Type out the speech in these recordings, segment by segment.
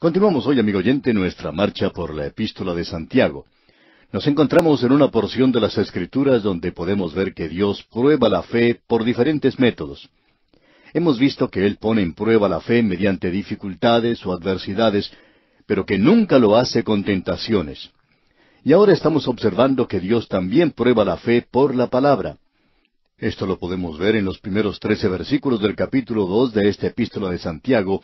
Continuamos hoy, amigo oyente, nuestra marcha por la epístola de Santiago. Nos encontramos en una porción de las Escrituras donde podemos ver que Dios prueba la fe por diferentes métodos. Hemos visto que Él pone en prueba la fe mediante dificultades o adversidades, pero que nunca lo hace con tentaciones. Y ahora estamos observando que Dios también prueba la fe por la palabra. Esto lo podemos ver en los primeros trece versículos del capítulo dos de esta epístola de Santiago,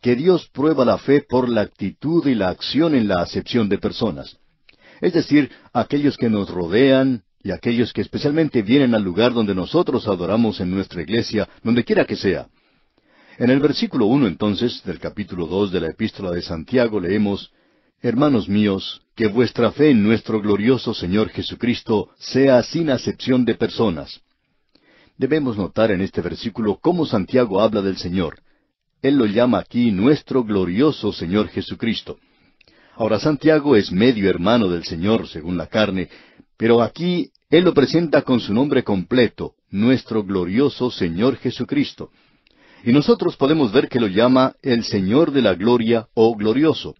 que Dios prueba la fe por la actitud y la acción en la acepción de personas. Es decir, aquellos que nos rodean y aquellos que especialmente vienen al lugar donde nosotros adoramos en nuestra iglesia, donde quiera que sea. En el versículo uno entonces del capítulo dos de la epístola de Santiago leemos Hermanos míos, que vuestra fe en nuestro glorioso Señor Jesucristo sea sin acepción de personas. Debemos notar en este versículo cómo Santiago habla del Señor. Él lo llama aquí nuestro glorioso Señor Jesucristo. Ahora Santiago es medio hermano del Señor, según la carne, pero aquí Él lo presenta con su nombre completo, nuestro glorioso Señor Jesucristo. Y nosotros podemos ver que lo llama el Señor de la Gloria o Glorioso.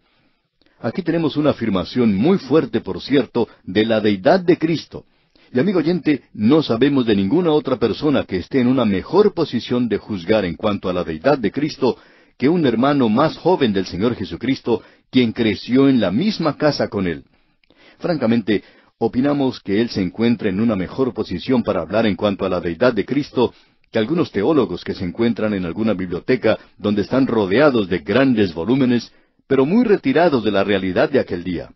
Aquí tenemos una afirmación muy fuerte, por cierto, de la deidad de Cristo. Y amigo oyente, no sabemos de ninguna otra persona que esté en una mejor posición de juzgar en cuanto a la deidad de Cristo que un hermano más joven del Señor Jesucristo, quien creció en la misma casa con él. Francamente, opinamos que él se encuentra en una mejor posición para hablar en cuanto a la deidad de Cristo que algunos teólogos que se encuentran en alguna biblioteca donde están rodeados de grandes volúmenes, pero muy retirados de la realidad de aquel día.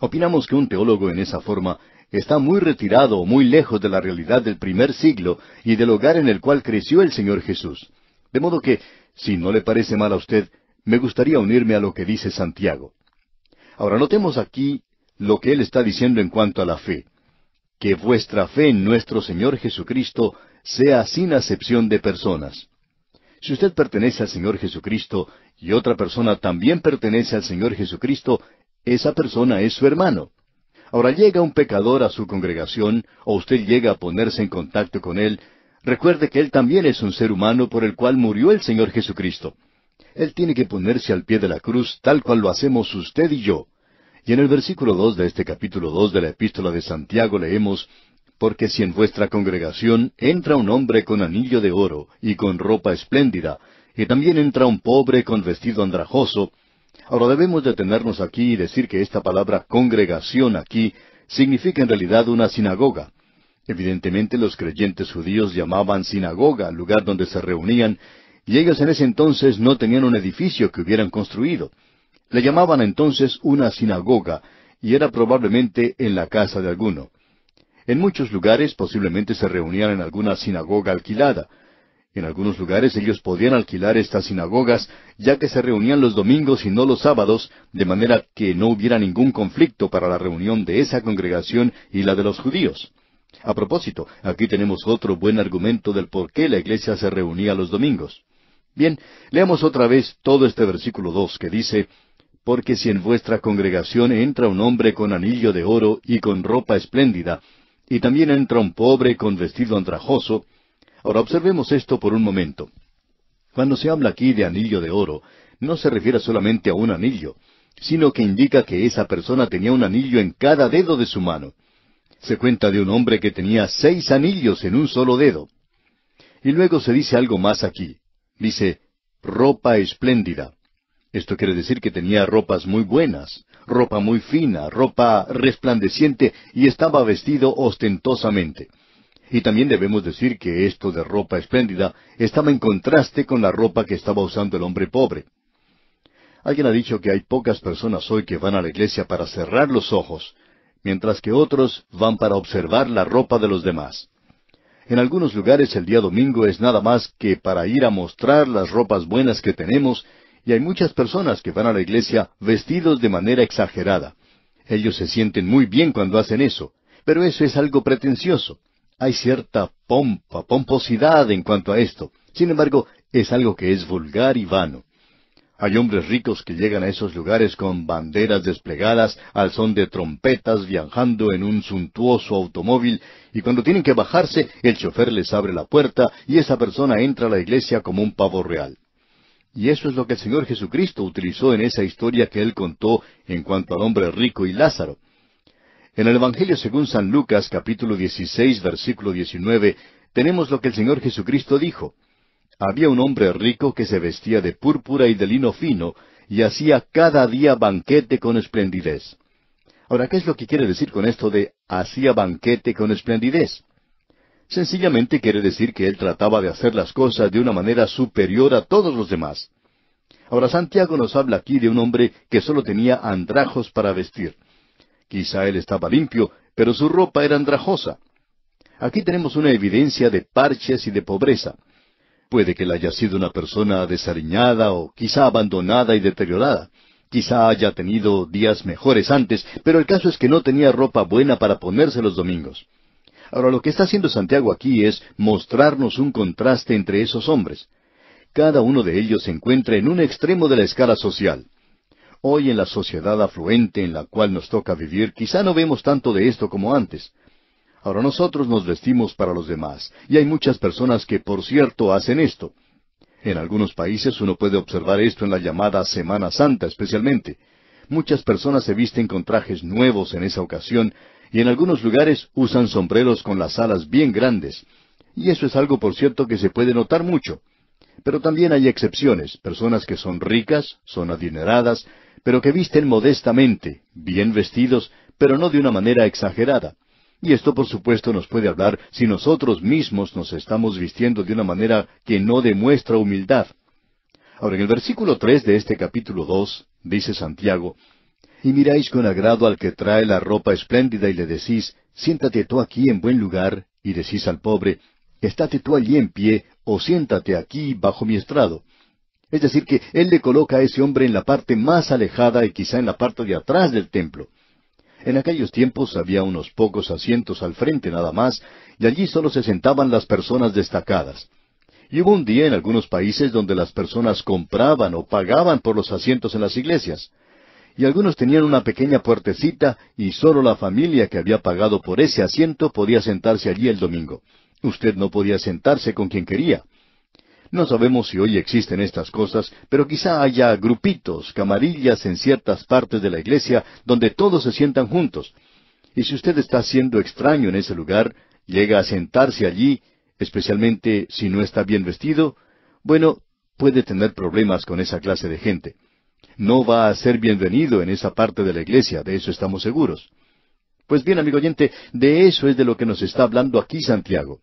Opinamos que un teólogo en esa forma está muy retirado, muy lejos de la realidad del primer siglo y del hogar en el cual creció el Señor Jesús. De modo que, si no le parece mal a usted, me gustaría unirme a lo que dice Santiago. Ahora notemos aquí lo que él está diciendo en cuanto a la fe. Que vuestra fe en nuestro Señor Jesucristo sea sin acepción de personas. Si usted pertenece al Señor Jesucristo y otra persona también pertenece al Señor Jesucristo, esa persona es su hermano. Ahora llega un pecador a su congregación o usted llega a ponerse en contacto con él, recuerde que él también es un ser humano por el cual murió el Señor Jesucristo. Él tiene que ponerse al pie de la cruz tal cual lo hacemos usted y yo. Y en el versículo dos de este capítulo dos de la epístola de Santiago leemos Porque si en vuestra congregación entra un hombre con anillo de oro y con ropa espléndida, y también entra un pobre con vestido andrajoso, Ahora debemos detenernos aquí y decir que esta palabra congregación aquí significa en realidad una sinagoga. Evidentemente los creyentes judíos llamaban sinagoga al lugar donde se reunían, y ellos en ese entonces no tenían un edificio que hubieran construido. Le llamaban entonces una sinagoga, y era probablemente en la casa de alguno. En muchos lugares posiblemente se reunían en alguna sinagoga alquilada, en algunos lugares ellos podían alquilar estas sinagogas, ya que se reunían los domingos y no los sábados, de manera que no hubiera ningún conflicto para la reunión de esa congregación y la de los judíos. A propósito, aquí tenemos otro buen argumento del por qué la iglesia se reunía los domingos. Bien, leamos otra vez todo este versículo dos que dice Porque si en vuestra congregación entra un hombre con anillo de oro y con ropa espléndida, y también entra un pobre con vestido andrajoso, Ahora observemos esto por un momento. Cuando se habla aquí de anillo de oro, no se refiere solamente a un anillo, sino que indica que esa persona tenía un anillo en cada dedo de su mano. Se cuenta de un hombre que tenía seis anillos en un solo dedo. Y luego se dice algo más aquí. Dice, ropa espléndida. Esto quiere decir que tenía ropas muy buenas, ropa muy fina, ropa resplandeciente y estaba vestido ostentosamente. Y también debemos decir que esto de ropa espléndida estaba en contraste con la ropa que estaba usando el hombre pobre. Alguien ha dicho que hay pocas personas hoy que van a la iglesia para cerrar los ojos, mientras que otros van para observar la ropa de los demás. En algunos lugares el día domingo es nada más que para ir a mostrar las ropas buenas que tenemos, y hay muchas personas que van a la iglesia vestidos de manera exagerada. Ellos se sienten muy bien cuando hacen eso, pero eso es algo pretencioso. Hay cierta pompa, pomposidad en cuanto a esto. Sin embargo, es algo que es vulgar y vano. Hay hombres ricos que llegan a esos lugares con banderas desplegadas al son de trompetas viajando en un suntuoso automóvil y cuando tienen que bajarse el chofer les abre la puerta y esa persona entra a la iglesia como un pavo real. Y eso es lo que el Señor Jesucristo utilizó en esa historia que él contó en cuanto al hombre rico y Lázaro. En el Evangelio según San Lucas capítulo 16 versículo 19 tenemos lo que el Señor Jesucristo dijo. Había un hombre rico que se vestía de púrpura y de lino fino y hacía cada día banquete con esplendidez. Ahora, ¿qué es lo que quiere decir con esto de hacía banquete con esplendidez? Sencillamente quiere decir que él trataba de hacer las cosas de una manera superior a todos los demás. Ahora Santiago nos habla aquí de un hombre que solo tenía andrajos para vestir. Quizá él estaba limpio, pero su ropa era andrajosa. Aquí tenemos una evidencia de parches y de pobreza. Puede que él haya sido una persona desariñada o quizá abandonada y deteriorada. Quizá haya tenido días mejores antes, pero el caso es que no tenía ropa buena para ponerse los domingos. Ahora lo que está haciendo Santiago aquí es mostrarnos un contraste entre esos hombres. Cada uno de ellos se encuentra en un extremo de la escala social. Hoy en la sociedad afluente en la cual nos toca vivir, quizá no vemos tanto de esto como antes. Ahora nosotros nos vestimos para los demás, y hay muchas personas que, por cierto, hacen esto. En algunos países uno puede observar esto en la llamada Semana Santa especialmente. Muchas personas se visten con trajes nuevos en esa ocasión, y en algunos lugares usan sombreros con las alas bien grandes. Y eso es algo, por cierto, que se puede notar mucho. Pero también hay excepciones, personas que son ricas, son adineradas, pero que visten modestamente, bien vestidos, pero no de una manera exagerada. Y esto, por supuesto, nos puede hablar si nosotros mismos nos estamos vistiendo de una manera que no demuestra humildad. Ahora, en el versículo tres de este capítulo dos, dice Santiago, y miráis con agrado al que trae la ropa espléndida y le decís, siéntate tú aquí en buen lugar, y decís al pobre, estate tú allí en pie, o siéntate aquí bajo mi estrado. Es decir, que Él le coloca a ese hombre en la parte más alejada y quizá en la parte de atrás del templo. En aquellos tiempos había unos pocos asientos al frente nada más, y allí solo se sentaban las personas destacadas. Y hubo un día en algunos países donde las personas compraban o pagaban por los asientos en las iglesias. Y algunos tenían una pequeña puertecita y solo la familia que había pagado por ese asiento podía sentarse allí el domingo. Usted no podía sentarse con quien quería. No sabemos si hoy existen estas cosas, pero quizá haya grupitos, camarillas en ciertas partes de la iglesia donde todos se sientan juntos. Y si usted está siendo extraño en ese lugar, llega a sentarse allí, especialmente si no está bien vestido, bueno, puede tener problemas con esa clase de gente. No va a ser bienvenido en esa parte de la iglesia, de eso estamos seguros. Pues bien, amigo oyente, de eso es de lo que nos está hablando aquí Santiago.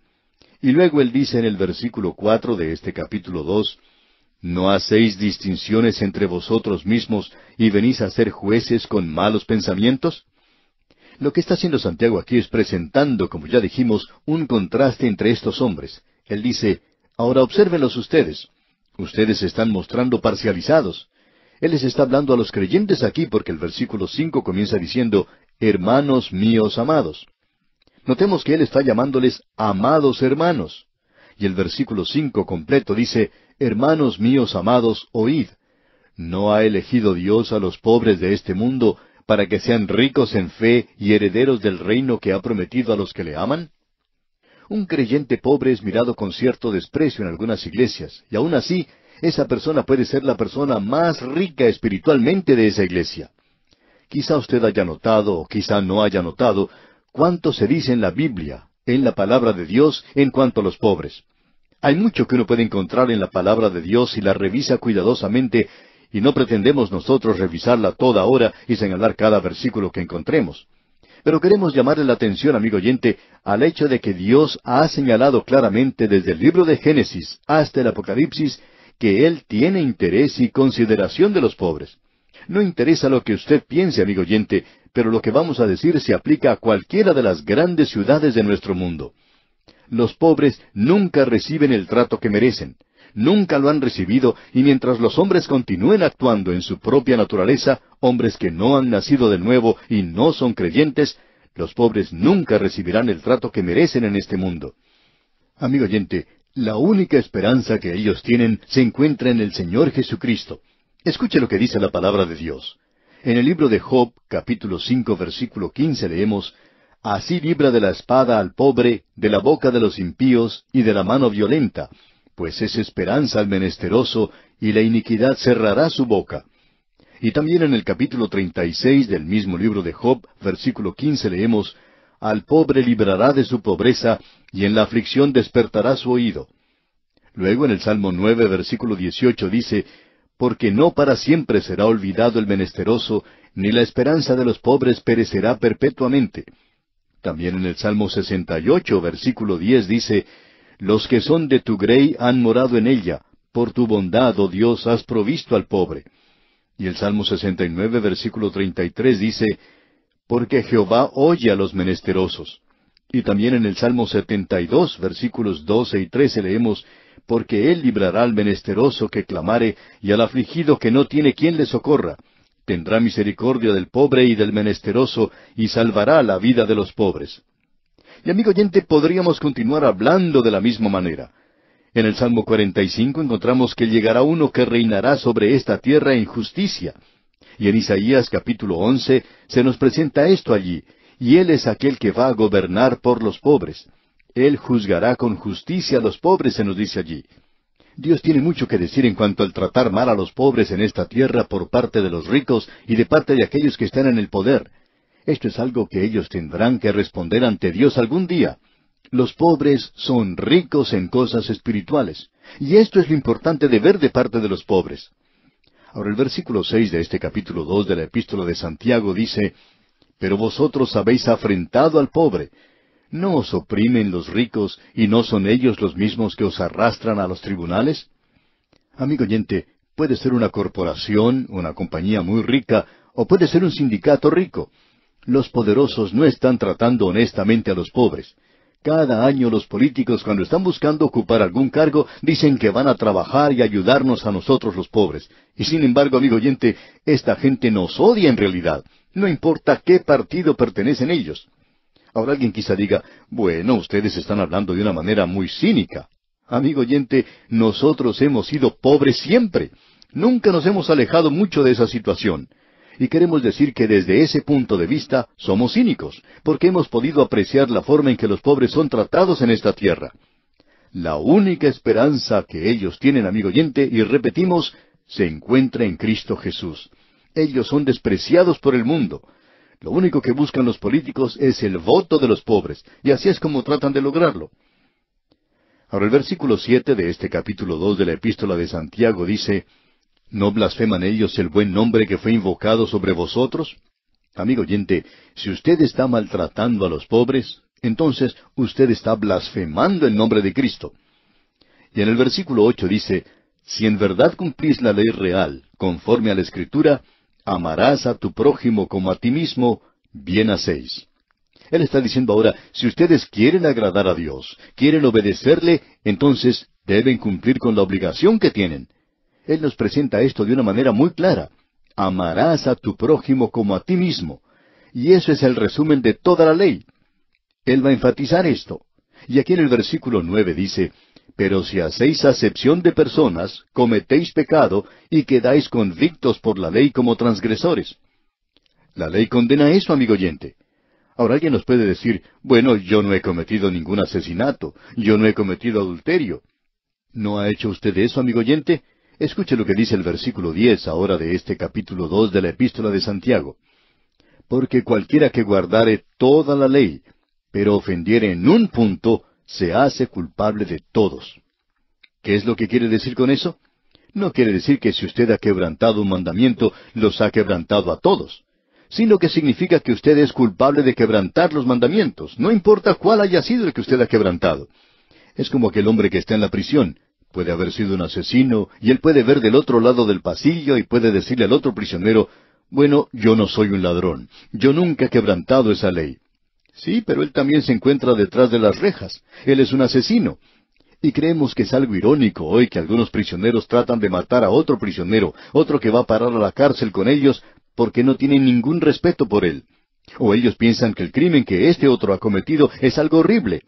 Y luego él dice en el versículo cuatro de este capítulo dos No hacéis distinciones entre vosotros mismos y venís a ser jueces con malos pensamientos. Lo que está haciendo Santiago aquí es presentando, como ya dijimos, un contraste entre estos hombres. Él dice, ahora obsérvenlos ustedes. Ustedes se están mostrando parcializados. Él les está hablando a los creyentes aquí porque el versículo cinco comienza diciendo, hermanos míos amados. Notemos que él está llamándoles amados hermanos. Y el versículo cinco completo dice, Hermanos míos amados, oíd. ¿No ha elegido Dios a los pobres de este mundo para que sean ricos en fe y herederos del reino que ha prometido a los que le aman? Un creyente pobre es mirado con cierto desprecio en algunas iglesias, y aun así, esa persona puede ser la persona más rica espiritualmente de esa iglesia. Quizá usted haya notado, o quizá no haya notado, cuánto se dice en la Biblia, en la palabra de Dios, en cuanto a los pobres. Hay mucho que uno puede encontrar en la palabra de Dios si la revisa cuidadosamente, y no pretendemos nosotros revisarla toda hora y señalar cada versículo que encontremos. Pero queremos llamarle la atención, amigo oyente, al hecho de que Dios ha señalado claramente desde el libro de Génesis hasta el Apocalipsis que Él tiene interés y consideración de los pobres. No interesa lo que usted piense, amigo oyente, pero lo que vamos a decir se aplica a cualquiera de las grandes ciudades de nuestro mundo. Los pobres nunca reciben el trato que merecen, nunca lo han recibido, y mientras los hombres continúen actuando en su propia naturaleza, hombres que no han nacido de nuevo y no son creyentes, los pobres nunca recibirán el trato que merecen en este mundo. Amigo oyente, la única esperanza que ellos tienen se encuentra en el Señor Jesucristo. Escuche lo que dice la palabra de Dios. En el libro de Job, capítulo 5, versículo 15 leemos Así libra de la espada al pobre, de la boca de los impíos y de la mano violenta, pues es esperanza al menesteroso, y la iniquidad cerrará su boca. Y también en el capítulo 36 del mismo libro de Job, versículo 15 leemos Al pobre librará de su pobreza, y en la aflicción despertará su oído. Luego en el Salmo 9, versículo 18 dice porque no para siempre será olvidado el menesteroso, ni la esperanza de los pobres perecerá perpetuamente. También en el Salmo 68, versículo 10 dice, Los que son de tu grey han morado en ella, por tu bondad, oh Dios, has provisto al pobre. Y el Salmo 69, versículo 33 dice, Porque Jehová oye a los menesterosos. Y también en el Salmo 72, versículos 12 y 13 leemos, porque él librará al menesteroso que clamare y al afligido que no tiene quien le socorra. Tendrá misericordia del pobre y del menesteroso y salvará la vida de los pobres. Y amigo oyente, podríamos continuar hablando de la misma manera. En el Salmo 45 encontramos que llegará uno que reinará sobre esta tierra en justicia. Y en Isaías capítulo 11 se nos presenta esto allí, y él es aquel que va a gobernar por los pobres. Él juzgará con justicia a los pobres, se nos dice allí. Dios tiene mucho que decir en cuanto al tratar mal a los pobres en esta tierra por parte de los ricos y de parte de aquellos que están en el poder. Esto es algo que ellos tendrán que responder ante Dios algún día. Los pobres son ricos en cosas espirituales. Y esto es lo importante de ver de parte de los pobres. Ahora el versículo seis de este capítulo dos de la Epístola de Santiago dice Pero vosotros habéis afrentado al pobre, ¿No os oprimen los ricos y no son ellos los mismos que os arrastran a los tribunales? Amigo oyente, puede ser una corporación, una compañía muy rica, o puede ser un sindicato rico. Los poderosos no están tratando honestamente a los pobres. Cada año los políticos, cuando están buscando ocupar algún cargo, dicen que van a trabajar y ayudarnos a nosotros los pobres. Y sin embargo, amigo oyente, esta gente nos odia en realidad. No importa qué partido pertenecen ellos. Ahora alguien quizá diga, bueno, ustedes están hablando de una manera muy cínica. Amigo oyente, nosotros hemos sido pobres siempre. Nunca nos hemos alejado mucho de esa situación. Y queremos decir que desde ese punto de vista somos cínicos, porque hemos podido apreciar la forma en que los pobres son tratados en esta tierra. La única esperanza que ellos tienen, amigo oyente, y repetimos, se encuentra en Cristo Jesús. Ellos son despreciados por el mundo, lo único que buscan los políticos es el voto de los pobres, y así es como tratan de lograrlo. Ahora el versículo siete de este capítulo dos de la Epístola de Santiago dice ¿No blasfeman ellos el buen nombre que fue invocado sobre vosotros? Amigo oyente, si usted está maltratando a los pobres, entonces usted está blasfemando el nombre de Cristo. Y en el versículo ocho dice Si en verdad cumplís la ley real, conforme a la Escritura, amarás a tu prójimo como a ti mismo, bien hacéis. Él está diciendo ahora, si ustedes quieren agradar a Dios, quieren obedecerle, entonces deben cumplir con la obligación que tienen. Él nos presenta esto de una manera muy clara. Amarás a tu prójimo como a ti mismo. Y eso es el resumen de toda la ley. Él va a enfatizar esto. Y aquí en el versículo nueve dice, pero si hacéis acepción de personas, cometéis pecado y quedáis convictos por la ley como transgresores. La ley condena eso, amigo oyente. Ahora alguien nos puede decir, bueno, yo no he cometido ningún asesinato, yo no he cometido adulterio. ¿No ha hecho usted eso, amigo oyente? Escuche lo que dice el versículo diez ahora de este capítulo dos de la epístola de Santiago. Porque cualquiera que guardare toda la ley, pero ofendiere en un punto, se hace culpable de todos. ¿Qué es lo que quiere decir con eso? No quiere decir que si usted ha quebrantado un mandamiento, los ha quebrantado a todos, sino que significa que usted es culpable de quebrantar los mandamientos, no importa cuál haya sido el que usted ha quebrantado. Es como aquel hombre que está en la prisión, puede haber sido un asesino, y él puede ver del otro lado del pasillo y puede decirle al otro prisionero, bueno, yo no soy un ladrón, yo nunca he quebrantado esa ley. Sí, pero él también se encuentra detrás de las rejas. Él es un asesino. Y creemos que es algo irónico hoy que algunos prisioneros tratan de matar a otro prisionero, otro que va a parar a la cárcel con ellos, porque no tienen ningún respeto por él. O ellos piensan que el crimen que este otro ha cometido es algo horrible.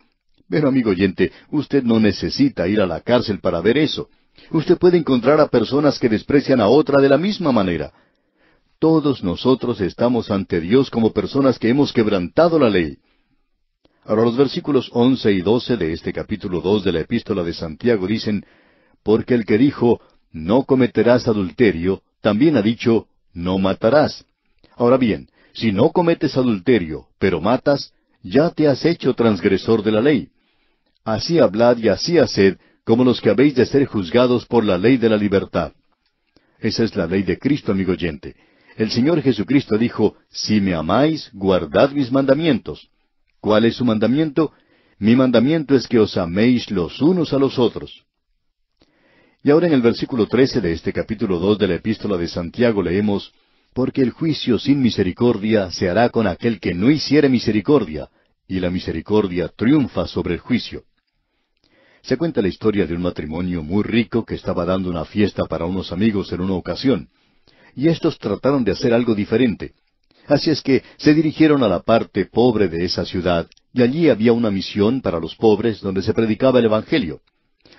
Pero amigo oyente, usted no necesita ir a la cárcel para ver eso. Usted puede encontrar a personas que desprecian a otra de la misma manera. Todos nosotros estamos ante Dios como personas que hemos quebrantado la ley. Ahora los versículos once y doce de este capítulo dos de la Epístola de Santiago dicen Porque el que dijo no cometerás adulterio, también ha dicho no matarás. Ahora bien, si no cometes adulterio, pero matas, ya te has hecho transgresor de la ley. Así hablad y así haced, como los que habéis de ser juzgados por la ley de la libertad. Esa es la ley de Cristo, amigo oyente. El Señor Jesucristo dijo, Si me amáis, guardad mis mandamientos. ¿Cuál es su mandamiento? Mi mandamiento es que os améis los unos a los otros. Y ahora en el versículo 13 de este capítulo 2 de la epístola de Santiago leemos, Porque el juicio sin misericordia se hará con aquel que no hiciere misericordia, y la misericordia triunfa sobre el juicio. Se cuenta la historia de un matrimonio muy rico que estaba dando una fiesta para unos amigos en una ocasión y estos trataron de hacer algo diferente. Así es que se dirigieron a la parte pobre de esa ciudad, y allí había una misión para los pobres donde se predicaba el Evangelio.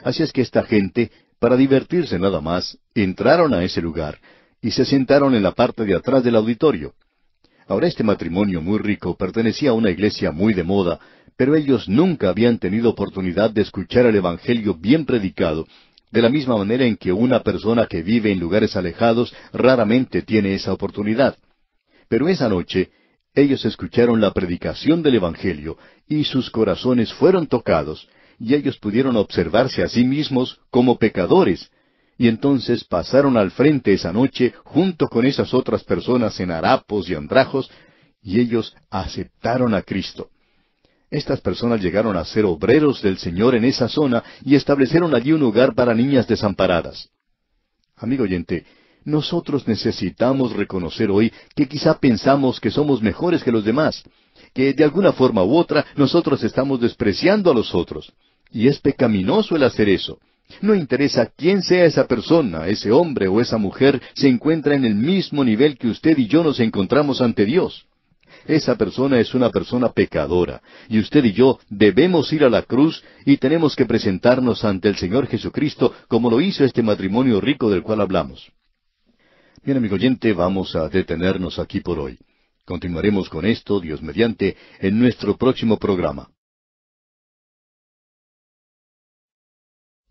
Así es que esta gente, para divertirse nada más, entraron a ese lugar y se sentaron en la parte de atrás del auditorio. Ahora este matrimonio muy rico pertenecía a una iglesia muy de moda, pero ellos nunca habían tenido oportunidad de escuchar el Evangelio bien predicado de la misma manera en que una persona que vive en lugares alejados raramente tiene esa oportunidad. Pero esa noche ellos escucharon la predicación del Evangelio y sus corazones fueron tocados y ellos pudieron observarse a sí mismos como pecadores. Y entonces pasaron al frente esa noche junto con esas otras personas en harapos y andrajos, y ellos aceptaron a Cristo. Estas personas llegaron a ser obreros del Señor en esa zona y establecieron allí un hogar para niñas desamparadas. Amigo oyente, nosotros necesitamos reconocer hoy que quizá pensamos que somos mejores que los demás, que de alguna forma u otra nosotros estamos despreciando a los otros. Y es pecaminoso el hacer eso. No interesa quién sea esa persona, ese hombre o esa mujer, se encuentra en el mismo nivel que usted y yo nos encontramos ante Dios esa persona es una persona pecadora, y usted y yo debemos ir a la cruz y tenemos que presentarnos ante el Señor Jesucristo como lo hizo este matrimonio rico del cual hablamos. Bien, amigo oyente, vamos a detenernos aquí por hoy. Continuaremos con esto, Dios mediante, en nuestro próximo programa.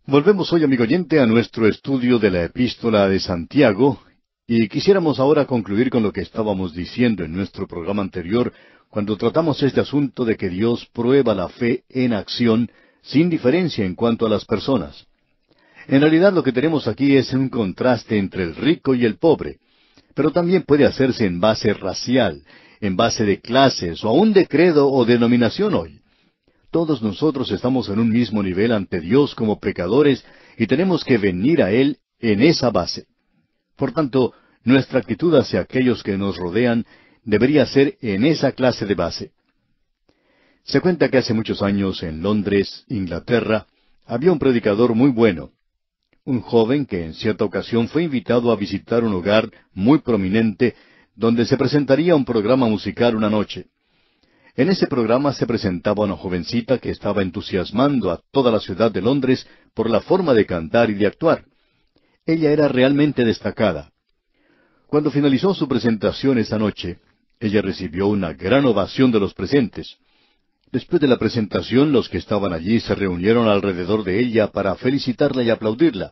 Volvemos hoy, amigo oyente, a nuestro estudio de la epístola de Santiago, y quisiéramos ahora concluir con lo que estábamos diciendo en nuestro programa anterior, cuando tratamos este asunto de que Dios prueba la fe en acción sin diferencia en cuanto a las personas. En realidad lo que tenemos aquí es un contraste entre el rico y el pobre, pero también puede hacerse en base racial, en base de clases o aún de credo o denominación hoy. Todos nosotros estamos en un mismo nivel ante Dios como pecadores y tenemos que venir a Él en esa base. Por tanto, nuestra actitud hacia aquellos que nos rodean debería ser en esa clase de base. Se cuenta que hace muchos años en Londres, Inglaterra, había un predicador muy bueno, un joven que en cierta ocasión fue invitado a visitar un hogar muy prominente donde se presentaría un programa musical una noche. En ese programa se presentaba una jovencita que estaba entusiasmando a toda la ciudad de Londres por la forma de cantar y de actuar. Ella era realmente destacada. Cuando finalizó su presentación esa noche, ella recibió una gran ovación de los presentes. Después de la presentación, los que estaban allí se reunieron alrededor de ella para felicitarla y aplaudirla.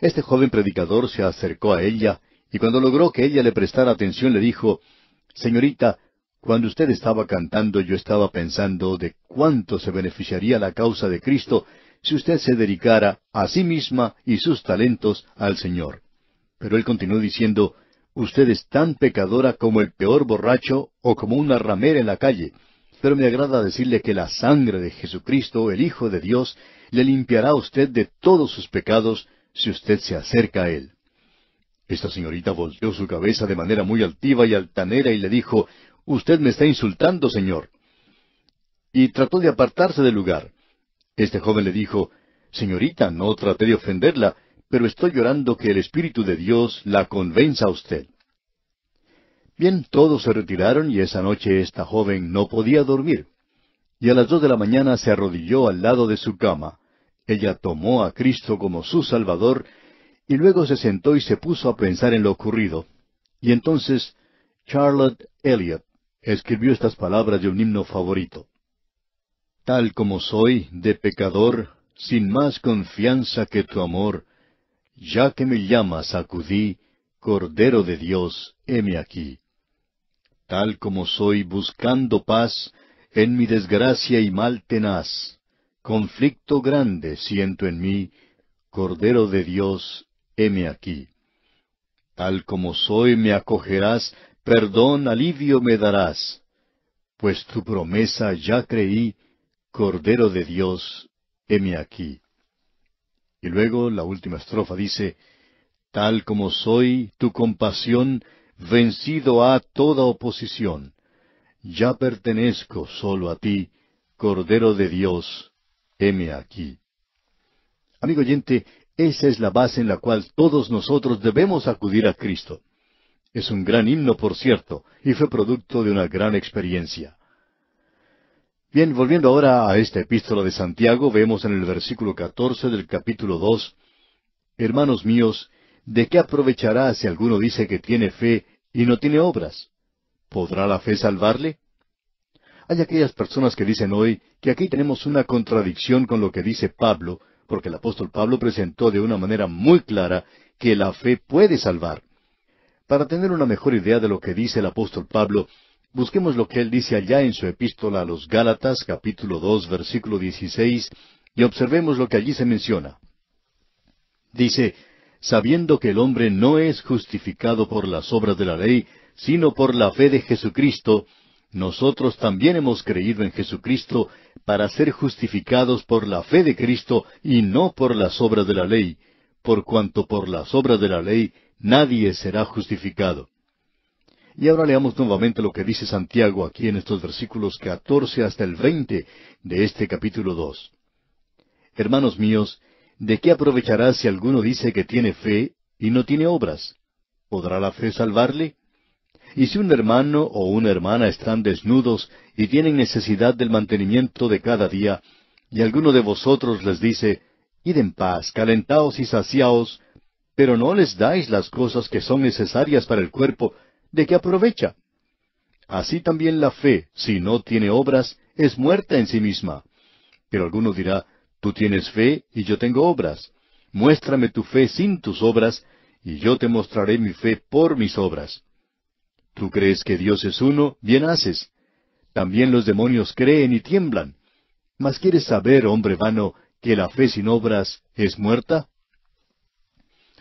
Este joven predicador se acercó a ella y cuando logró que ella le prestara atención le dijo, Señorita, cuando usted estaba cantando yo estaba pensando de cuánto se beneficiaría la causa de Cristo si usted se dedicara a sí misma y sus talentos al Señor. Pero él continuó diciendo, usted es tan pecadora como el peor borracho o como una ramera en la calle, pero me agrada decirle que la sangre de Jesucristo, el Hijo de Dios, le limpiará a usted de todos sus pecados si usted se acerca a Él. Esta señorita volvió su cabeza de manera muy altiva y altanera y le dijo, Usted me está insultando, señor. Y trató de apartarse del lugar. Este joven le dijo, Señorita, no traté de ofenderla, pero estoy llorando que el Espíritu de Dios la convenza a usted. Bien, todos se retiraron y esa noche esta joven no podía dormir. Y a las dos de la mañana se arrodilló al lado de su cama. Ella tomó a Cristo como su Salvador y luego se sentó y se puso a pensar en lo ocurrido. Y entonces Charlotte Elliot escribió estas palabras de un himno favorito. Tal como soy, de pecador, sin más confianza que tu amor, ya que me llamas, acudí, Cordero de Dios, heme aquí. Tal como soy buscando paz, en mi desgracia y mal tenaz, conflicto grande siento en mí, Cordero de Dios, heme aquí. Tal como soy me acogerás, perdón, alivio me darás, pues tu promesa ya creí, Cordero de Dios, heme aquí. Y luego la última estrofa dice, Tal como soy, tu compasión, vencido a toda oposición. Ya pertenezco solo a ti, Cordero de Dios, heme aquí. Amigo oyente, esa es la base en la cual todos nosotros debemos acudir a Cristo. Es un gran himno, por cierto, y fue producto de una gran experiencia. Bien, volviendo ahora a esta epístola de Santiago, vemos en el versículo catorce del capítulo 2, Hermanos míos, ¿de qué aprovechará si alguno dice que tiene fe y no tiene obras? ¿Podrá la fe salvarle? Hay aquellas personas que dicen hoy que aquí tenemos una contradicción con lo que dice Pablo, porque el apóstol Pablo presentó de una manera muy clara que la fe puede salvar. Para tener una mejor idea de lo que dice el apóstol Pablo, Busquemos lo que él dice allá en su epístola a los Gálatas, capítulo 2, versículo 16, y observemos lo que allí se menciona. Dice, sabiendo que el hombre no es justificado por las obras de la ley, sino por la fe de Jesucristo, nosotros también hemos creído en Jesucristo para ser justificados por la fe de Cristo y no por las obras de la ley, por cuanto por las obras de la ley nadie será justificado. Y ahora leamos nuevamente lo que dice Santiago aquí en estos versículos catorce hasta el veinte de este capítulo 2. Hermanos míos, ¿de qué aprovechará si alguno dice que tiene fe y no tiene obras? ¿Podrá la fe salvarle? Y si un hermano o una hermana están desnudos y tienen necesidad del mantenimiento de cada día, y alguno de vosotros les dice, Id en paz, calentaos y saciaos, pero no les dais las cosas que son necesarias para el cuerpo, ¿De qué aprovecha? Así también la fe, si no tiene obras, es muerta en sí misma. Pero alguno dirá, tú tienes fe y yo tengo obras. Muéstrame tu fe sin tus obras, y yo te mostraré mi fe por mis obras. Tú crees que Dios es uno, bien haces. También los demonios creen y tiemblan. Mas quieres saber, hombre vano, que la fe sin obras es muerta?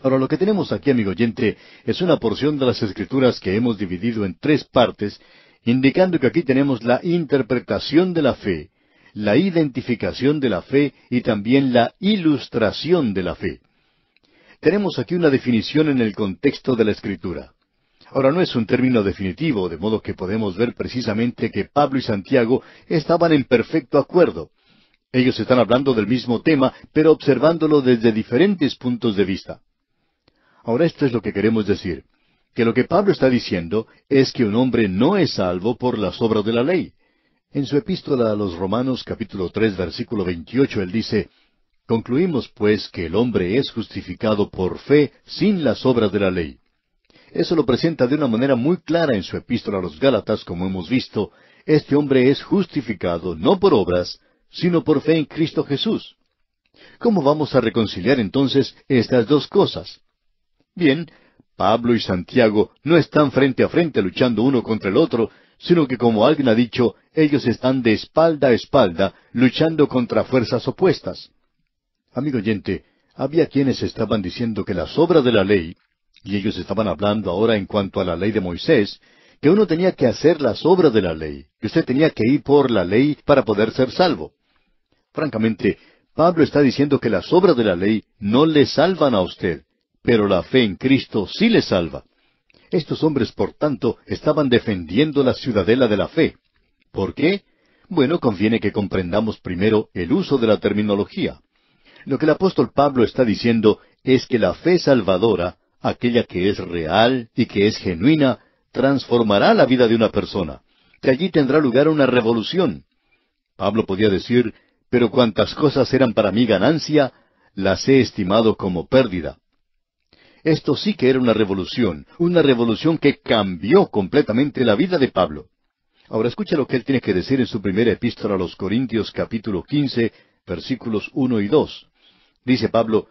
Ahora, lo que tenemos aquí, amigo oyente, es una porción de las Escrituras que hemos dividido en tres partes, indicando que aquí tenemos la interpretación de la fe, la identificación de la fe y también la ilustración de la fe. Tenemos aquí una definición en el contexto de la Escritura. Ahora no es un término definitivo, de modo que podemos ver precisamente que Pablo y Santiago estaban en perfecto acuerdo. Ellos están hablando del mismo tema, pero observándolo desde diferentes puntos de vista. Ahora esto es lo que queremos decir, que lo que Pablo está diciendo es que un hombre no es salvo por las obras de la ley. En su epístola a los Romanos capítulo 3 versículo 28 él dice, Concluimos pues que el hombre es justificado por fe sin las obras de la ley. Eso lo presenta de una manera muy clara en su epístola a los Gálatas, como hemos visto, este hombre es justificado no por obras, sino por fe en Cristo Jesús. ¿Cómo vamos a reconciliar entonces estas dos cosas? Bien, Pablo y Santiago no están frente a frente luchando uno contra el otro, sino que como alguien ha dicho, ellos están de espalda a espalda luchando contra fuerzas opuestas. Amigo oyente, había quienes estaban diciendo que las obras de la ley, y ellos estaban hablando ahora en cuanto a la ley de Moisés, que uno tenía que hacer las obras de la ley, que usted tenía que ir por la ley para poder ser salvo. Francamente, Pablo está diciendo que las obras de la ley no le salvan a usted pero la fe en Cristo sí le salva. Estos hombres, por tanto, estaban defendiendo la ciudadela de la fe. ¿Por qué? Bueno, conviene que comprendamos primero el uso de la terminología. Lo que el apóstol Pablo está diciendo es que la fe salvadora, aquella que es real y que es genuina, transformará la vida de una persona. que allí tendrá lugar una revolución. Pablo podía decir, pero cuantas cosas eran para mí ganancia, las he estimado como pérdida. Esto sí que era una revolución, una revolución que cambió completamente la vida de Pablo. Ahora escucha lo que él tiene que decir en su primera epístola a los Corintios capítulo 15, versículos 1 y 2. Dice Pablo,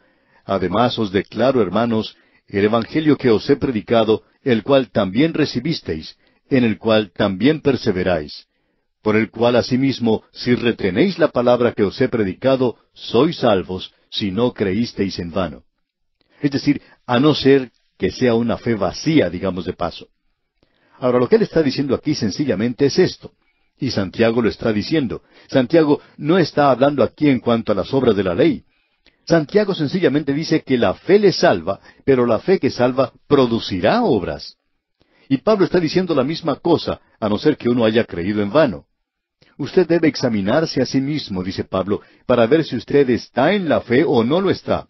Además os declaro, hermanos, el Evangelio que os he predicado, el cual también recibisteis, en el cual también perseveráis, por el cual asimismo, si retenéis la palabra que os he predicado, sois salvos, si no creísteis en vano. Es decir, a no ser que sea una fe vacía, digamos de paso. Ahora, lo que él está diciendo aquí sencillamente es esto. Y Santiago lo está diciendo. Santiago no está hablando aquí en cuanto a las obras de la ley. Santiago sencillamente dice que la fe le salva, pero la fe que salva producirá obras. Y Pablo está diciendo la misma cosa, a no ser que uno haya creído en vano. Usted debe examinarse a sí mismo, dice Pablo, para ver si usted está en la fe o no lo está.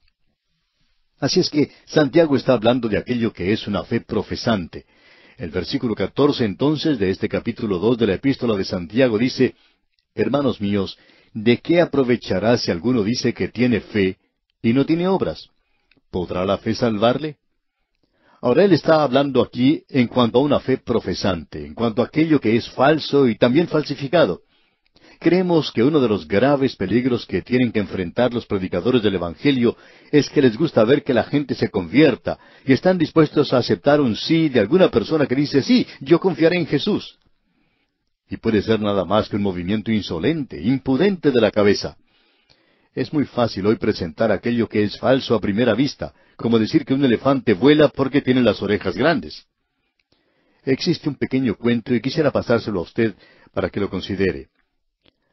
Así es que Santiago está hablando de aquello que es una fe profesante. El versículo catorce, entonces de este capítulo 2 de la epístola de Santiago dice, Hermanos míos, ¿de qué aprovechará si alguno dice que tiene fe y no tiene obras? ¿Podrá la fe salvarle? Ahora él está hablando aquí en cuanto a una fe profesante, en cuanto a aquello que es falso y también falsificado. Creemos que uno de los graves peligros que tienen que enfrentar los predicadores del Evangelio es que les gusta ver que la gente se convierta y están dispuestos a aceptar un sí de alguna persona que dice, sí, yo confiaré en Jesús. Y puede ser nada más que un movimiento insolente, impudente de la cabeza. Es muy fácil hoy presentar aquello que es falso a primera vista, como decir que un elefante vuela porque tiene las orejas grandes. Existe un pequeño cuento y quisiera pasárselo a usted para que lo considere.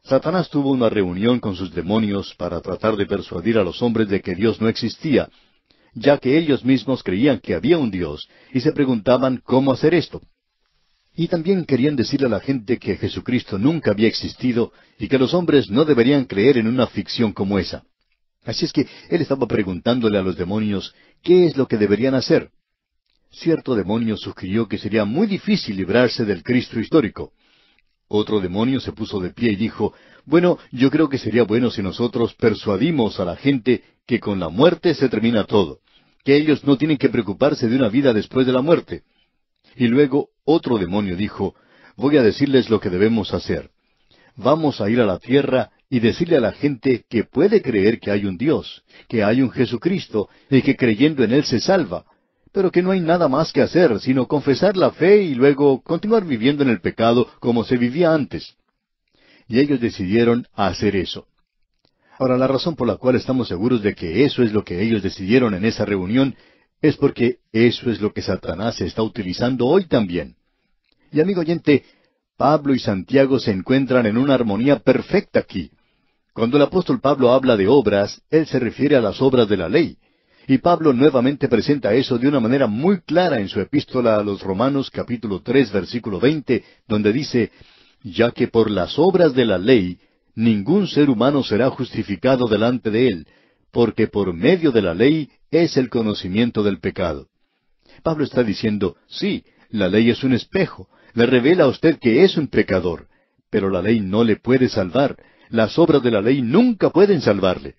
Satanás tuvo una reunión con sus demonios para tratar de persuadir a los hombres de que Dios no existía, ya que ellos mismos creían que había un Dios y se preguntaban cómo hacer esto. Y también querían decirle a la gente que Jesucristo nunca había existido y que los hombres no deberían creer en una ficción como esa. Así es que él estaba preguntándole a los demonios qué es lo que deberían hacer. Cierto demonio sugirió que sería muy difícil librarse del Cristo histórico. Otro demonio se puso de pie y dijo, Bueno, yo creo que sería bueno si nosotros persuadimos a la gente que con la muerte se termina todo, que ellos no tienen que preocuparse de una vida después de la muerte. Y luego otro demonio dijo, Voy a decirles lo que debemos hacer. Vamos a ir a la tierra y decirle a la gente que puede creer que hay un Dios, que hay un Jesucristo, y que creyendo en Él se salva, pero que no hay nada más que hacer, sino confesar la fe y luego continuar viviendo en el pecado como se vivía antes. Y ellos decidieron hacer eso. Ahora, la razón por la cual estamos seguros de que eso es lo que ellos decidieron en esa reunión es porque eso es lo que Satanás está utilizando hoy también. Y amigo oyente, Pablo y Santiago se encuentran en una armonía perfecta aquí. Cuando el apóstol Pablo habla de obras, él se refiere a las obras de la ley, y Pablo nuevamente presenta eso de una manera muy clara en su epístola a los Romanos capítulo 3 versículo 20, donde dice, ya que por las obras de la ley ningún ser humano será justificado delante de él, porque por medio de la ley es el conocimiento del pecado. Pablo está diciendo, sí, la ley es un espejo, le revela a usted que es un pecador, pero la ley no le puede salvar, las obras de la ley nunca pueden salvarle.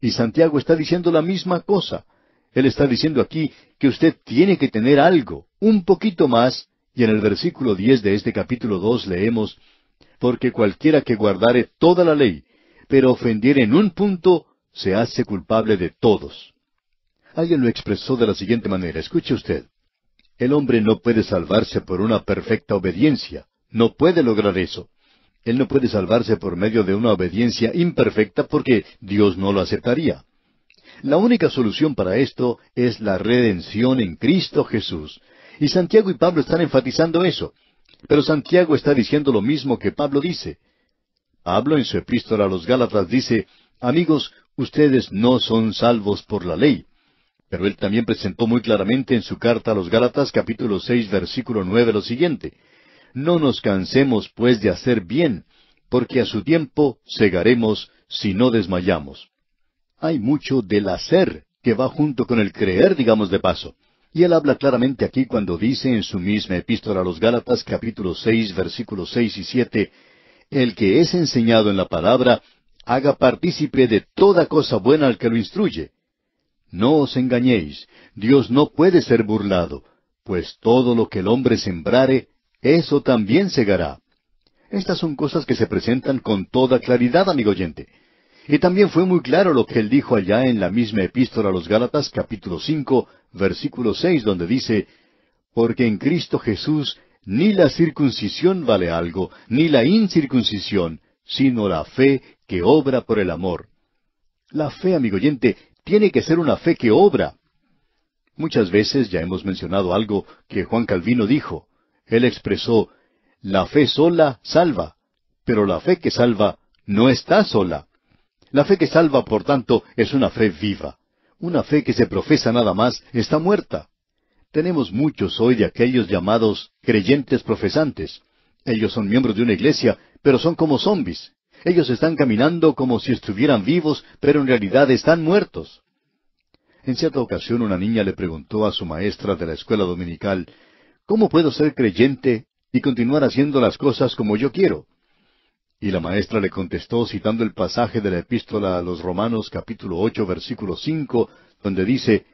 Y Santiago está diciendo la misma cosa. Él está diciendo aquí que usted tiene que tener algo, un poquito más, y en el versículo diez de este capítulo dos leemos Porque cualquiera que guardare toda la ley, pero ofendiere en un punto, se hace culpable de todos. Alguien lo expresó de la siguiente manera, escuche usted. El hombre no puede salvarse por una perfecta obediencia, no puede lograr eso. Él no puede salvarse por medio de una obediencia imperfecta porque Dios no lo aceptaría. La única solución para esto es la redención en Cristo Jesús. Y Santiago y Pablo están enfatizando eso. Pero Santiago está diciendo lo mismo que Pablo dice. Pablo en su epístola a los Gálatas dice, Amigos, ustedes no son salvos por la ley. Pero él también presentó muy claramente en su carta a los Gálatas capítulo seis versículo nueve lo siguiente. No nos cansemos, pues, de hacer bien, porque a su tiempo segaremos si no desmayamos. Hay mucho del hacer que va junto con el creer, digamos de paso. Y él habla claramente aquí cuando dice en su misma epístola a los Gálatas capítulo seis versículos seis y siete, El que es enseñado en la palabra, haga partícipe de toda cosa buena al que lo instruye. No os engañéis, Dios no puede ser burlado, pues todo lo que el hombre sembrare, eso también segará. Estas son cosas que se presentan con toda claridad, amigo oyente. Y también fue muy claro lo que él dijo allá en la misma epístola a los Gálatas capítulo 5, versículo 6, donde dice, Porque en Cristo Jesús ni la circuncisión vale algo, ni la incircuncisión, sino la fe que obra por el amor. La fe, amigo oyente, tiene que ser una fe que obra. Muchas veces ya hemos mencionado algo que Juan Calvino dijo. Él expresó, la fe sola salva, pero la fe que salva no está sola. La fe que salva, por tanto, es una fe viva. Una fe que se profesa nada más está muerta. Tenemos muchos hoy de aquellos llamados creyentes profesantes. Ellos son miembros de una iglesia, pero son como zombis. Ellos están caminando como si estuvieran vivos, pero en realidad están muertos. En cierta ocasión una niña le preguntó a su maestra de la escuela dominical ¿Cómo puedo ser creyente y continuar haciendo las cosas como yo quiero? Y la maestra le contestó citando el pasaje de la epístola a los Romanos capítulo ocho versículo cinco, donde dice,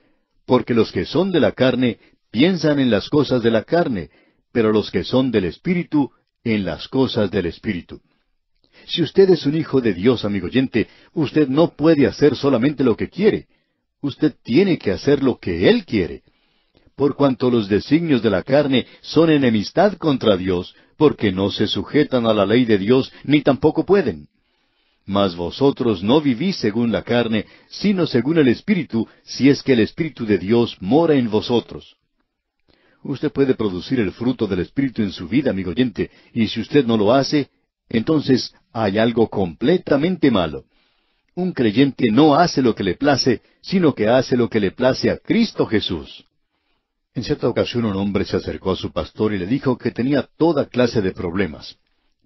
Porque los que son de la carne piensan en las cosas de la carne, pero los que son del Espíritu en las cosas del Espíritu. Si usted es un hijo de Dios, amigo oyente, usted no puede hacer solamente lo que quiere. Usted tiene que hacer lo que Él quiere por cuanto los designios de la carne son enemistad contra Dios, porque no se sujetan a la ley de Dios, ni tampoco pueden. Mas vosotros no vivís según la carne, sino según el Espíritu, si es que el Espíritu de Dios mora en vosotros. Usted puede producir el fruto del Espíritu en su vida, amigo oyente, y si usted no lo hace, entonces hay algo completamente malo. Un creyente no hace lo que le place, sino que hace lo que le place a Cristo Jesús. En cierta ocasión un hombre se acercó a su pastor y le dijo que tenía toda clase de problemas.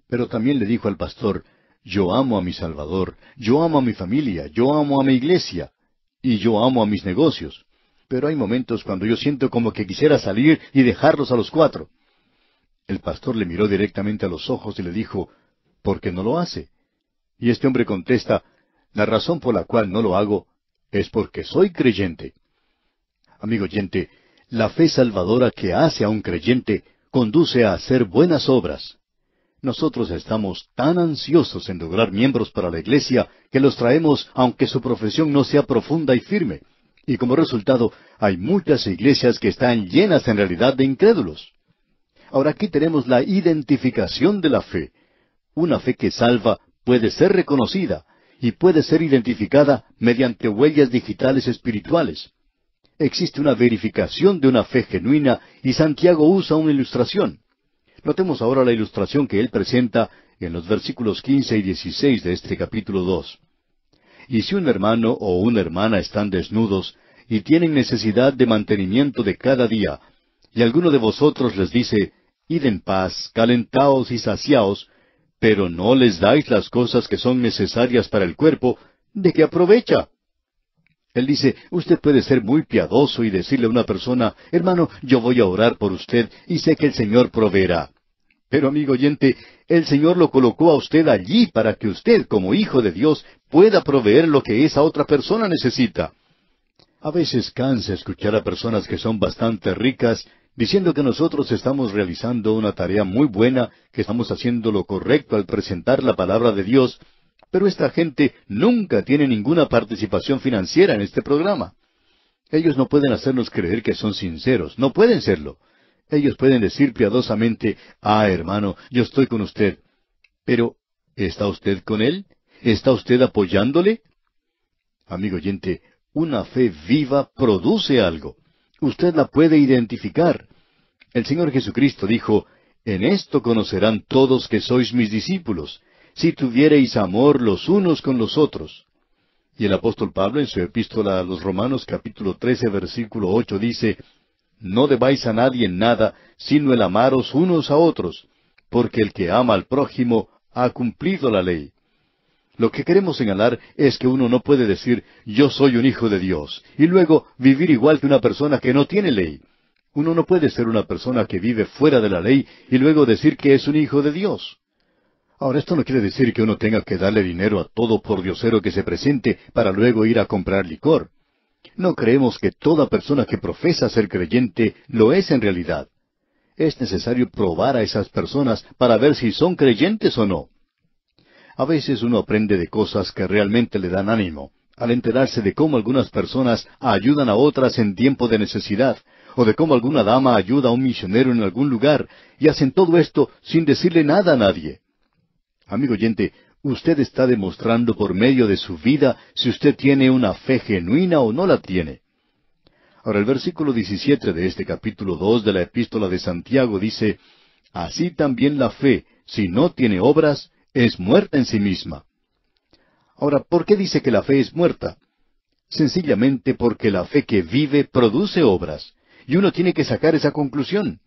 Pero también le dijo al pastor, yo amo a mi Salvador, yo amo a mi familia, yo amo a mi iglesia, y yo amo a mis negocios. Pero hay momentos cuando yo siento como que quisiera salir y dejarlos a los cuatro. El pastor le miró directamente a los ojos y le dijo, ¿por qué no lo hace? Y este hombre contesta, la razón por la cual no lo hago es porque soy creyente. Amigo oyente, la fe salvadora que hace a un creyente conduce a hacer buenas obras. Nosotros estamos tan ansiosos en lograr miembros para la iglesia que los traemos aunque su profesión no sea profunda y firme. Y como resultado, hay muchas iglesias que están llenas en realidad de incrédulos. Ahora aquí tenemos la identificación de la fe. Una fe que salva puede ser reconocida y puede ser identificada mediante huellas digitales espirituales existe una verificación de una fe genuina y Santiago usa una ilustración. Notemos ahora la ilustración que él presenta en los versículos quince y dieciséis de este capítulo dos. Y si un hermano o una hermana están desnudos y tienen necesidad de mantenimiento de cada día, y alguno de vosotros les dice, Id en paz, calentaos y saciaos, pero no les dais las cosas que son necesarias para el cuerpo, ¿de qué aprovecha? Él dice, usted puede ser muy piadoso y decirle a una persona, hermano, yo voy a orar por usted y sé que el Señor proveerá. Pero amigo oyente, el Señor lo colocó a usted allí para que usted, como hijo de Dios, pueda proveer lo que esa otra persona necesita. A veces cansa escuchar a personas que son bastante ricas diciendo que nosotros estamos realizando una tarea muy buena, que estamos haciendo lo correcto al presentar la palabra de Dios, pero esta gente nunca tiene ninguna participación financiera en este programa. Ellos no pueden hacernos creer que son sinceros, no pueden serlo. Ellos pueden decir piadosamente, ah, hermano, yo estoy con usted. Pero, ¿está usted con él? ¿Está usted apoyándole? Amigo oyente, una fe viva produce algo. Usted la puede identificar. El Señor Jesucristo dijo, En esto conocerán todos que sois mis discípulos, si tuviereis amor los unos con los otros. Y el apóstol Pablo en su epístola a los Romanos capítulo 13 versículo 8 dice, No debáis a nadie en nada, sino el amaros unos a otros, porque el que ama al prójimo ha cumplido la ley. Lo que queremos señalar es que uno no puede decir yo soy un hijo de Dios y luego vivir igual que una persona que no tiene ley. Uno no puede ser una persona que vive fuera de la ley y luego decir que es un hijo de Dios. Ahora, esto no quiere decir que uno tenga que darle dinero a todo diosero que se presente para luego ir a comprar licor. No creemos que toda persona que profesa ser creyente lo es en realidad. Es necesario probar a esas personas para ver si son creyentes o no. A veces uno aprende de cosas que realmente le dan ánimo, al enterarse de cómo algunas personas ayudan a otras en tiempo de necesidad, o de cómo alguna dama ayuda a un misionero en algún lugar, y hacen todo esto sin decirle nada a nadie. Amigo oyente, usted está demostrando por medio de su vida si usted tiene una fe genuina o no la tiene. Ahora el versículo 17 de este capítulo 2 de la epístola de Santiago dice, Así también la fe, si no tiene obras, es muerta en sí misma. Ahora, ¿por qué dice que la fe es muerta? Sencillamente porque la fe que vive produce obras, y uno tiene que sacar esa conclusión.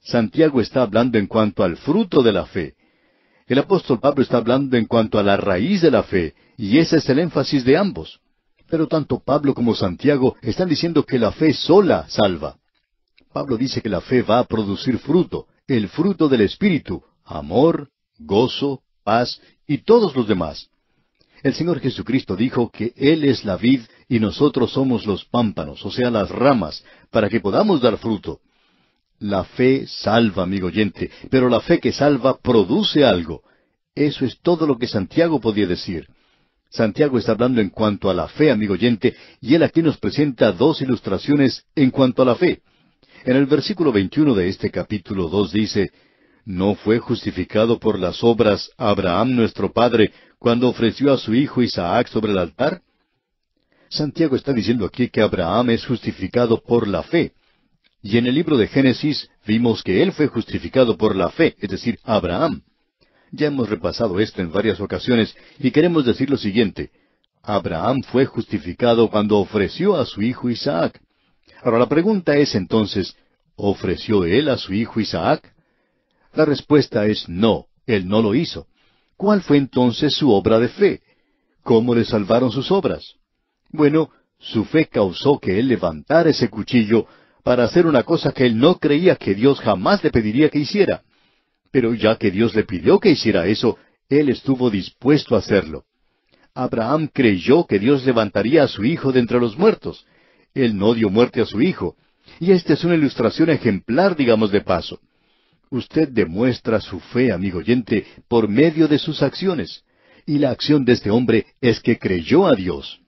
Santiago está hablando en cuanto al fruto de la fe, el apóstol Pablo está hablando en cuanto a la raíz de la fe, y ese es el énfasis de ambos. Pero tanto Pablo como Santiago están diciendo que la fe sola salva. Pablo dice que la fe va a producir fruto, el fruto del Espíritu, amor, gozo, paz y todos los demás. El Señor Jesucristo dijo que Él es la vid y nosotros somos los pámpanos, o sea, las ramas, para que podamos dar fruto. La fe salva, amigo oyente, pero la fe que salva produce algo. Eso es todo lo que Santiago podía decir. Santiago está hablando en cuanto a la fe, amigo oyente, y él aquí nos presenta dos ilustraciones en cuanto a la fe. En el versículo 21 de este capítulo 2 dice, ¿No fue justificado por las obras Abraham nuestro Padre cuando ofreció a su hijo Isaac sobre el altar? Santiago está diciendo aquí que Abraham es justificado por la fe. Y en el libro de Génesis vimos que él fue justificado por la fe, es decir, Abraham. Ya hemos repasado esto en varias ocasiones y queremos decir lo siguiente. Abraham fue justificado cuando ofreció a su hijo Isaac. Ahora la pregunta es entonces, ¿ofreció él a su hijo Isaac? La respuesta es no, él no lo hizo. ¿Cuál fue entonces su obra de fe? ¿Cómo le salvaron sus obras? Bueno, su fe causó que él levantara ese cuchillo para hacer una cosa que él no creía que Dios jamás le pediría que hiciera. Pero ya que Dios le pidió que hiciera eso, él estuvo dispuesto a hacerlo. Abraham creyó que Dios levantaría a su hijo de entre los muertos. Él no dio muerte a su hijo. Y esta es una ilustración ejemplar, digamos de paso. Usted demuestra su fe, amigo oyente, por medio de sus acciones. Y la acción de este hombre es que creyó a Dios.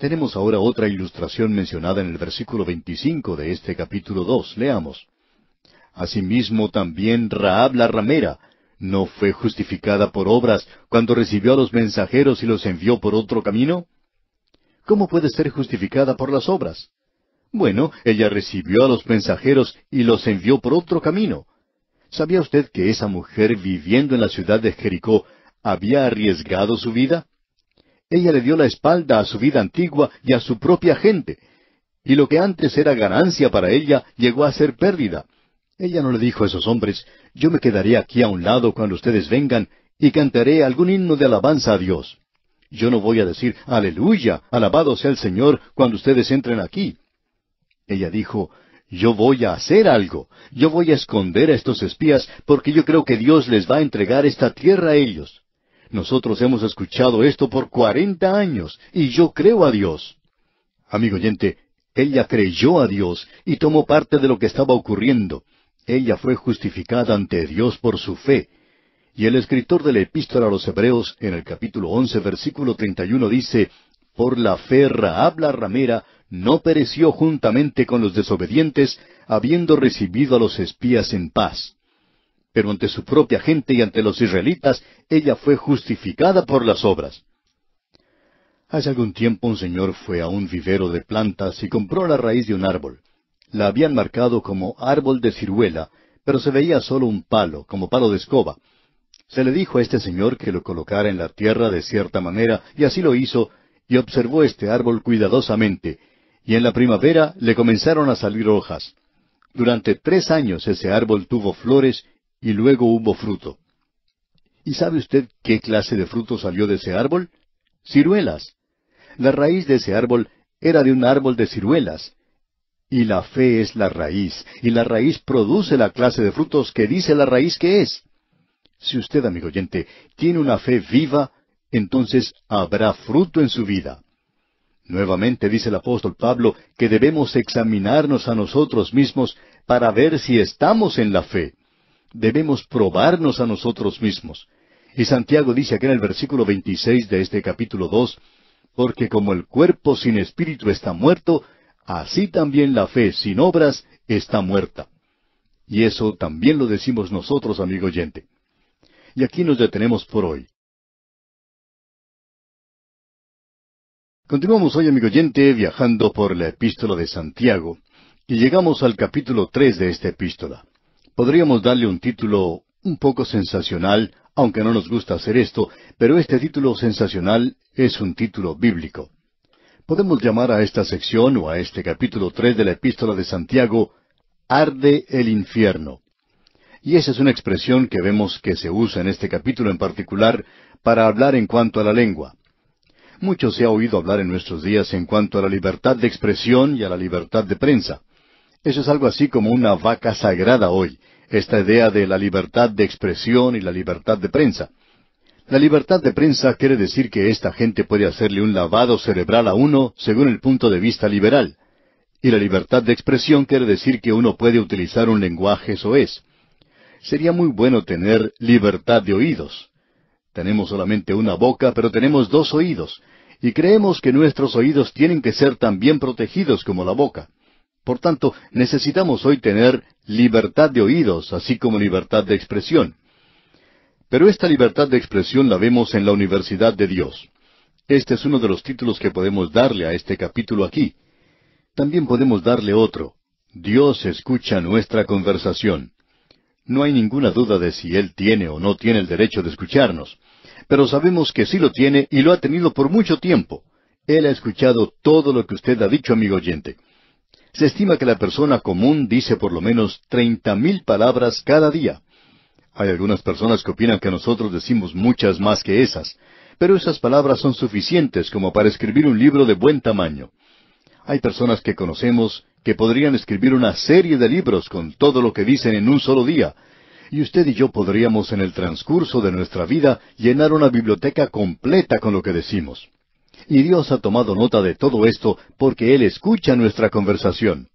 Tenemos ahora otra ilustración mencionada en el versículo 25 de este capítulo 2. Leamos. Asimismo también Raab la ramera no fue justificada por obras cuando recibió a los mensajeros y los envió por otro camino. ¿Cómo puede ser justificada por las obras? Bueno, ella recibió a los mensajeros y los envió por otro camino. ¿Sabía usted que esa mujer viviendo en la ciudad de Jericó había arriesgado su vida? Ella le dio la espalda a su vida antigua y a su propia gente. Y lo que antes era ganancia para ella llegó a ser pérdida. Ella no le dijo a esos hombres, yo me quedaré aquí a un lado cuando ustedes vengan y cantaré algún himno de alabanza a Dios. Yo no voy a decir, aleluya, alabado sea el Señor cuando ustedes entren aquí. Ella dijo, yo voy a hacer algo, yo voy a esconder a estos espías porque yo creo que Dios les va a entregar esta tierra a ellos. Nosotros hemos escuchado esto por cuarenta años y yo creo a Dios. Amigo oyente, ella creyó a Dios y tomó parte de lo que estaba ocurriendo. Ella fue justificada ante Dios por su fe. Y el escritor de la epístola a los Hebreos, en el capítulo once, versículo treinta y uno, dice, Por la fe habla ramera no pereció juntamente con los desobedientes, habiendo recibido a los espías en paz pero ante su propia gente y ante los israelitas, ella fue justificada por las obras. Hace algún tiempo un señor fue a un vivero de plantas y compró la raíz de un árbol. La habían marcado como árbol de ciruela, pero se veía solo un palo, como palo de escoba. Se le dijo a este señor que lo colocara en la tierra de cierta manera, y así lo hizo, y observó este árbol cuidadosamente, y en la primavera le comenzaron a salir hojas. Durante tres años ese árbol tuvo flores y luego hubo fruto. ¿Y sabe usted qué clase de fruto salió de ese árbol? Ciruelas. La raíz de ese árbol era de un árbol de ciruelas. Y la fe es la raíz, y la raíz produce la clase de frutos que dice la raíz que es. Si usted, amigo oyente, tiene una fe viva, entonces habrá fruto en su vida. Nuevamente dice el apóstol Pablo que debemos examinarnos a nosotros mismos para ver si estamos en la fe debemos probarnos a nosotros mismos. Y Santiago dice aquí en el versículo 26 de este capítulo 2, porque como el cuerpo sin espíritu está muerto, así también la fe sin obras está muerta. Y eso también lo decimos nosotros, amigo oyente. Y aquí nos detenemos por hoy. Continuamos hoy, amigo oyente, viajando por la epístola de Santiago, y llegamos al capítulo tres de esta epístola. Podríamos darle un título un poco sensacional, aunque no nos gusta hacer esto, pero este título sensacional es un título bíblico. Podemos llamar a esta sección o a este capítulo 3 de la epístola de Santiago Arde el infierno. Y esa es una expresión que vemos que se usa en este capítulo en particular para hablar en cuanto a la lengua. Mucho se ha oído hablar en nuestros días en cuanto a la libertad de expresión y a la libertad de prensa. Eso es algo así como una vaca sagrada hoy, esta idea de la libertad de expresión y la libertad de prensa. La libertad de prensa quiere decir que esta gente puede hacerle un lavado cerebral a uno según el punto de vista liberal. Y la libertad de expresión quiere decir que uno puede utilizar un lenguaje soez. Sería muy bueno tener libertad de oídos. Tenemos solamente una boca, pero tenemos dos oídos, y creemos que nuestros oídos tienen que ser tan bien protegidos como la boca. Por tanto, necesitamos hoy tener libertad de oídos, así como libertad de expresión. Pero esta libertad de expresión la vemos en la Universidad de Dios. Este es uno de los títulos que podemos darle a este capítulo aquí. También podemos darle otro. Dios escucha nuestra conversación. No hay ninguna duda de si Él tiene o no tiene el derecho de escucharnos, pero sabemos que sí lo tiene y lo ha tenido por mucho tiempo. Él ha escuchado todo lo que usted ha dicho, amigo oyente. Se estima que la persona común dice por lo menos treinta mil palabras cada día. Hay algunas personas que opinan que nosotros decimos muchas más que esas, pero esas palabras son suficientes como para escribir un libro de buen tamaño. Hay personas que conocemos que podrían escribir una serie de libros con todo lo que dicen en un solo día, y usted y yo podríamos en el transcurso de nuestra vida llenar una biblioteca completa con lo que decimos y Dios ha tomado nota de todo esto porque Él escucha nuestra conversación.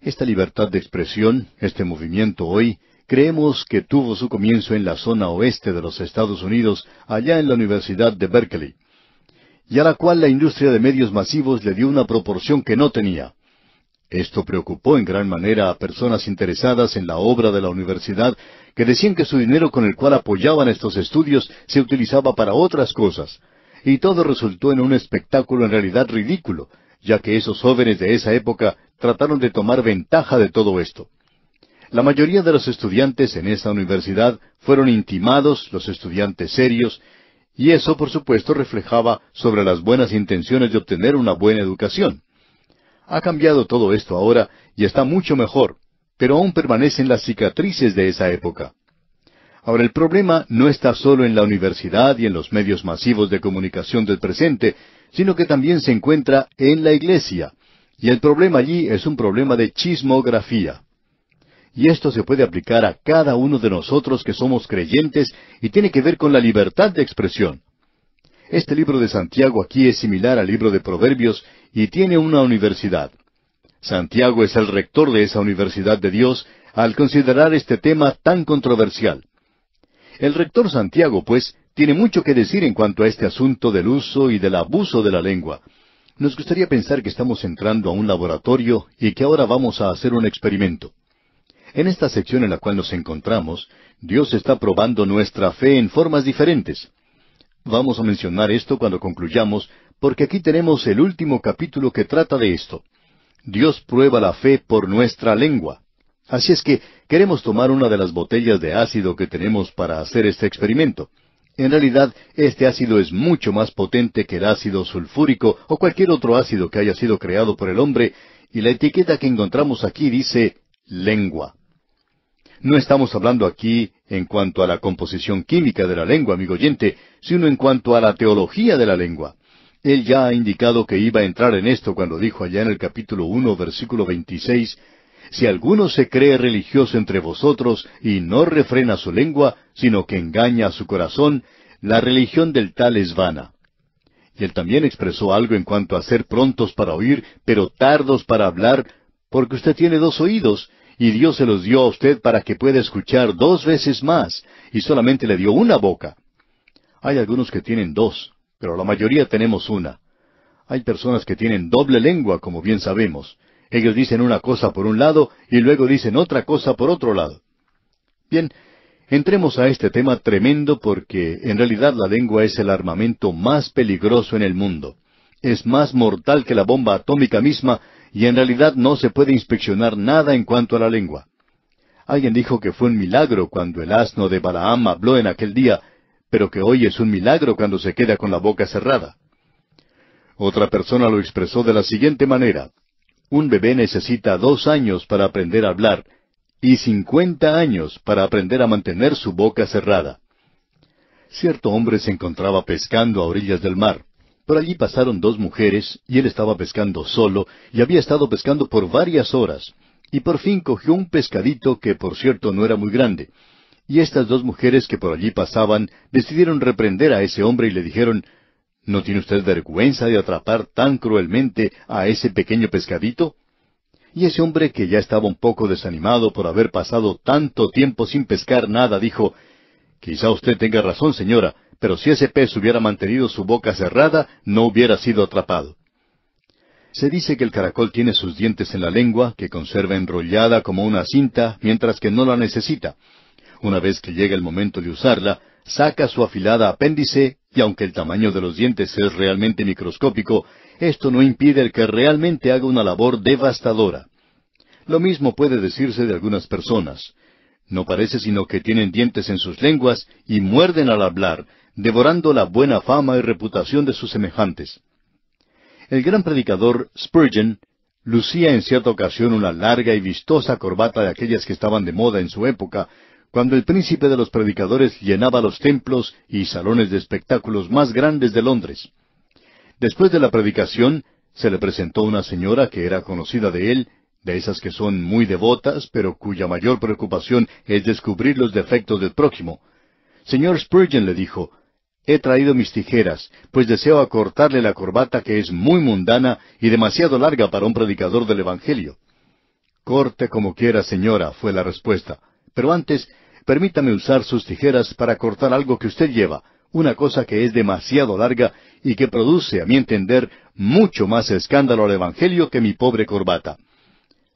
Esta libertad de expresión, este movimiento hoy, creemos que tuvo su comienzo en la zona oeste de los Estados Unidos, allá en la Universidad de Berkeley, y a la cual la industria de medios masivos le dio una proporción que no tenía. Esto preocupó en gran manera a personas interesadas en la obra de la universidad que decían que su dinero con el cual apoyaban estos estudios se utilizaba para otras cosas, y todo resultó en un espectáculo en realidad ridículo, ya que esos jóvenes de esa época trataron de tomar ventaja de todo esto. La mayoría de los estudiantes en esa universidad fueron intimados, los estudiantes serios, y eso por supuesto reflejaba sobre las buenas intenciones de obtener una buena educación. Ha cambiado todo esto ahora y está mucho mejor, pero aún permanecen las cicatrices de esa época. Ahora, el problema no está solo en la universidad y en los medios masivos de comunicación del presente, sino que también se encuentra en la iglesia. Y el problema allí es un problema de chismografía. Y esto se puede aplicar a cada uno de nosotros que somos creyentes y tiene que ver con la libertad de expresión. Este libro de Santiago aquí es similar al libro de Proverbios y tiene una universidad. Santiago es el rector de esa universidad de Dios al considerar este tema tan controversial. El rector Santiago, pues, tiene mucho que decir en cuanto a este asunto del uso y del abuso de la lengua. Nos gustaría pensar que estamos entrando a un laboratorio y que ahora vamos a hacer un experimento. En esta sección en la cual nos encontramos, Dios está probando nuestra fe en formas diferentes. Vamos a mencionar esto cuando concluyamos, porque aquí tenemos el último capítulo que trata de esto. Dios prueba la fe por nuestra lengua. Así es que queremos tomar una de las botellas de ácido que tenemos para hacer este experimento. En realidad, este ácido es mucho más potente que el ácido sulfúrico o cualquier otro ácido que haya sido creado por el hombre, y la etiqueta que encontramos aquí dice lengua. No estamos hablando aquí en cuanto a la composición química de la lengua, amigo oyente, sino en cuanto a la teología de la lengua. Él ya ha indicado que iba a entrar en esto cuando dijo allá en el capítulo uno, versículo veintiséis, si alguno se cree religioso entre vosotros y no refrena su lengua, sino que engaña a su corazón, la religión del tal es vana. Y él también expresó algo en cuanto a ser prontos para oír, pero tardos para hablar, porque usted tiene dos oídos, y Dios se los dio a usted para que pueda escuchar dos veces más, y solamente le dio una boca. Hay algunos que tienen dos, pero la mayoría tenemos una. Hay personas que tienen doble lengua, como bien sabemos, ellos dicen una cosa por un lado y luego dicen otra cosa por otro lado. Bien, entremos a este tema tremendo porque en realidad la lengua es el armamento más peligroso en el mundo. Es más mortal que la bomba atómica misma y en realidad no se puede inspeccionar nada en cuanto a la lengua. Alguien dijo que fue un milagro cuando el asno de Balaam habló en aquel día, pero que hoy es un milagro cuando se queda con la boca cerrada. Otra persona lo expresó de la siguiente manera. Un bebé necesita dos años para aprender a hablar y cincuenta años para aprender a mantener su boca cerrada. Cierto hombre se encontraba pescando a orillas del mar. Por allí pasaron dos mujeres y él estaba pescando solo y había estado pescando por varias horas y por fin cogió un pescadito que por cierto no era muy grande. Y estas dos mujeres que por allí pasaban decidieron reprender a ese hombre y le dijeron ¿No tiene usted vergüenza de atrapar tan cruelmente a ese pequeño pescadito? Y ese hombre, que ya estaba un poco desanimado por haber pasado tanto tiempo sin pescar nada, dijo, Quizá usted tenga razón, señora, pero si ese pez hubiera mantenido su boca cerrada, no hubiera sido atrapado. Se dice que el caracol tiene sus dientes en la lengua, que conserva enrollada como una cinta, mientras que no la necesita. Una vez que llega el momento de usarla, saca su afilada apéndice y aunque el tamaño de los dientes es realmente microscópico, esto no impide el que realmente haga una labor devastadora. Lo mismo puede decirse de algunas personas. No parece sino que tienen dientes en sus lenguas y muerden al hablar, devorando la buena fama y reputación de sus semejantes. El gran predicador Spurgeon lucía en cierta ocasión una larga y vistosa corbata de aquellas que estaban de moda en su época, cuando el príncipe de los predicadores llenaba los templos y salones de espectáculos más grandes de Londres. Después de la predicación, se le presentó una señora que era conocida de él, de esas que son muy devotas, pero cuya mayor preocupación es descubrir los defectos del prójimo. Señor Spurgeon le dijo, He traído mis tijeras, pues deseo acortarle la corbata que es muy mundana y demasiado larga para un predicador del Evangelio. Corte como quiera, señora, fue la respuesta. Pero antes, permítame usar sus tijeras para cortar algo que usted lleva, una cosa que es demasiado larga y que produce, a mi entender, mucho más escándalo al Evangelio que mi pobre corbata.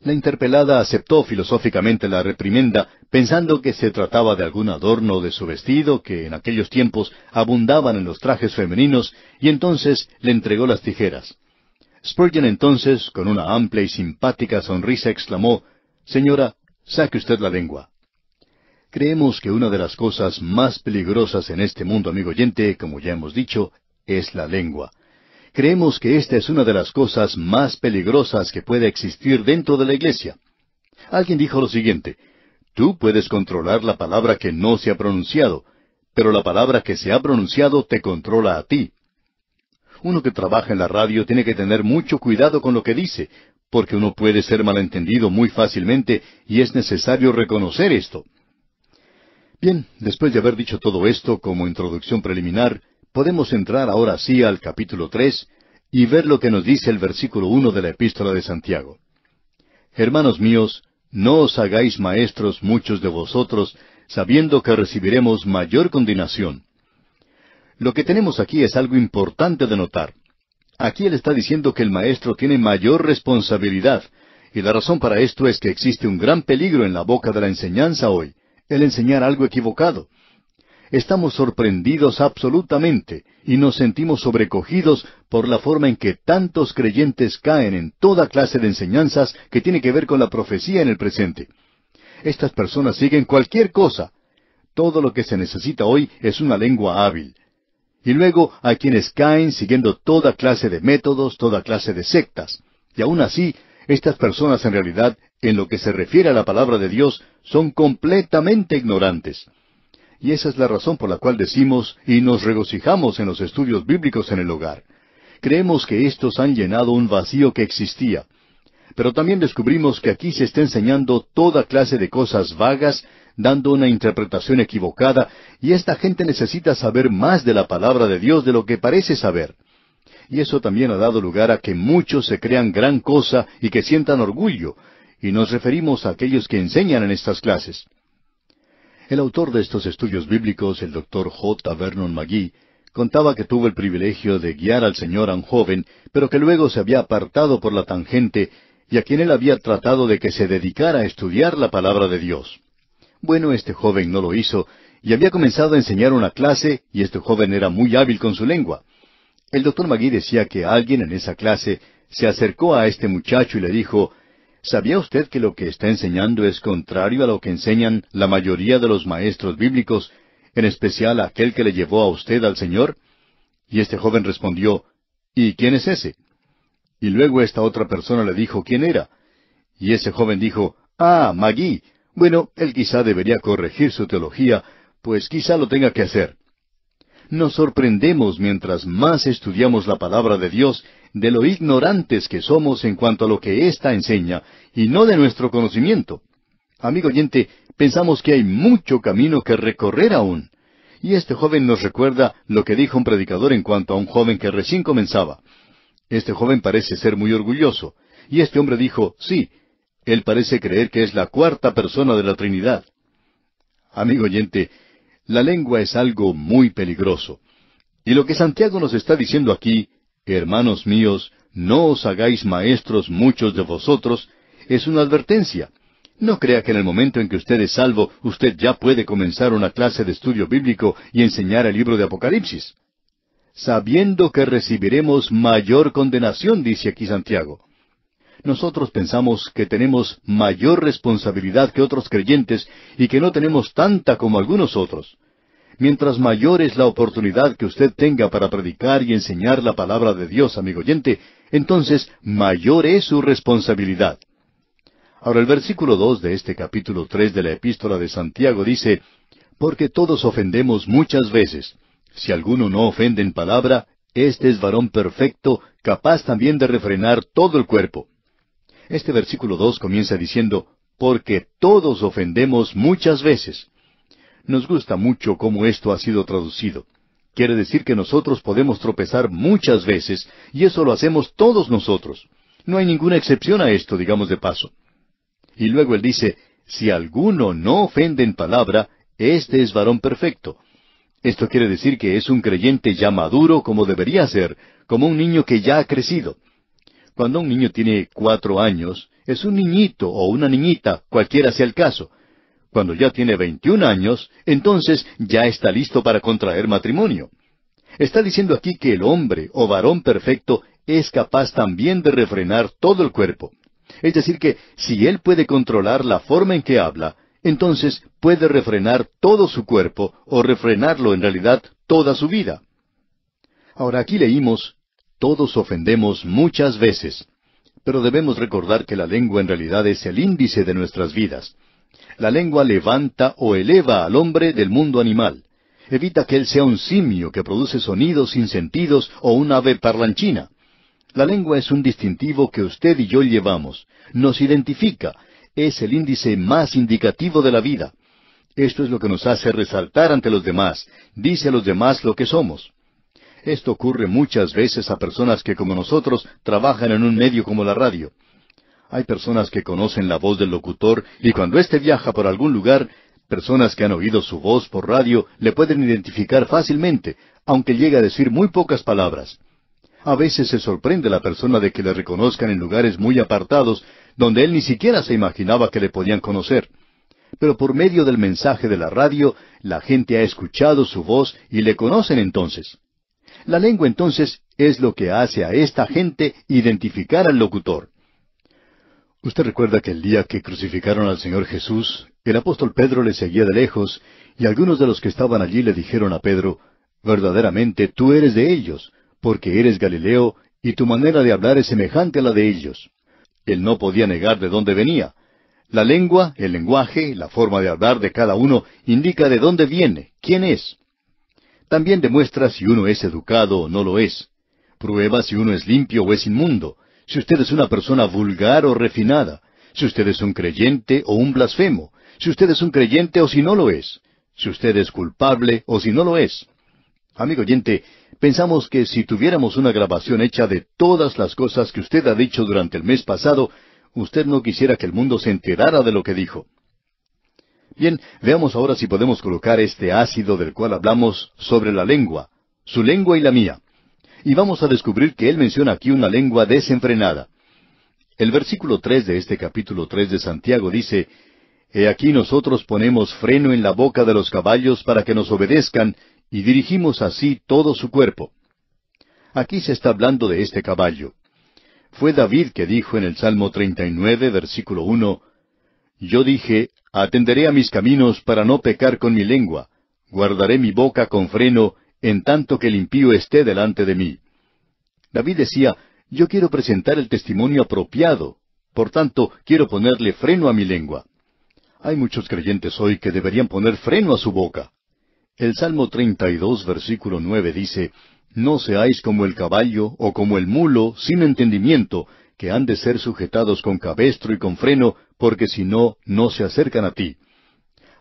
La interpelada aceptó filosóficamente la reprimenda, pensando que se trataba de algún adorno de su vestido que en aquellos tiempos abundaban en los trajes femeninos, y entonces le entregó las tijeras. Spurgeon entonces, con una amplia y simpática sonrisa, exclamó Señora, saque usted la lengua. Creemos que una de las cosas más peligrosas en este mundo, amigo oyente, como ya hemos dicho, es la lengua. Creemos que esta es una de las cosas más peligrosas que puede existir dentro de la iglesia. Alguien dijo lo siguiente, tú puedes controlar la palabra que no se ha pronunciado, pero la palabra que se ha pronunciado te controla a ti. Uno que trabaja en la radio tiene que tener mucho cuidado con lo que dice, porque uno puede ser malentendido muy fácilmente y es necesario reconocer esto. Bien, después de haber dicho todo esto como introducción preliminar, podemos entrar ahora sí al capítulo 3 y ver lo que nos dice el versículo 1 de la Epístola de Santiago. Hermanos míos, no os hagáis maestros muchos de vosotros, sabiendo que recibiremos mayor condenación. Lo que tenemos aquí es algo importante de notar. Aquí él está diciendo que el maestro tiene mayor responsabilidad, y la razón para esto es que existe un gran peligro en la boca de la enseñanza hoy el enseñar algo equivocado. Estamos sorprendidos absolutamente y nos sentimos sobrecogidos por la forma en que tantos creyentes caen en toda clase de enseñanzas que tiene que ver con la profecía en el presente. Estas personas siguen cualquier cosa. Todo lo que se necesita hoy es una lengua hábil. Y luego hay quienes caen siguiendo toda clase de métodos, toda clase de sectas. Y aún así, estas personas en realidad en lo que se refiere a la palabra de Dios, son completamente ignorantes. Y esa es la razón por la cual decimos y nos regocijamos en los estudios bíblicos en el hogar. Creemos que estos han llenado un vacío que existía. Pero también descubrimos que aquí se está enseñando toda clase de cosas vagas, dando una interpretación equivocada, y esta gente necesita saber más de la palabra de Dios de lo que parece saber. Y eso también ha dado lugar a que muchos se crean gran cosa y que sientan orgullo, y nos referimos a aquellos que enseñan en estas clases. El autor de estos estudios bíblicos, el doctor J. Vernon McGee, contaba que tuvo el privilegio de guiar al Señor a un joven, pero que luego se había apartado por la tangente y a quien él había tratado de que se dedicara a estudiar la palabra de Dios. Bueno, este joven no lo hizo y había comenzado a enseñar una clase y este joven era muy hábil con su lengua. El doctor Magui decía que alguien en esa clase se acercó a este muchacho y le dijo, ¿Sabía usted que lo que está enseñando es contrario a lo que enseñan la mayoría de los maestros bíblicos, en especial aquel que le llevó a usted al Señor? Y este joven respondió, ¿Y quién es ese? Y luego esta otra persona le dijo quién era. Y ese joven dijo, Ah, Magui. Bueno, él quizá debería corregir su teología, pues quizá lo tenga que hacer nos sorprendemos mientras más estudiamos la palabra de Dios de lo ignorantes que somos en cuanto a lo que ésta enseña y no de nuestro conocimiento. Amigo oyente, pensamos que hay mucho camino que recorrer aún. Y este joven nos recuerda lo que dijo un predicador en cuanto a un joven que recién comenzaba. Este joven parece ser muy orgulloso. Y este hombre dijo, sí, él parece creer que es la cuarta persona de la Trinidad. Amigo oyente, la lengua es algo muy peligroso. Y lo que Santiago nos está diciendo aquí, hermanos míos, no os hagáis maestros muchos de vosotros, es una advertencia. No crea que en el momento en que usted es salvo, usted ya puede comenzar una clase de estudio bíblico y enseñar el libro de Apocalipsis. Sabiendo que recibiremos mayor condenación, dice aquí Santiago nosotros pensamos que tenemos mayor responsabilidad que otros creyentes y que no tenemos tanta como algunos otros. Mientras mayor es la oportunidad que usted tenga para predicar y enseñar la palabra de Dios, amigo oyente, entonces mayor es su responsabilidad. Ahora el versículo dos de este capítulo tres de la epístola de Santiago dice, Porque todos ofendemos muchas veces. Si alguno no ofende en palabra, este es varón perfecto, capaz también de refrenar todo el cuerpo. Este versículo 2 comienza diciendo, porque todos ofendemos muchas veces. Nos gusta mucho cómo esto ha sido traducido. Quiere decir que nosotros podemos tropezar muchas veces, y eso lo hacemos todos nosotros. No hay ninguna excepción a esto, digamos de paso. Y luego él dice, si alguno no ofende en palabra, este es varón perfecto. Esto quiere decir que es un creyente ya maduro como debería ser, como un niño que ya ha crecido. Cuando un niño tiene cuatro años, es un niñito o una niñita, cualquiera sea el caso. Cuando ya tiene veintiún años, entonces ya está listo para contraer matrimonio. Está diciendo aquí que el hombre o varón perfecto es capaz también de refrenar todo el cuerpo. Es decir, que si él puede controlar la forma en que habla, entonces puede refrenar todo su cuerpo o refrenarlo en realidad toda su vida. Ahora aquí leímos todos ofendemos muchas veces, pero debemos recordar que la lengua en realidad es el índice de nuestras vidas. La lengua levanta o eleva al hombre del mundo animal. Evita que él sea un simio que produce sonidos sin sentidos o un ave parlanchina. La lengua es un distintivo que usted y yo llevamos. Nos identifica. Es el índice más indicativo de la vida. Esto es lo que nos hace resaltar ante los demás. Dice a los demás lo que somos. Esto ocurre muchas veces a personas que como nosotros trabajan en un medio como la radio. Hay personas que conocen la voz del locutor y cuando éste viaja por algún lugar, personas que han oído su voz por radio le pueden identificar fácilmente, aunque llegue a decir muy pocas palabras. A veces se sorprende la persona de que le reconozcan en lugares muy apartados, donde él ni siquiera se imaginaba que le podían conocer. Pero por medio del mensaje de la radio, la gente ha escuchado su voz y le conocen entonces. La lengua entonces es lo que hace a esta gente identificar al locutor. Usted recuerda que el día que crucificaron al Señor Jesús, el apóstol Pedro le seguía de lejos, y algunos de los que estaban allí le dijeron a Pedro, verdaderamente tú eres de ellos, porque eres Galileo, y tu manera de hablar es semejante a la de ellos. Él no podía negar de dónde venía. La lengua, el lenguaje, la forma de hablar de cada uno indica de dónde viene, quién es. También demuestra si uno es educado o no lo es. Prueba si uno es limpio o es inmundo, si usted es una persona vulgar o refinada, si usted es un creyente o un blasfemo, si usted es un creyente o si no lo es, si usted es culpable o si no lo es. Amigo oyente, pensamos que si tuviéramos una grabación hecha de todas las cosas que usted ha dicho durante el mes pasado, usted no quisiera que el mundo se enterara de lo que dijo. Bien, veamos ahora si podemos colocar este ácido del cual hablamos sobre la lengua, su lengua y la mía. Y vamos a descubrir que él menciona aquí una lengua desenfrenada. El versículo tres de este capítulo tres de Santiago dice He aquí nosotros ponemos freno en la boca de los caballos para que nos obedezcan, y dirigimos así todo su cuerpo. Aquí se está hablando de este caballo. Fue David que dijo en el Salmo 39, versículo 1, Yo dije, Atenderé a mis caminos para no pecar con mi lengua. Guardaré mi boca con freno en tanto que el impío esté delante de mí. David decía, yo quiero presentar el testimonio apropiado, por tanto quiero ponerle freno a mi lengua. Hay muchos creyentes hoy que deberían poner freno a su boca. El Salmo 32, versículo 9 dice, No seáis como el caballo o como el mulo, sin entendimiento, que han de ser sujetados con cabestro y con freno, porque si no, no se acercan a ti.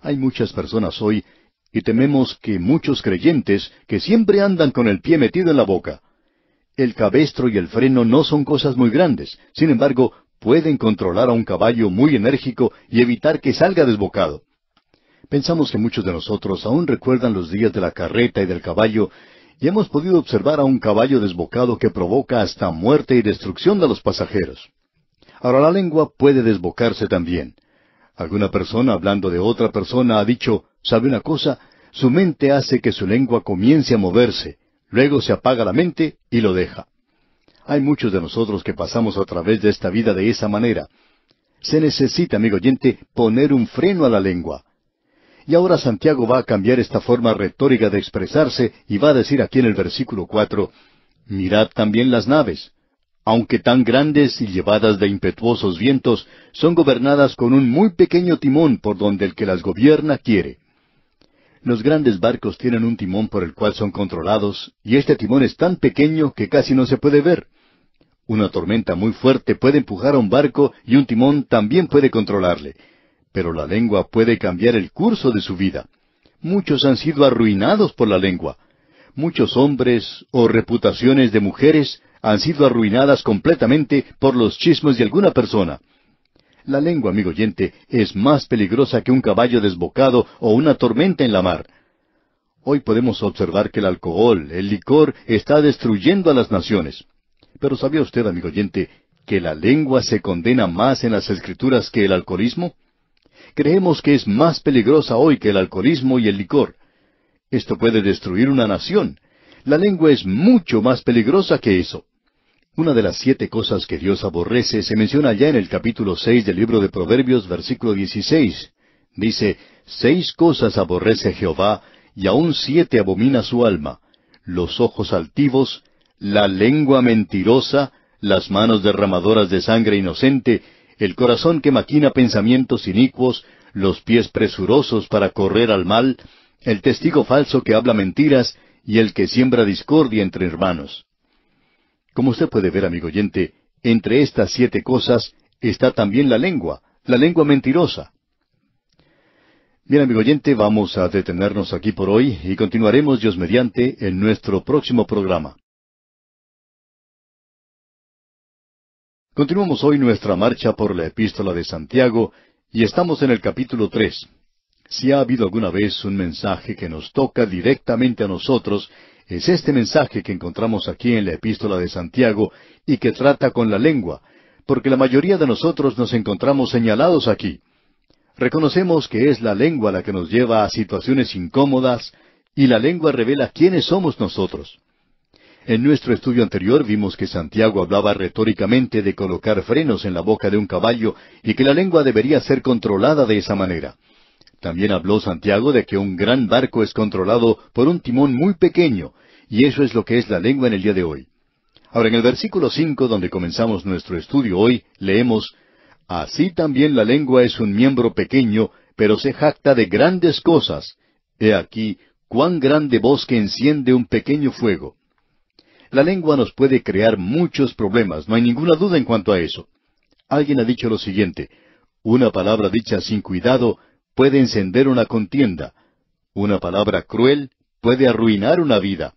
Hay muchas personas hoy, y tememos que muchos creyentes, que siempre andan con el pie metido en la boca. El cabestro y el freno no son cosas muy grandes, sin embargo, pueden controlar a un caballo muy enérgico y evitar que salga desbocado. Pensamos que muchos de nosotros aún recuerdan los días de la carreta y del caballo y hemos podido observar a un caballo desbocado que provoca hasta muerte y destrucción de los pasajeros. Ahora la lengua puede desbocarse también. Alguna persona hablando de otra persona ha dicho, ¿sabe una cosa? Su mente hace que su lengua comience a moverse, luego se apaga la mente y lo deja. Hay muchos de nosotros que pasamos a través de esta vida de esa manera. Se necesita, amigo oyente, poner un freno a la lengua. Y ahora Santiago va a cambiar esta forma retórica de expresarse y va a decir aquí en el versículo cuatro Mirad también las naves. Aunque tan grandes y llevadas de impetuosos vientos, son gobernadas con un muy pequeño timón por donde el que las gobierna quiere. Los grandes barcos tienen un timón por el cual son controlados, y este timón es tan pequeño que casi no se puede ver. Una tormenta muy fuerte puede empujar a un barco y un timón también puede controlarle, pero la lengua puede cambiar el curso de su vida. Muchos han sido arruinados por la lengua. Muchos hombres o reputaciones de mujeres han sido arruinadas completamente por los chismes de alguna persona. La lengua, amigo oyente, es más peligrosa que un caballo desbocado o una tormenta en la mar. Hoy podemos observar que el alcohol, el licor, está destruyendo a las naciones. Pero ¿sabía usted, amigo oyente, que la lengua se condena más en las escrituras que el alcoholismo? creemos que es más peligrosa hoy que el alcoholismo y el licor. Esto puede destruir una nación. La lengua es mucho más peligrosa que eso. Una de las siete cosas que Dios aborrece se menciona ya en el capítulo seis del libro de Proverbios, versículo dieciséis. Dice, Seis cosas aborrece Jehová, y aun siete abomina su alma, los ojos altivos, la lengua mentirosa, las manos derramadoras de sangre inocente, el corazón que maquina pensamientos inicuos, los pies presurosos para correr al mal, el testigo falso que habla mentiras y el que siembra discordia entre hermanos. Como usted puede ver, amigo oyente, entre estas siete cosas está también la lengua, la lengua mentirosa. Bien, amigo oyente, vamos a detenernos aquí por hoy y continuaremos, Dios mediante, en nuestro próximo programa. Continuamos hoy nuestra marcha por la epístola de Santiago y estamos en el capítulo tres. Si ha habido alguna vez un mensaje que nos toca directamente a nosotros, es este mensaje que encontramos aquí en la epístola de Santiago y que trata con la lengua, porque la mayoría de nosotros nos encontramos señalados aquí. Reconocemos que es la lengua la que nos lleva a situaciones incómodas y la lengua revela quiénes somos nosotros. En nuestro estudio anterior vimos que Santiago hablaba retóricamente de colocar frenos en la boca de un caballo y que la lengua debería ser controlada de esa manera. También habló Santiago de que un gran barco es controlado por un timón muy pequeño, y eso es lo que es la lengua en el día de hoy. Ahora, en el versículo cinco, donde comenzamos nuestro estudio hoy, leemos Así también la lengua es un miembro pequeño, pero se jacta de grandes cosas. He aquí cuán grande bosque enciende un pequeño fuego. La lengua nos puede crear muchos problemas, no hay ninguna duda en cuanto a eso. Alguien ha dicho lo siguiente, una palabra dicha sin cuidado puede encender una contienda, una palabra cruel puede arruinar una vida,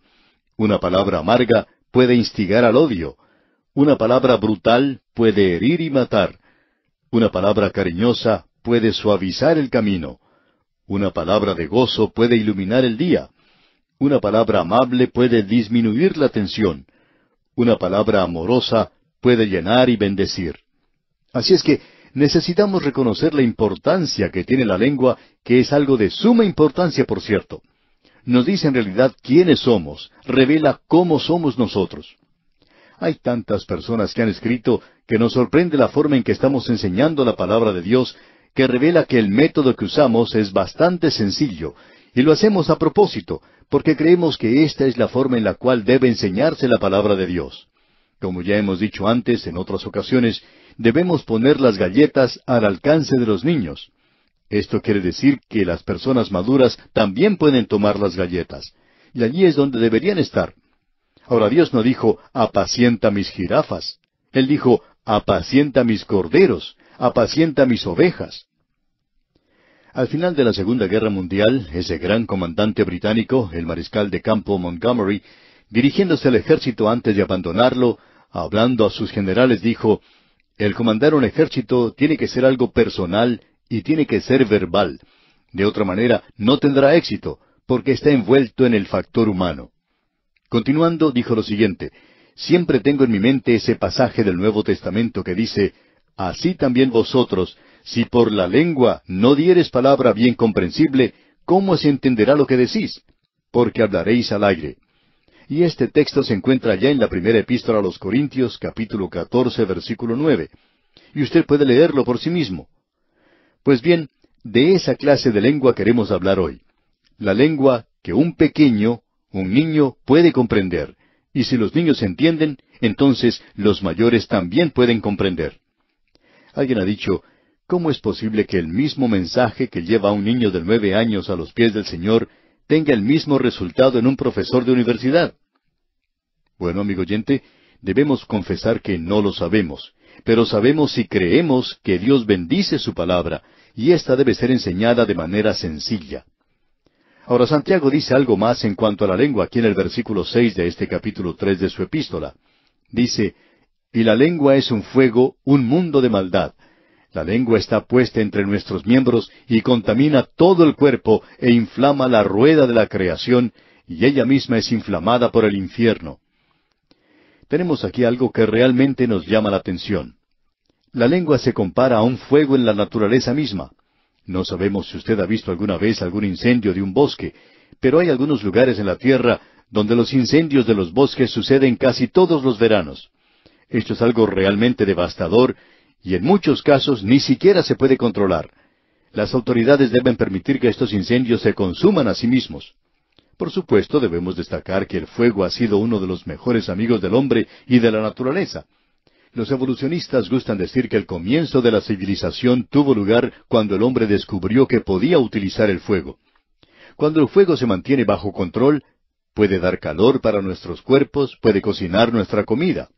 una palabra amarga puede instigar al odio, una palabra brutal puede herir y matar, una palabra cariñosa puede suavizar el camino, una palabra de gozo puede iluminar el día, una palabra amable puede disminuir la tensión. Una palabra amorosa puede llenar y bendecir. Así es que necesitamos reconocer la importancia que tiene la lengua, que es algo de suma importancia, por cierto. Nos dice en realidad quiénes somos, revela cómo somos nosotros. Hay tantas personas que han escrito que nos sorprende la forma en que estamos enseñando la palabra de Dios, que revela que el método que usamos es bastante sencillo y lo hacemos a propósito, porque creemos que esta es la forma en la cual debe enseñarse la palabra de Dios. Como ya hemos dicho antes en otras ocasiones, debemos poner las galletas al alcance de los niños. Esto quiere decir que las personas maduras también pueden tomar las galletas, y allí es donde deberían estar. Ahora Dios no dijo, apacienta mis jirafas. Él dijo, apacienta mis corderos, apacienta mis ovejas. Al final de la Segunda Guerra Mundial, ese gran comandante británico, el mariscal de campo Montgomery, dirigiéndose al ejército antes de abandonarlo, hablando a sus generales, dijo, El comandar un ejército tiene que ser algo personal y tiene que ser verbal. De otra manera, no tendrá éxito, porque está envuelto en el factor humano. Continuando, dijo lo siguiente, Siempre tengo en mi mente ese pasaje del Nuevo Testamento que dice, Así también vosotros, si por la lengua no dieres palabra bien comprensible, ¿cómo se entenderá lo que decís? Porque hablaréis al aire. Y este texto se encuentra ya en la primera epístola a los Corintios, capítulo 14, versículo 9. Y usted puede leerlo por sí mismo. Pues bien, de esa clase de lengua queremos hablar hoy. La lengua que un pequeño, un niño, puede comprender. Y si los niños entienden, entonces los mayores también pueden comprender. Alguien ha dicho, ¿cómo es posible que el mismo mensaje que lleva a un niño de nueve años a los pies del Señor tenga el mismo resultado en un profesor de universidad? Bueno, amigo oyente, debemos confesar que no lo sabemos, pero sabemos y creemos que Dios bendice su palabra, y ésta debe ser enseñada de manera sencilla. Ahora Santiago dice algo más en cuanto a la lengua aquí en el versículo seis de este capítulo tres de su epístola. Dice, Y la lengua es un fuego, un mundo de maldad. La lengua está puesta entre nuestros miembros y contamina todo el cuerpo e inflama la rueda de la creación, y ella misma es inflamada por el infierno. Tenemos aquí algo que realmente nos llama la atención. La lengua se compara a un fuego en la naturaleza misma. No sabemos si usted ha visto alguna vez algún incendio de un bosque, pero hay algunos lugares en la Tierra donde los incendios de los bosques suceden casi todos los veranos. Esto es algo realmente devastador y en muchos casos ni siquiera se puede controlar. Las autoridades deben permitir que estos incendios se consuman a sí mismos. Por supuesto, debemos destacar que el fuego ha sido uno de los mejores amigos del hombre y de la naturaleza. Los evolucionistas gustan decir que el comienzo de la civilización tuvo lugar cuando el hombre descubrió que podía utilizar el fuego. Cuando el fuego se mantiene bajo control, puede dar calor para nuestros cuerpos, puede cocinar nuestra comida.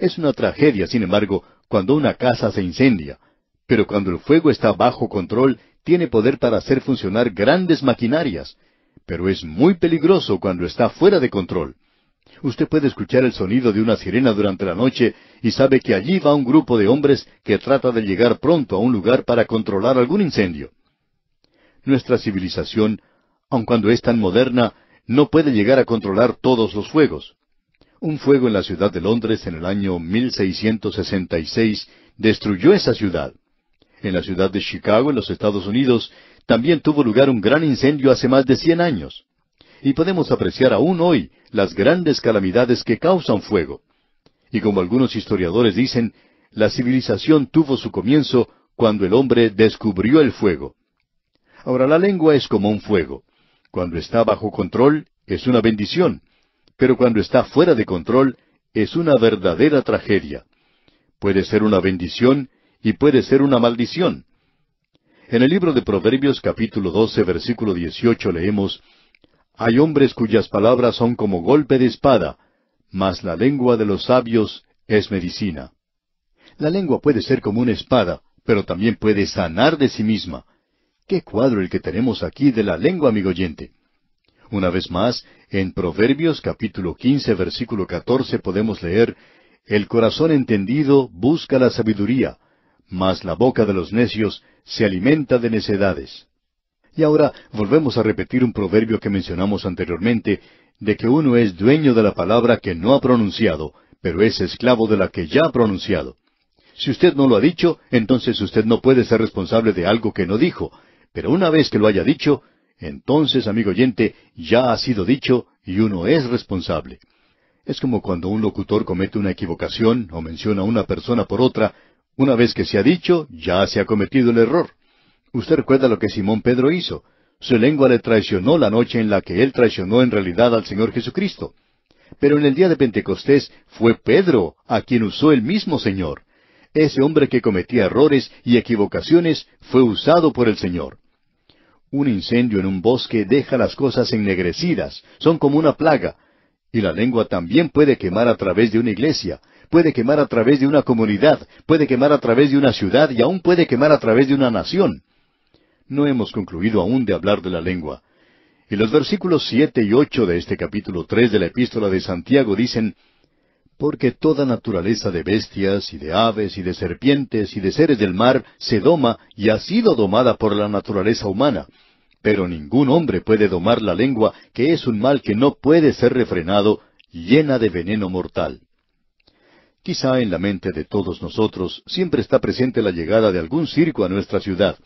Es una tragedia, sin embargo, cuando una casa se incendia, pero cuando el fuego está bajo control, tiene poder para hacer funcionar grandes maquinarias, pero es muy peligroso cuando está fuera de control. Usted puede escuchar el sonido de una sirena durante la noche y sabe que allí va un grupo de hombres que trata de llegar pronto a un lugar para controlar algún incendio. Nuestra civilización, aun cuando es tan moderna, no puede llegar a controlar todos los fuegos. Un fuego en la ciudad de Londres en el año 1666 destruyó esa ciudad. En la ciudad de Chicago, en los Estados Unidos, también tuvo lugar un gran incendio hace más de cien años. Y podemos apreciar aún hoy las grandes calamidades que causan fuego. Y como algunos historiadores dicen, la civilización tuvo su comienzo cuando el hombre descubrió el fuego. Ahora la lengua es como un fuego. Cuando está bajo control, es una bendición pero cuando está fuera de control es una verdadera tragedia. Puede ser una bendición y puede ser una maldición. En el libro de Proverbios capítulo 12 versículo 18 leemos, Hay hombres cuyas palabras son como golpe de espada, mas la lengua de los sabios es medicina. La lengua puede ser como una espada, pero también puede sanar de sí misma. Qué cuadro el que tenemos aquí de la lengua, amigo oyente. Una vez más, en Proverbios capítulo quince, versículo catorce, podemos leer, El corazón entendido busca la sabiduría, mas la boca de los necios se alimenta de necedades. Y ahora volvemos a repetir un proverbio que mencionamos anteriormente, de que uno es dueño de la palabra que no ha pronunciado, pero es esclavo de la que ya ha pronunciado. Si usted no lo ha dicho, entonces usted no puede ser responsable de algo que no dijo, pero una vez que lo haya dicho, entonces, amigo oyente, ya ha sido dicho y uno es responsable. Es como cuando un locutor comete una equivocación o menciona a una persona por otra, una vez que se ha dicho, ya se ha cometido el error. Usted recuerda lo que Simón Pedro hizo. Su lengua le traicionó la noche en la que él traicionó en realidad al Señor Jesucristo. Pero en el día de Pentecostés fue Pedro a quien usó el mismo Señor. Ese hombre que cometía errores y equivocaciones fue usado por el Señor. Un incendio en un bosque deja las cosas ennegrecidas, son como una plaga. Y la lengua también puede quemar a través de una iglesia, puede quemar a través de una comunidad, puede quemar a través de una ciudad y aún puede quemar a través de una nación. No hemos concluido aún de hablar de la lengua. Y los versículos siete y ocho de este capítulo tres de la Epístola de Santiago dicen porque toda naturaleza de bestias y de aves y de serpientes y de seres del mar se doma y ha sido domada por la naturaleza humana. Pero ningún hombre puede domar la lengua, que es un mal que no puede ser refrenado, llena de veneno mortal. Quizá en la mente de todos nosotros siempre está presente la llegada de algún circo a nuestra ciudad,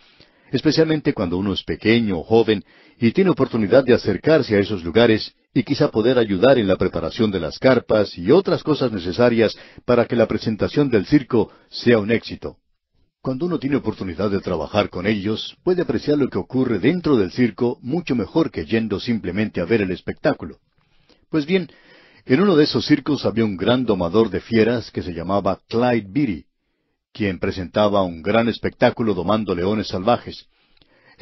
especialmente cuando uno es pequeño o joven y tiene oportunidad de acercarse a esos lugares y quizá poder ayudar en la preparación de las carpas y otras cosas necesarias para que la presentación del circo sea un éxito. Cuando uno tiene oportunidad de trabajar con ellos, puede apreciar lo que ocurre dentro del circo mucho mejor que yendo simplemente a ver el espectáculo. Pues bien, en uno de esos circos había un gran domador de fieras que se llamaba Clyde Beatty, quien presentaba un gran espectáculo domando leones salvajes.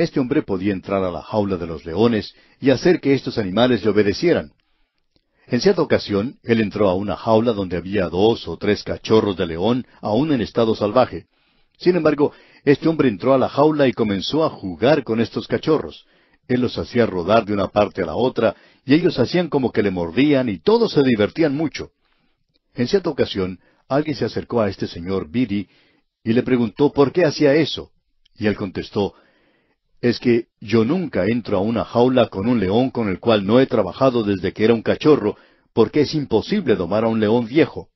Este hombre podía entrar a la jaula de los leones y hacer que estos animales le obedecieran. En cierta ocasión, él entró a una jaula donde había dos o tres cachorros de león, aún en estado salvaje. Sin embargo, este hombre entró a la jaula y comenzó a jugar con estos cachorros. Él los hacía rodar de una parte a la otra, y ellos hacían como que le mordían, y todos se divertían mucho. En cierta ocasión, alguien se acercó a este señor Biddy y le preguntó por qué hacía eso. Y él contestó, es que yo nunca entro a una jaula con un león con el cual no he trabajado desde que era un cachorro, porque es imposible domar a un león viejo.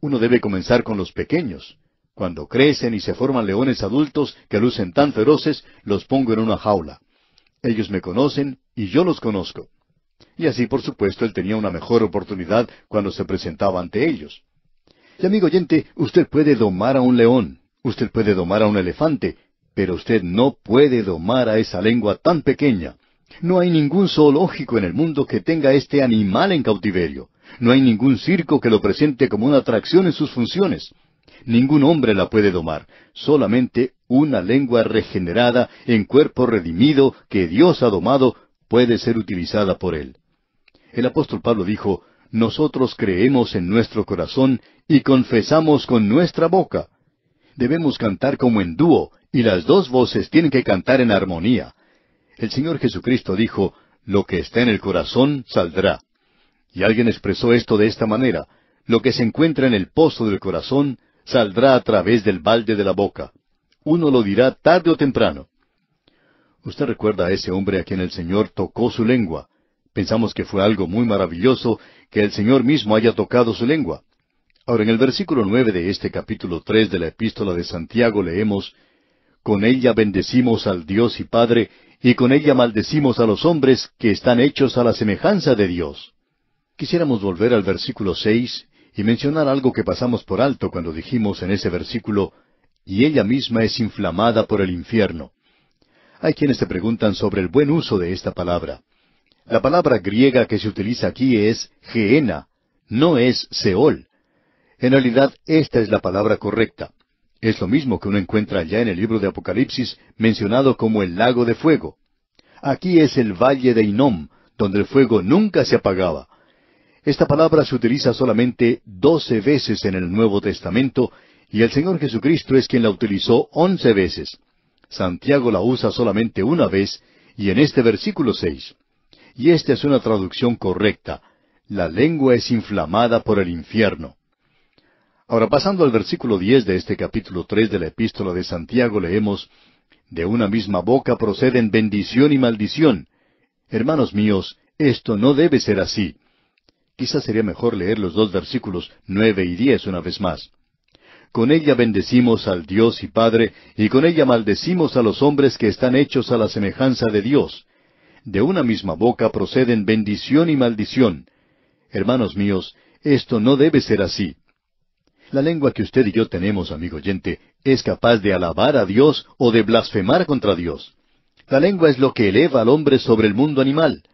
Uno debe comenzar con los pequeños. Cuando crecen y se forman leones adultos que lucen tan feroces, los pongo en una jaula. Ellos me conocen y yo los conozco. Y así, por supuesto, él tenía una mejor oportunidad cuando se presentaba ante ellos. Y amigo oyente, usted puede domar a un león, usted puede domar a un elefante, pero usted no puede domar a esa lengua tan pequeña. No hay ningún zoológico en el mundo que tenga este animal en cautiverio. No hay ningún circo que lo presente como una atracción en sus funciones. Ningún hombre la puede domar, solamente una lengua regenerada en cuerpo redimido que Dios ha domado puede ser utilizada por él. El apóstol Pablo dijo, nosotros creemos en nuestro corazón y confesamos con nuestra boca. Debemos cantar como en dúo, y las dos voces tienen que cantar en armonía. El Señor Jesucristo dijo, lo que está en el corazón saldrá. Y alguien expresó esto de esta manera, lo que se encuentra en el pozo del corazón saldrá a través del balde de la boca. Uno lo dirá tarde o temprano. Usted recuerda a ese hombre a quien el Señor tocó su lengua. Pensamos que fue algo muy maravilloso que el Señor mismo haya tocado su lengua. Ahora, en el versículo nueve de este capítulo tres de la Epístola de Santiago leemos con ella bendecimos al Dios y Padre, y con ella maldecimos a los hombres que están hechos a la semejanza de Dios. Quisiéramos volver al versículo seis y mencionar algo que pasamos por alto cuando dijimos en ese versículo, y ella misma es inflamada por el infierno. Hay quienes se preguntan sobre el buen uso de esta palabra. La palabra griega que se utiliza aquí es geena, no es Seol. En realidad, esta es la palabra correcta. Es lo mismo que uno encuentra ya en el libro de Apocalipsis mencionado como el lago de fuego. Aquí es el valle de Inom, donde el fuego nunca se apagaba. Esta palabra se utiliza solamente doce veces en el Nuevo Testamento y el Señor Jesucristo es quien la utilizó once veces. Santiago la usa solamente una vez y en este versículo seis. Y esta es una traducción correcta. La lengua es inflamada por el infierno. Ahora, pasando al versículo diez de este capítulo tres de la Epístola de Santiago, leemos De una misma boca proceden bendición y maldición. Hermanos míos, esto no debe ser así. Quizás sería mejor leer los dos versículos nueve y diez una vez más. Con ella bendecimos al Dios y Padre, y con ella maldecimos a los hombres que están hechos a la semejanza de Dios. De una misma boca proceden bendición y maldición. Hermanos míos, esto no debe ser así. La lengua que usted y yo tenemos, amigo oyente, es capaz de alabar a Dios o de blasfemar contra Dios. La lengua es lo que eleva al hombre sobre el mundo animal.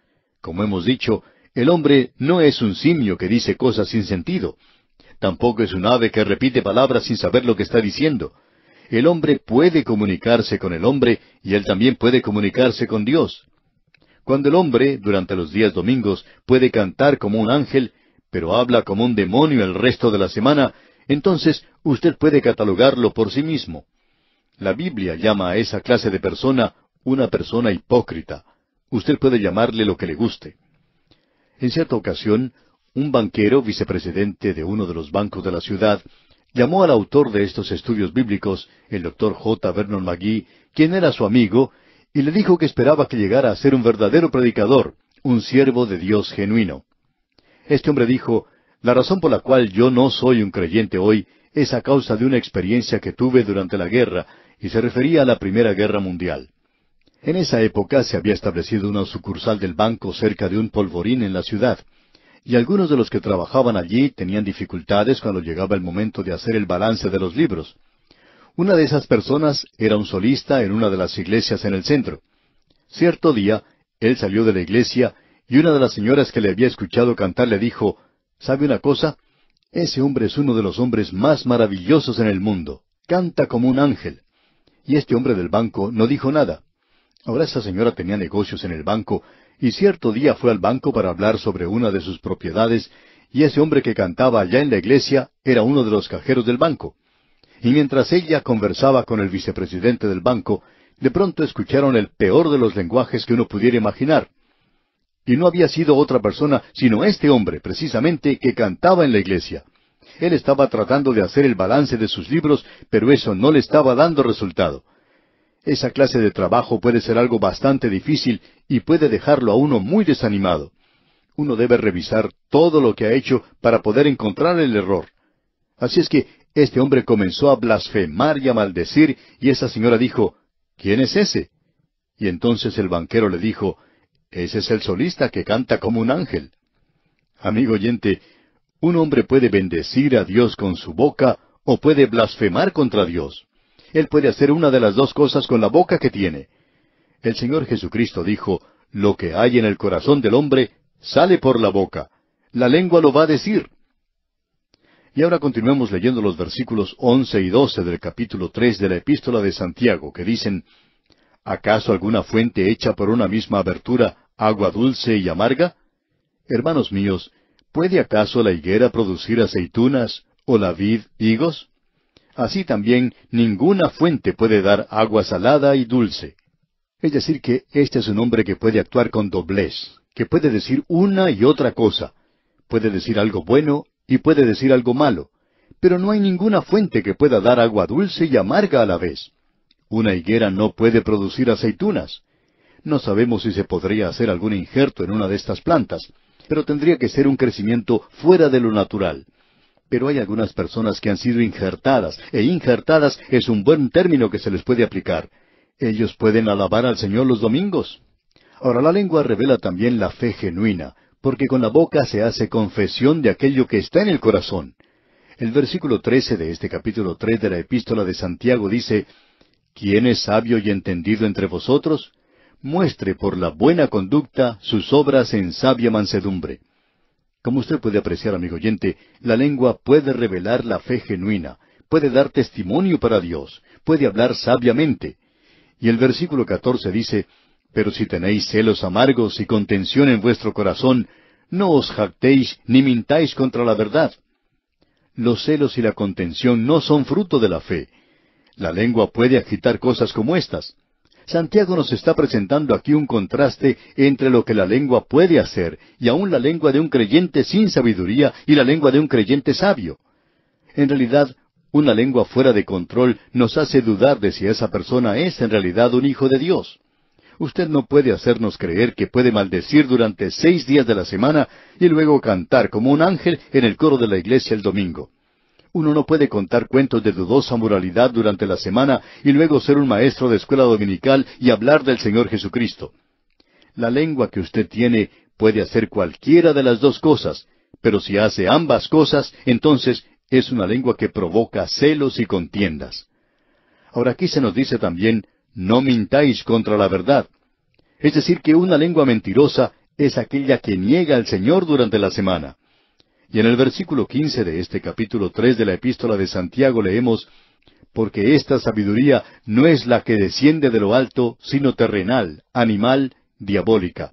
Como hemos dicho, el hombre no es un simio que dice cosas sin sentido. Tampoco es un ave que repite palabras sin saber lo que está diciendo. El hombre puede comunicarse con el hombre y él también puede comunicarse con Dios. Cuando el hombre, durante los días domingos, puede cantar como un ángel, pero habla como un demonio el resto de la semana, entonces usted puede catalogarlo por sí mismo. La Biblia llama a esa clase de persona una persona hipócrita. Usted puede llamarle lo que le guste. En cierta ocasión, un banquero vicepresidente de uno de los bancos de la ciudad llamó al autor de estos estudios bíblicos, el doctor J. Vernon McGee, quien era su amigo, y le dijo que esperaba que llegara a ser un verdadero predicador, un siervo de Dios genuino. Este hombre dijo, la razón por la cual yo no soy un creyente hoy es a causa de una experiencia que tuve durante la guerra, y se refería a la Primera Guerra Mundial. En esa época se había establecido una sucursal del banco cerca de un polvorín en la ciudad, y algunos de los que trabajaban allí tenían dificultades cuando llegaba el momento de hacer el balance de los libros. Una de esas personas era un solista en una de las iglesias en el centro. Cierto día, él salió de la iglesia y una de las señoras que le había escuchado cantar le dijo, ¿Sabe una cosa? Ese hombre es uno de los hombres más maravillosos en el mundo. Canta como un ángel. Y este hombre del banco no dijo nada. Ahora esta señora tenía negocios en el banco y cierto día fue al banco para hablar sobre una de sus propiedades y ese hombre que cantaba allá en la iglesia era uno de los cajeros del banco. Y mientras ella conversaba con el vicepresidente del banco, de pronto escucharon el peor de los lenguajes que uno pudiera imaginar. Y no había sido otra persona sino este hombre, precisamente, que cantaba en la iglesia. Él estaba tratando de hacer el balance de sus libros, pero eso no le estaba dando resultado. Esa clase de trabajo puede ser algo bastante difícil y puede dejarlo a uno muy desanimado. Uno debe revisar todo lo que ha hecho para poder encontrar el error. Así es que este hombre comenzó a blasfemar y a maldecir, y esa señora dijo, ¿Quién es ese? Y entonces el banquero le dijo, ese es el solista que canta como un ángel. Amigo oyente, un hombre puede bendecir a Dios con su boca o puede blasfemar contra Dios. Él puede hacer una de las dos cosas con la boca que tiene. El Señor Jesucristo dijo, lo que hay en el corazón del hombre sale por la boca. La lengua lo va a decir. Y ahora continuemos leyendo los versículos once y doce del capítulo tres de la Epístola de Santiago, que dicen ¿Acaso alguna fuente hecha por una misma abertura agua dulce y amarga? Hermanos míos, ¿puede acaso la higuera producir aceitunas o la vid higos? Así también ninguna fuente puede dar agua salada y dulce. Es decir, que este es un hombre que puede actuar con doblez, que puede decir una y otra cosa, puede decir algo bueno y puede decir algo malo, pero no hay ninguna fuente que pueda dar agua dulce y amarga a la vez. Una higuera no puede producir aceitunas, no sabemos si se podría hacer algún injerto en una de estas plantas, pero tendría que ser un crecimiento fuera de lo natural. Pero hay algunas personas que han sido injertadas, e injertadas es un buen término que se les puede aplicar. Ellos pueden alabar al Señor los domingos. Ahora, la lengua revela también la fe genuina, porque con la boca se hace confesión de aquello que está en el corazón. El versículo trece de este capítulo tres de la epístola de Santiago dice, ¿Quién es sabio y entendido entre vosotros? muestre por la buena conducta sus obras en sabia mansedumbre. Como usted puede apreciar, amigo oyente, la lengua puede revelar la fe genuina, puede dar testimonio para Dios, puede hablar sabiamente. Y el versículo 14 dice, Pero si tenéis celos amargos y contención en vuestro corazón, no os jactéis ni mintáis contra la verdad. Los celos y la contención no son fruto de la fe. La lengua puede agitar cosas como estas. Santiago nos está presentando aquí un contraste entre lo que la lengua puede hacer y aún la lengua de un creyente sin sabiduría y la lengua de un creyente sabio. En realidad, una lengua fuera de control nos hace dudar de si esa persona es en realidad un hijo de Dios. Usted no puede hacernos creer que puede maldecir durante seis días de la semana y luego cantar como un ángel en el coro de la iglesia el domingo. Uno no puede contar cuentos de dudosa moralidad durante la semana y luego ser un maestro de escuela dominical y hablar del Señor Jesucristo. La lengua que usted tiene puede hacer cualquiera de las dos cosas, pero si hace ambas cosas, entonces es una lengua que provoca celos y contiendas. Ahora aquí se nos dice también, no mintáis contra la verdad. Es decir, que una lengua mentirosa es aquella que niega al Señor durante la semana. Y en el versículo quince de este capítulo tres de la epístola de Santiago leemos Porque esta sabiduría no es la que desciende de lo alto, sino terrenal, animal, diabólica.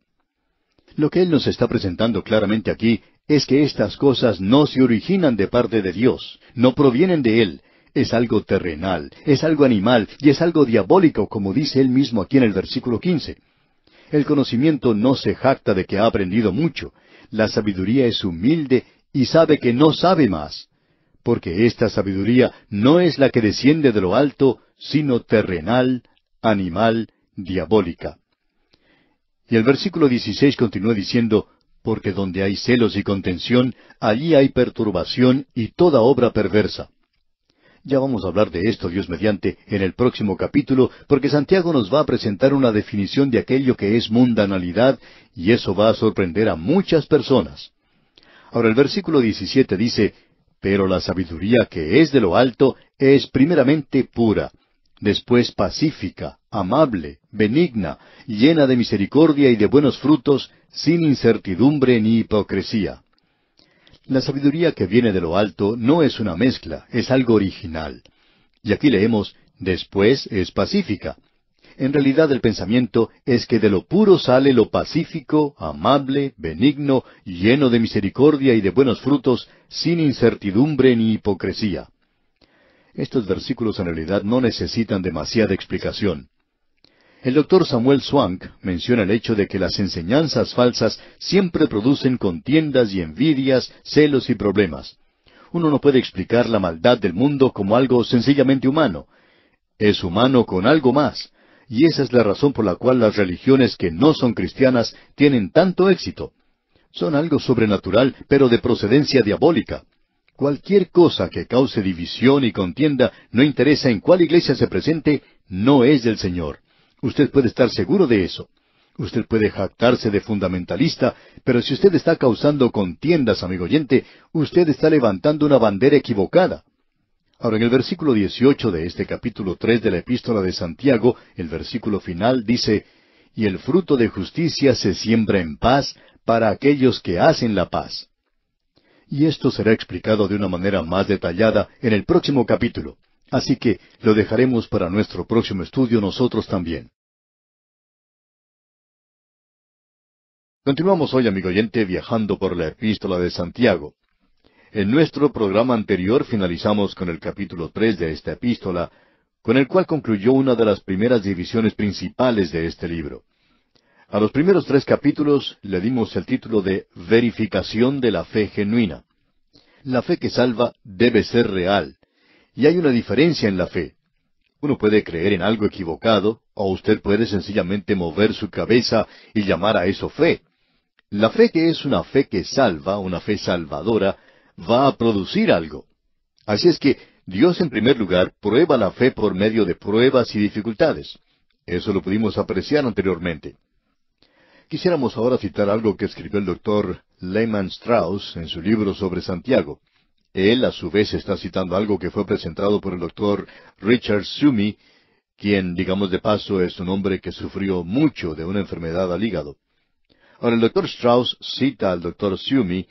Lo que él nos está presentando claramente aquí es que estas cosas no se originan de parte de Dios, no provienen de Él, es algo terrenal, es algo animal y es algo diabólico, como dice él mismo aquí en el versículo quince. El conocimiento no se jacta de que ha aprendido mucho, la sabiduría es humilde y sabe que no sabe más, porque esta sabiduría no es la que desciende de lo alto, sino terrenal, animal, diabólica. Y el versículo 16 continúa diciendo, porque donde hay celos y contención, allí hay perturbación y toda obra perversa. Ya vamos a hablar de esto, Dios mediante, en el próximo capítulo, porque Santiago nos va a presentar una definición de aquello que es mundanalidad, y eso va a sorprender a muchas personas. Ahora el versículo 17 dice, Pero la sabiduría que es de lo alto es primeramente pura, después pacífica, amable, benigna, llena de misericordia y de buenos frutos, sin incertidumbre ni hipocresía. La sabiduría que viene de lo alto no es una mezcla, es algo original. Y aquí leemos, después es pacífica. En realidad el pensamiento es que de lo puro sale lo pacífico, amable, benigno, lleno de misericordia y de buenos frutos, sin incertidumbre ni hipocresía. Estos versículos en realidad no necesitan demasiada explicación. El doctor Samuel Swank menciona el hecho de que las enseñanzas falsas siempre producen contiendas y envidias, celos y problemas. Uno no puede explicar la maldad del mundo como algo sencillamente humano. Es humano con algo más, y esa es la razón por la cual las religiones que no son cristianas tienen tanto éxito. Son algo sobrenatural, pero de procedencia diabólica. Cualquier cosa que cause división y contienda, no interesa en cuál iglesia se presente, no es del Señor. Usted puede estar seguro de eso. Usted puede jactarse de fundamentalista, pero si usted está causando contiendas, amigo oyente, usted está levantando una bandera equivocada. Ahora, en el versículo 18 de este capítulo 3 de la epístola de Santiago, el versículo final dice, Y el fruto de justicia se siembra en paz para aquellos que hacen la paz. Y esto será explicado de una manera más detallada en el próximo capítulo, así que lo dejaremos para nuestro próximo estudio nosotros también. Continuamos hoy, amigo oyente, viajando por la epístola de Santiago. En nuestro programa anterior finalizamos con el capítulo 3 de esta epístola, con el cual concluyó una de las primeras divisiones principales de este libro. A los primeros tres capítulos le dimos el título de Verificación de la fe genuina. La fe que salva debe ser real, y hay una diferencia en la fe. Uno puede creer en algo equivocado, o usted puede sencillamente mover su cabeza y llamar a eso fe. La fe que es una fe que salva, una fe salvadora, va a producir algo. Así es que Dios en primer lugar prueba la fe por medio de pruebas y dificultades. Eso lo pudimos apreciar anteriormente. Quisiéramos ahora citar algo que escribió el doctor Lehmann Strauss en su libro sobre Santiago. Él a su vez está citando algo que fue presentado por el doctor Richard Sumi, quien, digamos de paso, es un hombre que sufrió mucho de una enfermedad al hígado. Ahora el doctor Strauss cita al doctor Sumi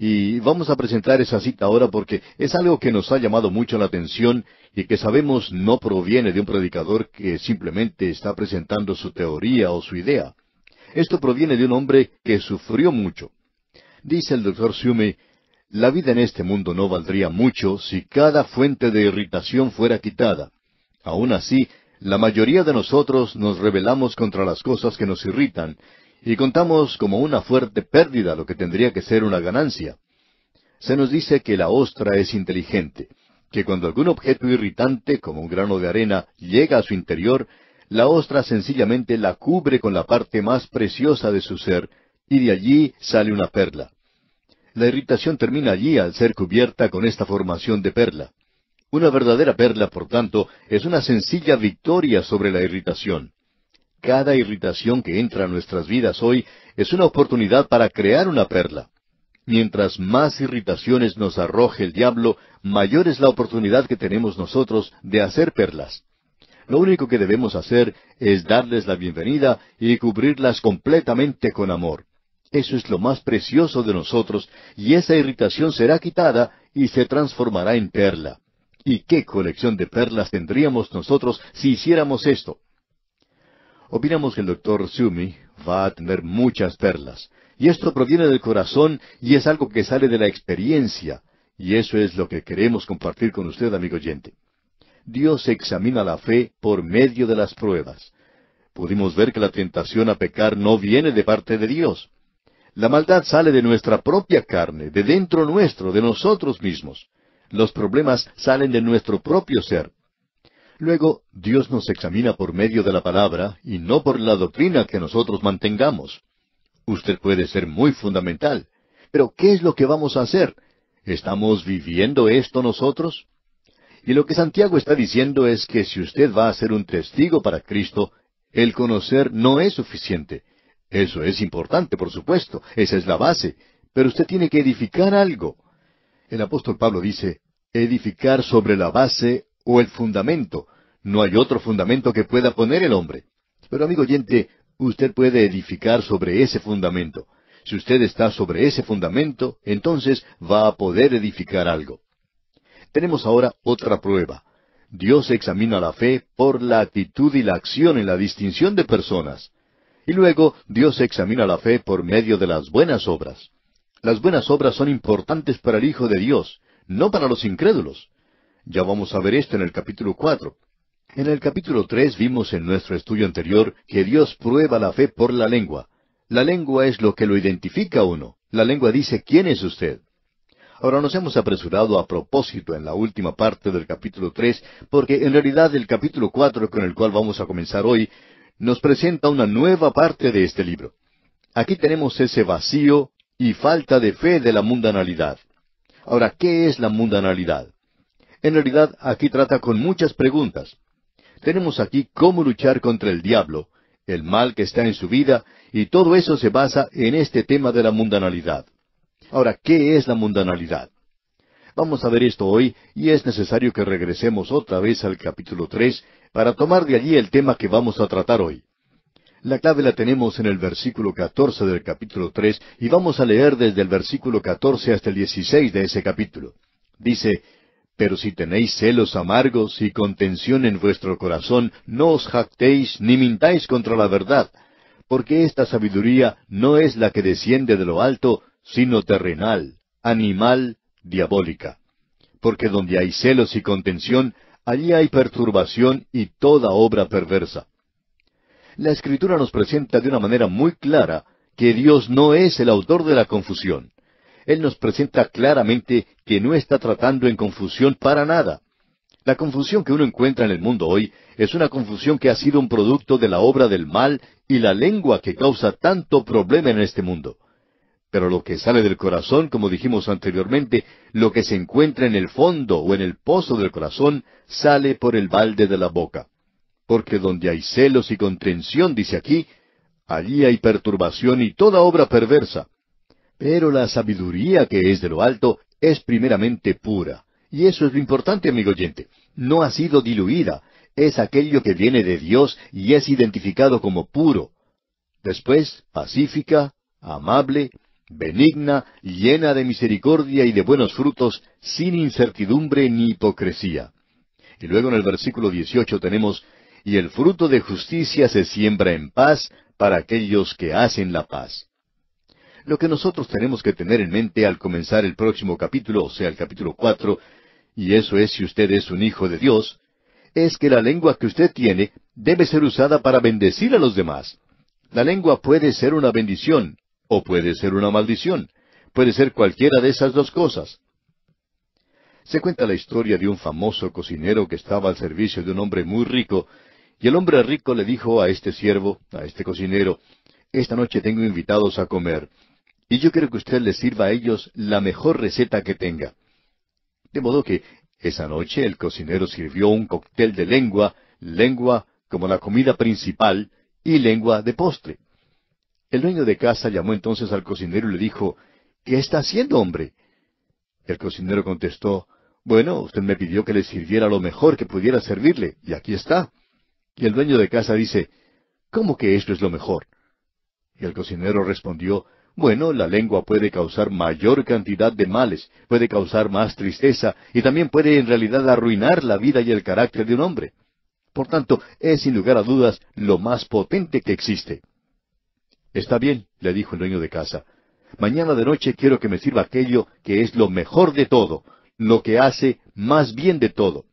y vamos a presentar esa cita ahora porque es algo que nos ha llamado mucho la atención y que sabemos no proviene de un predicador que simplemente está presentando su teoría o su idea. Esto proviene de un hombre que sufrió mucho. Dice el doctor Sume, la vida en este mundo no valdría mucho si cada fuente de irritación fuera quitada. Aun así, la mayoría de nosotros nos rebelamos contra las cosas que nos irritan y contamos como una fuerte pérdida lo que tendría que ser una ganancia. Se nos dice que la ostra es inteligente, que cuando algún objeto irritante, como un grano de arena, llega a su interior, la ostra sencillamente la cubre con la parte más preciosa de su ser, y de allí sale una perla. La irritación termina allí al ser cubierta con esta formación de perla. Una verdadera perla, por tanto, es una sencilla victoria sobre la irritación. Cada irritación que entra a nuestras vidas hoy es una oportunidad para crear una perla. Mientras más irritaciones nos arroje el diablo, mayor es la oportunidad que tenemos nosotros de hacer perlas. Lo único que debemos hacer es darles la bienvenida y cubrirlas completamente con amor. Eso es lo más precioso de nosotros y esa irritación será quitada y se transformará en perla. ¿Y qué colección de perlas tendríamos nosotros si hiciéramos esto? Opinamos que el doctor Sumi va a tener muchas perlas. Y esto proviene del corazón y es algo que sale de la experiencia. Y eso es lo que queremos compartir con usted, amigo oyente. Dios examina la fe por medio de las pruebas. Pudimos ver que la tentación a pecar no viene de parte de Dios. La maldad sale de nuestra propia carne, de dentro nuestro, de nosotros mismos. Los problemas salen de nuestro propio ser. Luego, Dios nos examina por medio de la palabra y no por la doctrina que nosotros mantengamos. Usted puede ser muy fundamental, pero ¿qué es lo que vamos a hacer? ¿Estamos viviendo esto nosotros? Y lo que Santiago está diciendo es que si usted va a ser un testigo para Cristo, el conocer no es suficiente. Eso es importante, por supuesto, esa es la base, pero usted tiene que edificar algo. El apóstol Pablo dice, edificar sobre la base o el fundamento. No hay otro fundamento que pueda poner el hombre. Pero amigo oyente, usted puede edificar sobre ese fundamento. Si usted está sobre ese fundamento, entonces va a poder edificar algo. Tenemos ahora otra prueba. Dios examina la fe por la actitud y la acción en la distinción de personas. Y luego Dios examina la fe por medio de las buenas obras. Las buenas obras son importantes para el Hijo de Dios, no para los incrédulos. Ya vamos a ver esto en el capítulo cuatro. En el capítulo tres vimos en nuestro estudio anterior que Dios prueba la fe por la lengua. La lengua es lo que lo identifica a uno. La lengua dice quién es usted. Ahora nos hemos apresurado a propósito en la última parte del capítulo tres, porque en realidad el capítulo cuatro con el cual vamos a comenzar hoy nos presenta una nueva parte de este libro. Aquí tenemos ese vacío y falta de fe de la mundanalidad. Ahora, ¿qué es la mundanalidad? En realidad, aquí trata con muchas preguntas. Tenemos aquí cómo luchar contra el diablo, el mal que está en su vida, y todo eso se basa en este tema de la mundanalidad. Ahora, ¿qué es la mundanalidad? Vamos a ver esto hoy, y es necesario que regresemos otra vez al capítulo 3 para tomar de allí el tema que vamos a tratar hoy. La clave la tenemos en el versículo 14 del capítulo 3 y vamos a leer desde el versículo 14 hasta el 16 de ese capítulo. Dice, pero si tenéis celos amargos y contención en vuestro corazón, no os jactéis ni mintáis contra la verdad, porque esta sabiduría no es la que desciende de lo alto, sino terrenal, animal, diabólica. Porque donde hay celos y contención, allí hay perturbación y toda obra perversa. La escritura nos presenta de una manera muy clara que Dios no es el autor de la confusión. Él nos presenta claramente que no está tratando en confusión para nada. La confusión que uno encuentra en el mundo hoy es una confusión que ha sido un producto de la obra del mal y la lengua que causa tanto problema en este mundo. Pero lo que sale del corazón, como dijimos anteriormente, lo que se encuentra en el fondo o en el pozo del corazón, sale por el balde de la boca. Porque donde hay celos y contención, dice aquí, allí hay perturbación y toda obra perversa. Pero la sabiduría que es de lo alto es primeramente pura. Y eso es lo importante, amigo oyente. No ha sido diluida. Es aquello que viene de Dios y es identificado como puro. Después, pacífica, amable, benigna, llena de misericordia y de buenos frutos, sin incertidumbre ni hipocresía. Y luego en el versículo 18 tenemos, y el fruto de justicia se siembra en paz para aquellos que hacen la paz. Lo que nosotros tenemos que tener en mente al comenzar el próximo capítulo, o sea, el capítulo cuatro, y eso es si usted es un hijo de Dios, es que la lengua que usted tiene debe ser usada para bendecir a los demás. La lengua puede ser una bendición o puede ser una maldición. Puede ser cualquiera de esas dos cosas. Se cuenta la historia de un famoso cocinero que estaba al servicio de un hombre muy rico, y el hombre rico le dijo a este siervo, a este cocinero, Esta noche tengo invitados a comer, y yo quiero que usted les sirva a ellos la mejor receta que tenga. De modo que esa noche el cocinero sirvió un cóctel de lengua, lengua como la comida principal y lengua de postre. El dueño de casa llamó entonces al cocinero y le dijo, ¿Qué está haciendo, hombre? El cocinero contestó, Bueno, usted me pidió que le sirviera lo mejor que pudiera servirle, y aquí está. Y el dueño de casa dice, ¿Cómo que esto es lo mejor? Y el cocinero respondió, bueno, la lengua puede causar mayor cantidad de males, puede causar más tristeza y también puede en realidad arruinar la vida y el carácter de un hombre. Por tanto, es sin lugar a dudas lo más potente que existe. Está bien, le dijo el dueño de casa. Mañana de noche quiero que me sirva aquello que es lo mejor de todo, lo que hace más bien de todo.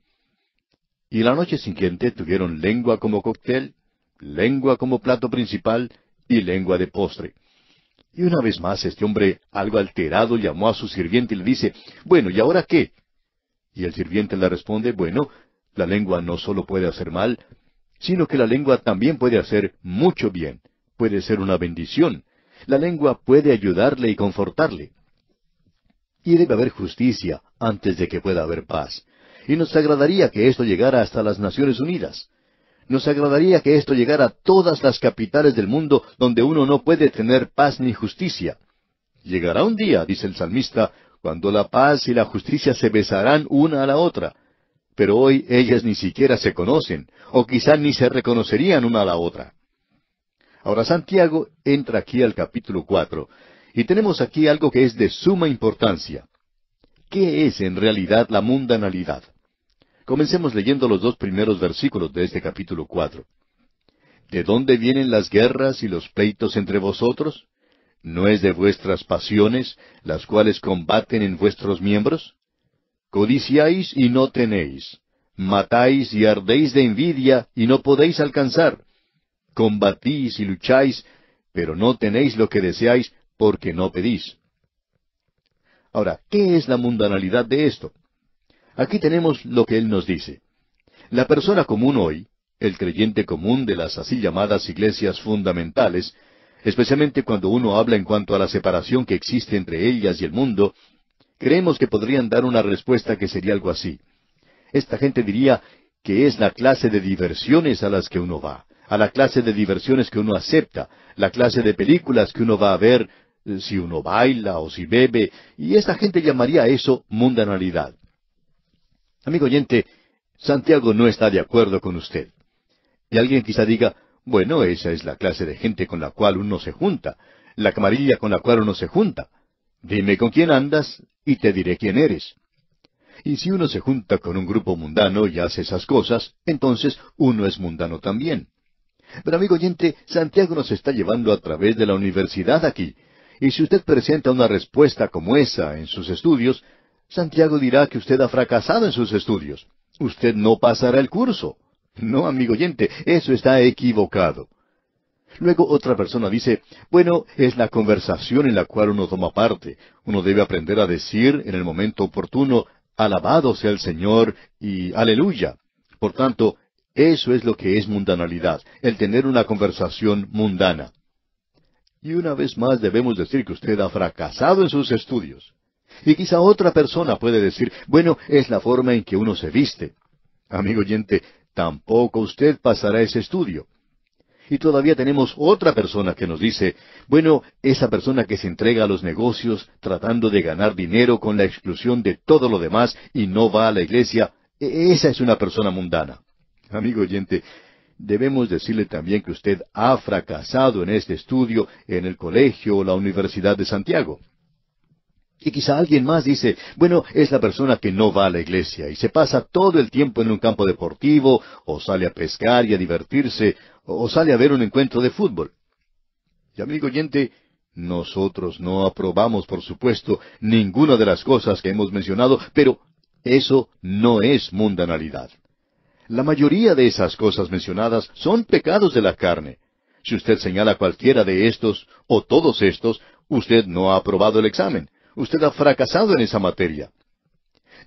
Y la noche siguiente tuvieron lengua como cóctel, lengua como plato principal y lengua de postre. Y una vez más este hombre, algo alterado, llamó a su sirviente y le dice, Bueno, ¿y ahora qué? Y el sirviente le responde, Bueno, la lengua no solo puede hacer mal, sino que la lengua también puede hacer mucho bien, puede ser una bendición. La lengua puede ayudarle y confortarle. Y debe haber justicia antes de que pueda haber paz. Y nos agradaría que esto llegara hasta las Naciones Unidas. Nos agradaría que esto llegara a todas las capitales del mundo donde uno no puede tener paz ni justicia. Llegará un día, dice el salmista, cuando la paz y la justicia se besarán una a la otra. Pero hoy ellas ni siquiera se conocen, o quizá ni se reconocerían una a la otra. Ahora Santiago entra aquí al capítulo cuatro, y tenemos aquí algo que es de suma importancia. ¿Qué es en realidad la mundanalidad? Comencemos leyendo los dos primeros versículos de este capítulo cuatro. ¿De dónde vienen las guerras y los pleitos entre vosotros? ¿No es de vuestras pasiones, las cuales combaten en vuestros miembros? Codiciáis y no tenéis, matáis y ardéis de envidia y no podéis alcanzar, combatís y lucháis, pero no tenéis lo que deseáis porque no pedís. Ahora, ¿qué es la mundanalidad de esto? Aquí tenemos lo que él nos dice. La persona común hoy, el creyente común de las así llamadas iglesias fundamentales, especialmente cuando uno habla en cuanto a la separación que existe entre ellas y el mundo, creemos que podrían dar una respuesta que sería algo así. Esta gente diría que es la clase de diversiones a las que uno va, a la clase de diversiones que uno acepta, la clase de películas que uno va a ver eh, si uno baila o si bebe, y esta gente llamaría eso mundanalidad. Amigo oyente, Santiago no está de acuerdo con usted. Y alguien quizá diga, bueno, esa es la clase de gente con la cual uno se junta, la camarilla con la cual uno se junta. Dime con quién andas y te diré quién eres. Y si uno se junta con un grupo mundano y hace esas cosas, entonces uno es mundano también. Pero amigo oyente, Santiago nos está llevando a través de la universidad aquí. Y si usted presenta una respuesta como esa en sus estudios, Santiago dirá que usted ha fracasado en sus estudios. Usted no pasará el curso. No, amigo oyente, eso está equivocado. Luego otra persona dice, bueno, es la conversación en la cual uno toma parte. Uno debe aprender a decir en el momento oportuno, alabado sea el Señor y aleluya. Por tanto, eso es lo que es mundanalidad, el tener una conversación mundana. Y una vez más debemos decir que usted ha fracasado en sus estudios. Y quizá otra persona puede decir, bueno, es la forma en que uno se viste. Amigo oyente, tampoco usted pasará ese estudio. Y todavía tenemos otra persona que nos dice, bueno, esa persona que se entrega a los negocios tratando de ganar dinero con la exclusión de todo lo demás y no va a la iglesia, e-, esa es una persona mundana. Amigo oyente, debemos decirle también que usted ha fracasado en este estudio en el colegio o la Universidad de Santiago. Y quizá alguien más dice, bueno, es la persona que no va a la iglesia y se pasa todo el tiempo en un campo deportivo, o sale a pescar y a divertirse, o sale a ver un encuentro de fútbol. Y amigo oyente, nosotros no aprobamos, por supuesto, ninguna de las cosas que hemos mencionado, pero eso no es mundanalidad. La mayoría de esas cosas mencionadas son pecados de la carne. Si usted señala cualquiera de estos o todos estos, usted no ha aprobado el examen Usted ha fracasado en esa materia.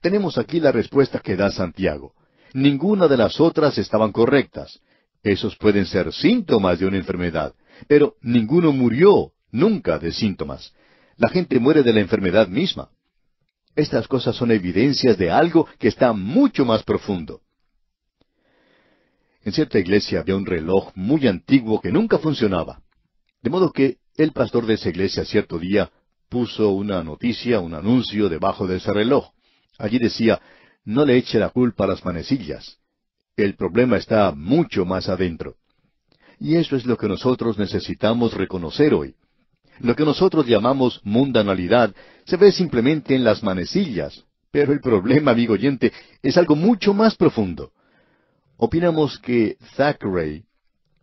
Tenemos aquí la respuesta que da Santiago. Ninguna de las otras estaban correctas. Esos pueden ser síntomas de una enfermedad, pero ninguno murió nunca de síntomas. La gente muere de la enfermedad misma. Estas cosas son evidencias de algo que está mucho más profundo. En cierta iglesia había un reloj muy antiguo que nunca funcionaba. De modo que el pastor de esa iglesia cierto día puso una noticia, un anuncio debajo de ese reloj. Allí decía, no le eche la culpa a las manecillas. El problema está mucho más adentro. Y eso es lo que nosotros necesitamos reconocer hoy. Lo que nosotros llamamos mundanalidad se ve simplemente en las manecillas, pero el problema, amigo oyente, es algo mucho más profundo. Opinamos que Thackeray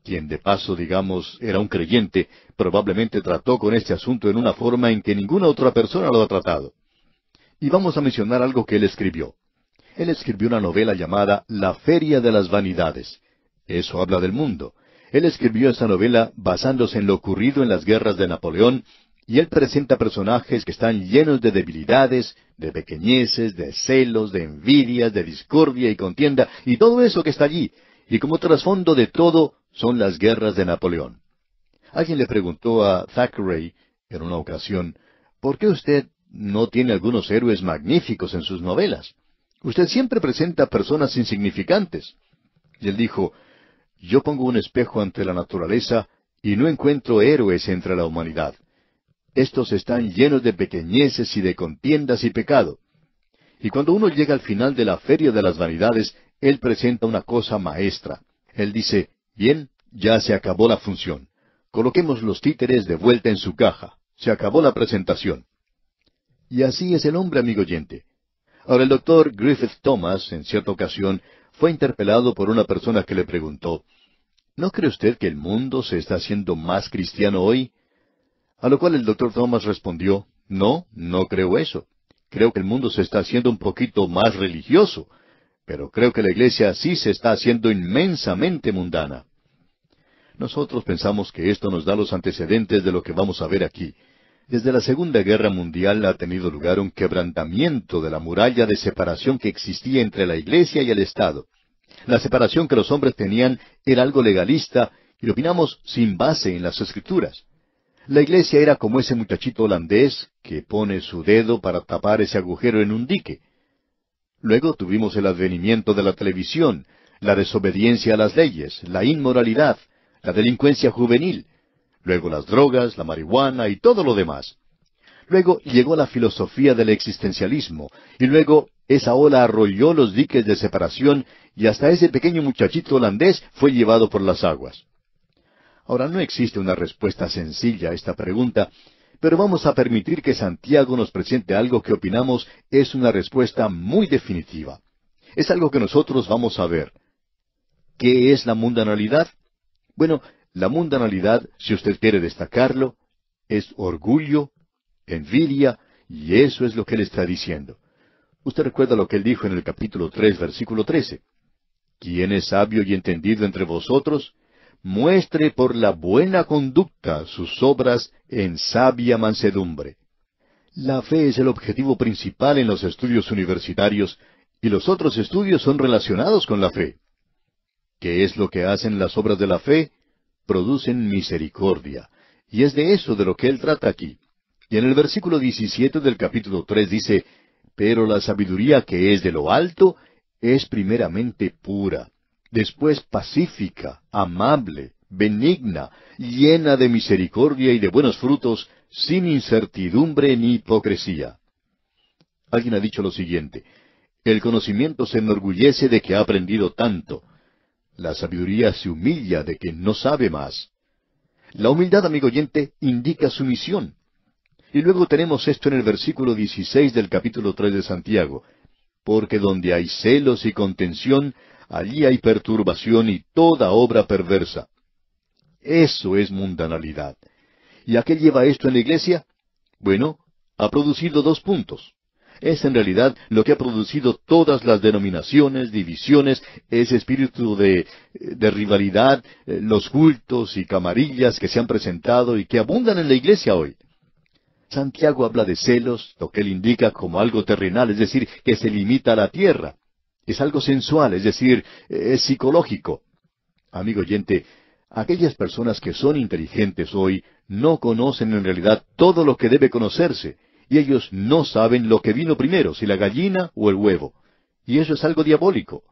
quien de paso, digamos, era un creyente, probablemente trató con este asunto en una forma en que ninguna otra persona lo ha tratado. Y vamos a mencionar algo que él escribió. Él escribió una novela llamada La Feria de las Vanidades. Eso habla del mundo. Él escribió esa novela basándose en lo ocurrido en las guerras de Napoleón, y él presenta personajes que están llenos de debilidades, de pequeñeces, de celos, de envidias, de discordia y contienda, y todo eso que está allí, y como trasfondo de todo son las guerras de Napoleón. Alguien le preguntó a Thackeray en una ocasión, ¿por qué usted no tiene algunos héroes magníficos en sus novelas? Usted siempre presenta personas insignificantes. Y él dijo, yo pongo un espejo ante la naturaleza y no encuentro héroes entre la humanidad. Estos están llenos de pequeñeces y de contiendas y pecado. Y cuando uno llega al final de la Feria de las Vanidades, él presenta una cosa maestra. Él dice, bien, ya se acabó la función. Coloquemos los títeres de vuelta en su caja. Se acabó la presentación. Y así es el hombre, amigo oyente. Ahora, el doctor Griffith Thomas, en cierta ocasión, fue interpelado por una persona que le preguntó, ¿No cree usted que el mundo se está haciendo más cristiano hoy? A lo cual el doctor Thomas respondió, No, no creo eso. Creo que el mundo se está haciendo un poquito más religioso, pero creo que la iglesia sí se está haciendo inmensamente mundana. Nosotros pensamos que esto nos da los antecedentes de lo que vamos a ver aquí. Desde la Segunda Guerra Mundial ha tenido lugar un quebrantamiento de la muralla de separación que existía entre la Iglesia y el Estado. La separación que los hombres tenían era algo legalista y lo opinamos sin base en las Escrituras. La iglesia era como ese muchachito holandés que pone su dedo para tapar ese agujero en un dique. Luego tuvimos el advenimiento de la televisión, la desobediencia a las leyes, la inmoralidad, la delincuencia juvenil, luego las drogas, la marihuana y todo lo demás. Luego llegó la filosofía del existencialismo, y luego esa ola arrolló los diques de separación y hasta ese pequeño muchachito holandés fue llevado por las aguas. Ahora, no existe una respuesta sencilla a esta pregunta, pero vamos a permitir que Santiago nos presente algo que opinamos es una respuesta muy definitiva. Es algo que nosotros vamos a ver. ¿Qué es la mundanalidad? Bueno, la mundanalidad, si usted quiere destacarlo, es orgullo, envidia, y eso es lo que él está diciendo. Usted recuerda lo que él dijo en el capítulo tres, versículo trece. ¿Quién es sabio y entendido entre vosotros? muestre por la buena conducta sus obras en sabia mansedumbre. La fe es el objetivo principal en los estudios universitarios y los otros estudios son relacionados con la fe. ¿Qué es lo que hacen las obras de la fe? Producen misericordia. Y es de eso de lo que él trata aquí. Y en el versículo 17 del capítulo 3 dice, Pero la sabiduría que es de lo alto es primeramente pura, después pacífica, amable, benigna, llena de misericordia y de buenos frutos, sin incertidumbre ni hipocresía. Alguien ha dicho lo siguiente, el conocimiento se enorgullece de que ha aprendido tanto, la sabiduría se humilla de que no sabe más. La humildad, amigo oyente, indica sumisión. Y luego tenemos esto en el versículo 16 del capítulo 3 de Santiago, porque donde hay celos y contención, allí hay perturbación y toda obra perversa. Eso es mundanalidad. ¿Y a qué lleva esto en la iglesia? Bueno, ha producido dos puntos. Es en realidad lo que ha producido todas las denominaciones, divisiones, ese espíritu de, rivalidad, eh, los cultos y camarillas que se han presentado y que abundan en la iglesia hoy. Santiago habla de celos, lo que él indica como algo terrenal, es decir, que se limita a la tierra. Es algo sensual, es decir, es psicológico. Amigo oyente, aquellas personas que son inteligentes hoy no conocen en realidad todo lo que debe conocerse, y ellos no saben lo que vino primero, si la gallina o el huevo. Y eso es algo diabólico.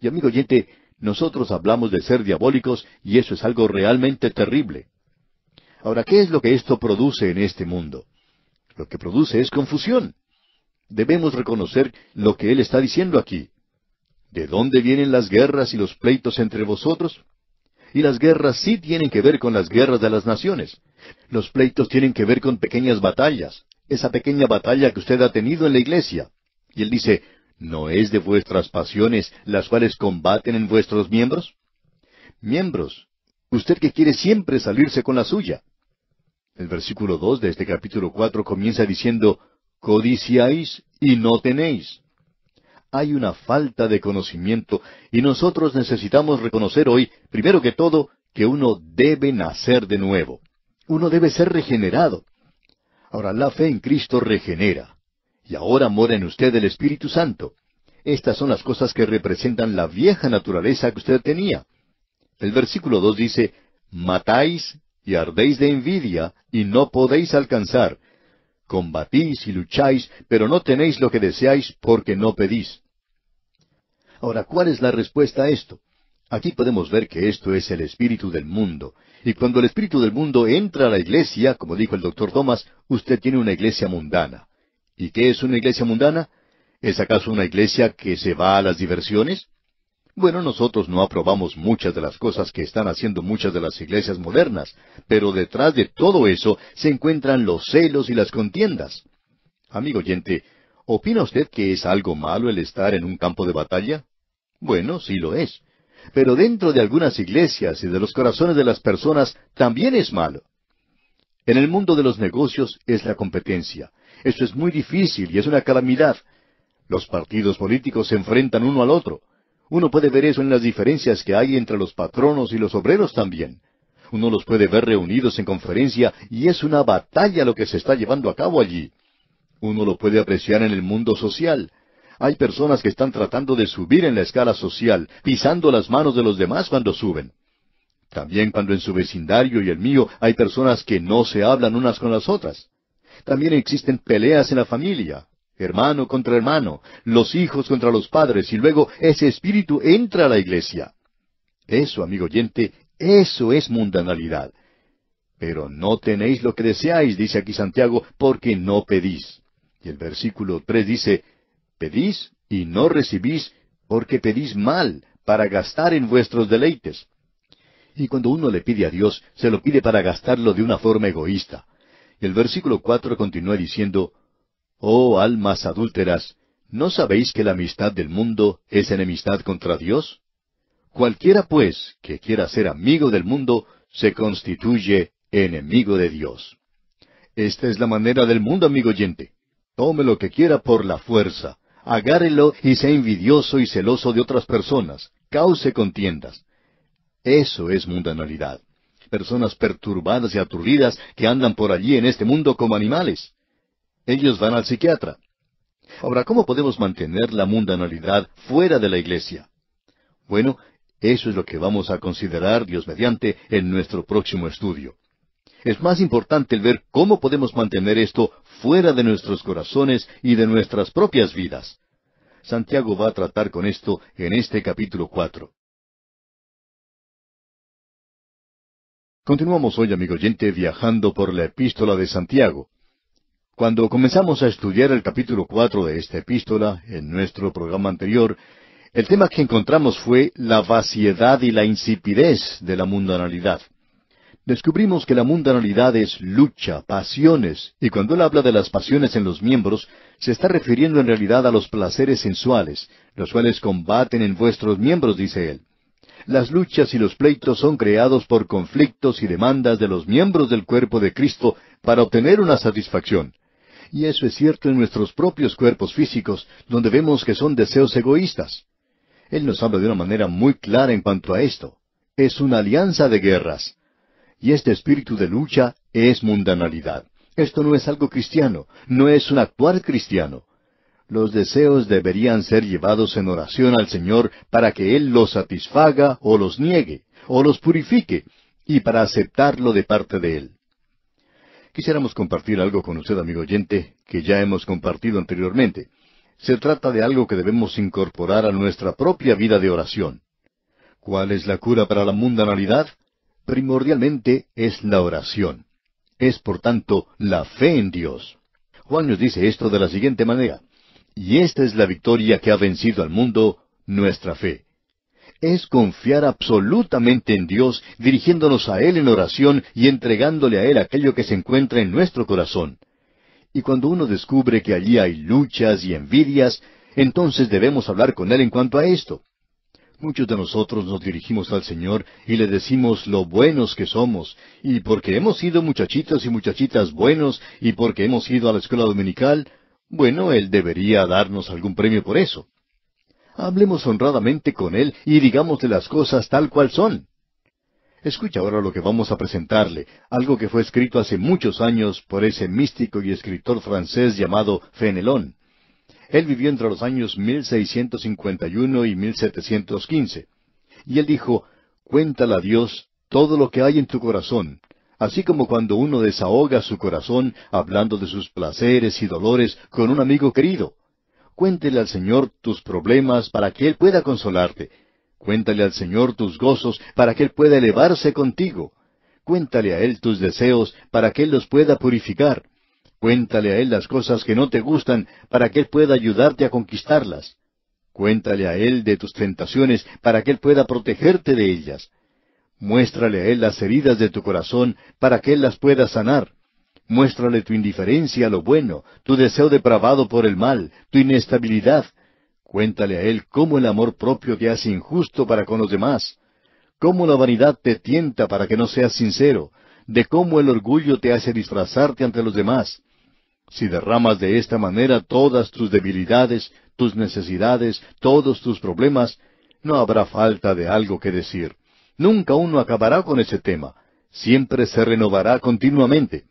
Y amigo oyente, nosotros hablamos de ser diabólicos y eso es algo realmente terrible. Ahora, ¿qué es lo que esto produce en este mundo? Lo que produce es confusión. Debemos reconocer lo que Él está diciendo aquí. ¿De dónde vienen las guerras y los pleitos entre vosotros? Y las guerras sí tienen que ver con las guerras de las naciones. Los pleitos tienen que ver con pequeñas batallas, esa pequeña batalla que usted ha tenido en la iglesia. Y él dice, ¿no es de vuestras pasiones las cuales combaten en vuestros miembros? Miembros, usted que quiere siempre salirse con la suya. El versículo dos de este capítulo cuatro comienza diciendo, codiciáis y no tenéis hay una falta de conocimiento y nosotros necesitamos reconocer hoy, primero que todo, que uno debe nacer de nuevo. Uno debe ser regenerado. Ahora, la fe en Cristo regenera. Y ahora mora en usted el Espíritu Santo. Estas son las cosas que representan la vieja naturaleza que usted tenía. El versículo 2 dice, matáis y ardéis de envidia y no podéis alcanzar. Combatís y lucháis, pero no tenéis lo que deseáis porque no pedís. Ahora, ¿cuál es la respuesta a esto? Aquí podemos ver que esto es el espíritu del mundo. Y cuando el espíritu del mundo entra a la iglesia, como dijo el doctor Thomas, usted tiene una iglesia mundana. ¿Y qué es una iglesia mundana? ¿Es acaso una iglesia que se va a las diversiones? Bueno, nosotros no aprobamos muchas de las cosas que están haciendo muchas de las iglesias modernas, pero detrás de todo eso se encuentran los celos y las contiendas. Amigo oyente, ¿Opina usted que es algo malo el estar en un campo de batalla? Bueno, sí lo es. Pero dentro de algunas iglesias y de los corazones de las personas también es malo. En el mundo de los negocios es la competencia. Eso es muy difícil y es una calamidad. Los partidos políticos se enfrentan uno al otro. Uno puede ver eso en las diferencias que hay entre los patronos y los obreros también. Uno los puede ver reunidos en conferencia y es una batalla lo que se está llevando a cabo allí. Uno lo puede apreciar en el mundo social. Hay personas que están tratando de subir en la escala social, pisando las manos de los demás cuando suben. También cuando en su vecindario y el mío hay personas que no se hablan unas con las otras. También existen peleas en la familia, hermano contra hermano, los hijos contra los padres, y luego ese espíritu entra a la iglesia. Eso, amigo oyente, eso es mundanalidad. Pero no tenéis lo que deseáis, dice aquí Santiago, porque no pedís. Y el versículo tres dice, Pedís y no recibís, porque pedís mal, para gastar en vuestros deleites. Y cuando uno le pide a Dios, se lo pide para gastarlo de una forma egoísta. Y el versículo cuatro continúa diciendo, Oh almas adúlteras, ¿no sabéis que la amistad del mundo es enemistad contra Dios? Cualquiera, pues, que quiera ser amigo del mundo, se constituye enemigo de Dios. Esta es la manera del mundo, amigo oyente. Tome lo que quiera por la fuerza. agárelo y sea envidioso y celoso de otras personas. Cause contiendas. Eso es mundanalidad. Personas perturbadas y aturdidas que andan por allí en este mundo como animales. Ellos van al psiquiatra. Ahora, ¿cómo podemos mantener la mundanalidad fuera de la iglesia? Bueno, eso es lo que vamos a considerar, Dios mediante, en nuestro próximo estudio. Es más importante el ver cómo podemos mantener esto fuera de nuestros corazones y de nuestras propias vidas. Santiago va a tratar con esto en este capítulo 4 Continuamos hoy, amigo oyente, viajando por la epístola de Santiago. Cuando comenzamos a estudiar el capítulo cuatro de esta epístola en nuestro programa anterior, el tema que encontramos fue la vaciedad y la insipidez de la mundanalidad descubrimos que la mundanalidad es lucha, pasiones, y cuando él habla de las pasiones en los miembros, se está refiriendo en realidad a los placeres sensuales, los cuales combaten en vuestros miembros, dice él. Las luchas y los pleitos son creados por conflictos y demandas de los miembros del cuerpo de Cristo para obtener una satisfacción. Y eso es cierto en nuestros propios cuerpos físicos, donde vemos que son deseos egoístas. Él nos habla de una manera muy clara en cuanto a esto. Es una alianza de guerras. Y este espíritu de lucha es mundanalidad. Esto no es algo cristiano, no es un actuar cristiano. Los deseos deberían ser llevados en oración al Señor para que Él los satisfaga o los niegue, o los purifique, y para aceptarlo de parte de Él. Quisiéramos compartir algo con usted, amigo oyente, que ya hemos compartido anteriormente. Se trata de algo que debemos incorporar a nuestra propia vida de oración. ¿Cuál es la cura para la mundanalidad? primordialmente es la oración. Es, por tanto, la fe en Dios. Juan nos dice esto de la siguiente manera. Y esta es la victoria que ha vencido al mundo, nuestra fe. Es confiar absolutamente en Dios, dirigiéndonos a Él en oración y entregándole a Él aquello que se encuentra en nuestro corazón. Y cuando uno descubre que allí hay luchas y envidias, entonces debemos hablar con Él en cuanto a esto. Muchos de nosotros nos dirigimos al Señor y le decimos lo buenos que somos, y porque hemos sido muchachitos y muchachitas buenos, y porque hemos ido a la escuela dominical, bueno, Él debería darnos algún premio por eso. Hablemos honradamente con Él y digamos de las cosas tal cual son. Escucha ahora lo que vamos a presentarle, algo que fue escrito hace muchos años por ese místico y escritor francés llamado Fenelon. Él vivió entre los años 1651 y 1715. Y él dijo, Cuéntale a Dios todo lo que hay en tu corazón, así como cuando uno desahoga su corazón hablando de sus placeres y dolores con un amigo querido. Cuéntale al Señor tus problemas para que Él pueda consolarte. Cuéntale al Señor tus gozos para que Él pueda elevarse contigo. Cuéntale a Él tus deseos para que Él los pueda purificar. Cuéntale a Él las cosas que no te gustan para que Él pueda ayudarte a conquistarlas. Cuéntale a Él de tus tentaciones para que Él pueda protegerte de ellas. Muéstrale a Él las heridas de tu corazón para que Él las pueda sanar. Muéstrale tu indiferencia a lo bueno, tu deseo depravado por el mal, tu inestabilidad. Cuéntale a Él cómo el amor propio te hace injusto para con los demás, cómo la vanidad te tienta para que no seas sincero, de cómo el orgullo te hace disfrazarte ante los demás, si derramas de esta manera todas tus debilidades, tus necesidades, todos tus problemas, no habrá falta de algo que decir. Nunca uno acabará con ese tema. Siempre se renovará continuamente.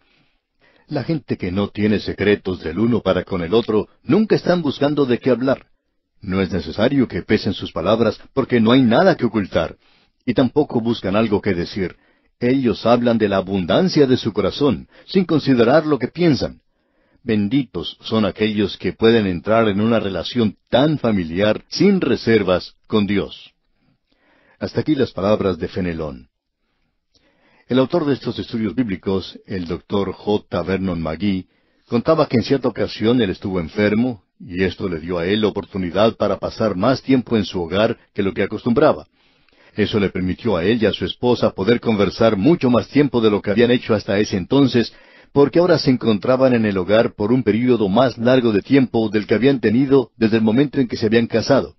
La gente que no tiene secretos del uno para con el otro nunca están buscando de qué hablar. No es necesario que pesen sus palabras porque no hay nada que ocultar. Y tampoco buscan algo que decir. Ellos hablan de la abundancia de su corazón, sin considerar lo que piensan. Benditos son aquellos que pueden entrar en una relación tan familiar, sin reservas, con Dios. Hasta aquí las palabras de Fenelón. El autor de estos estudios bíblicos, el doctor J. Vernon McGee, contaba que en cierta ocasión él estuvo enfermo y esto le dio a él la oportunidad para pasar más tiempo en su hogar que lo que acostumbraba. Eso le permitió a él y a su esposa poder conversar mucho más tiempo de lo que habían hecho hasta ese entonces porque ahora se encontraban en el hogar por un período más largo de tiempo del que habían tenido desde el momento en que se habían casado.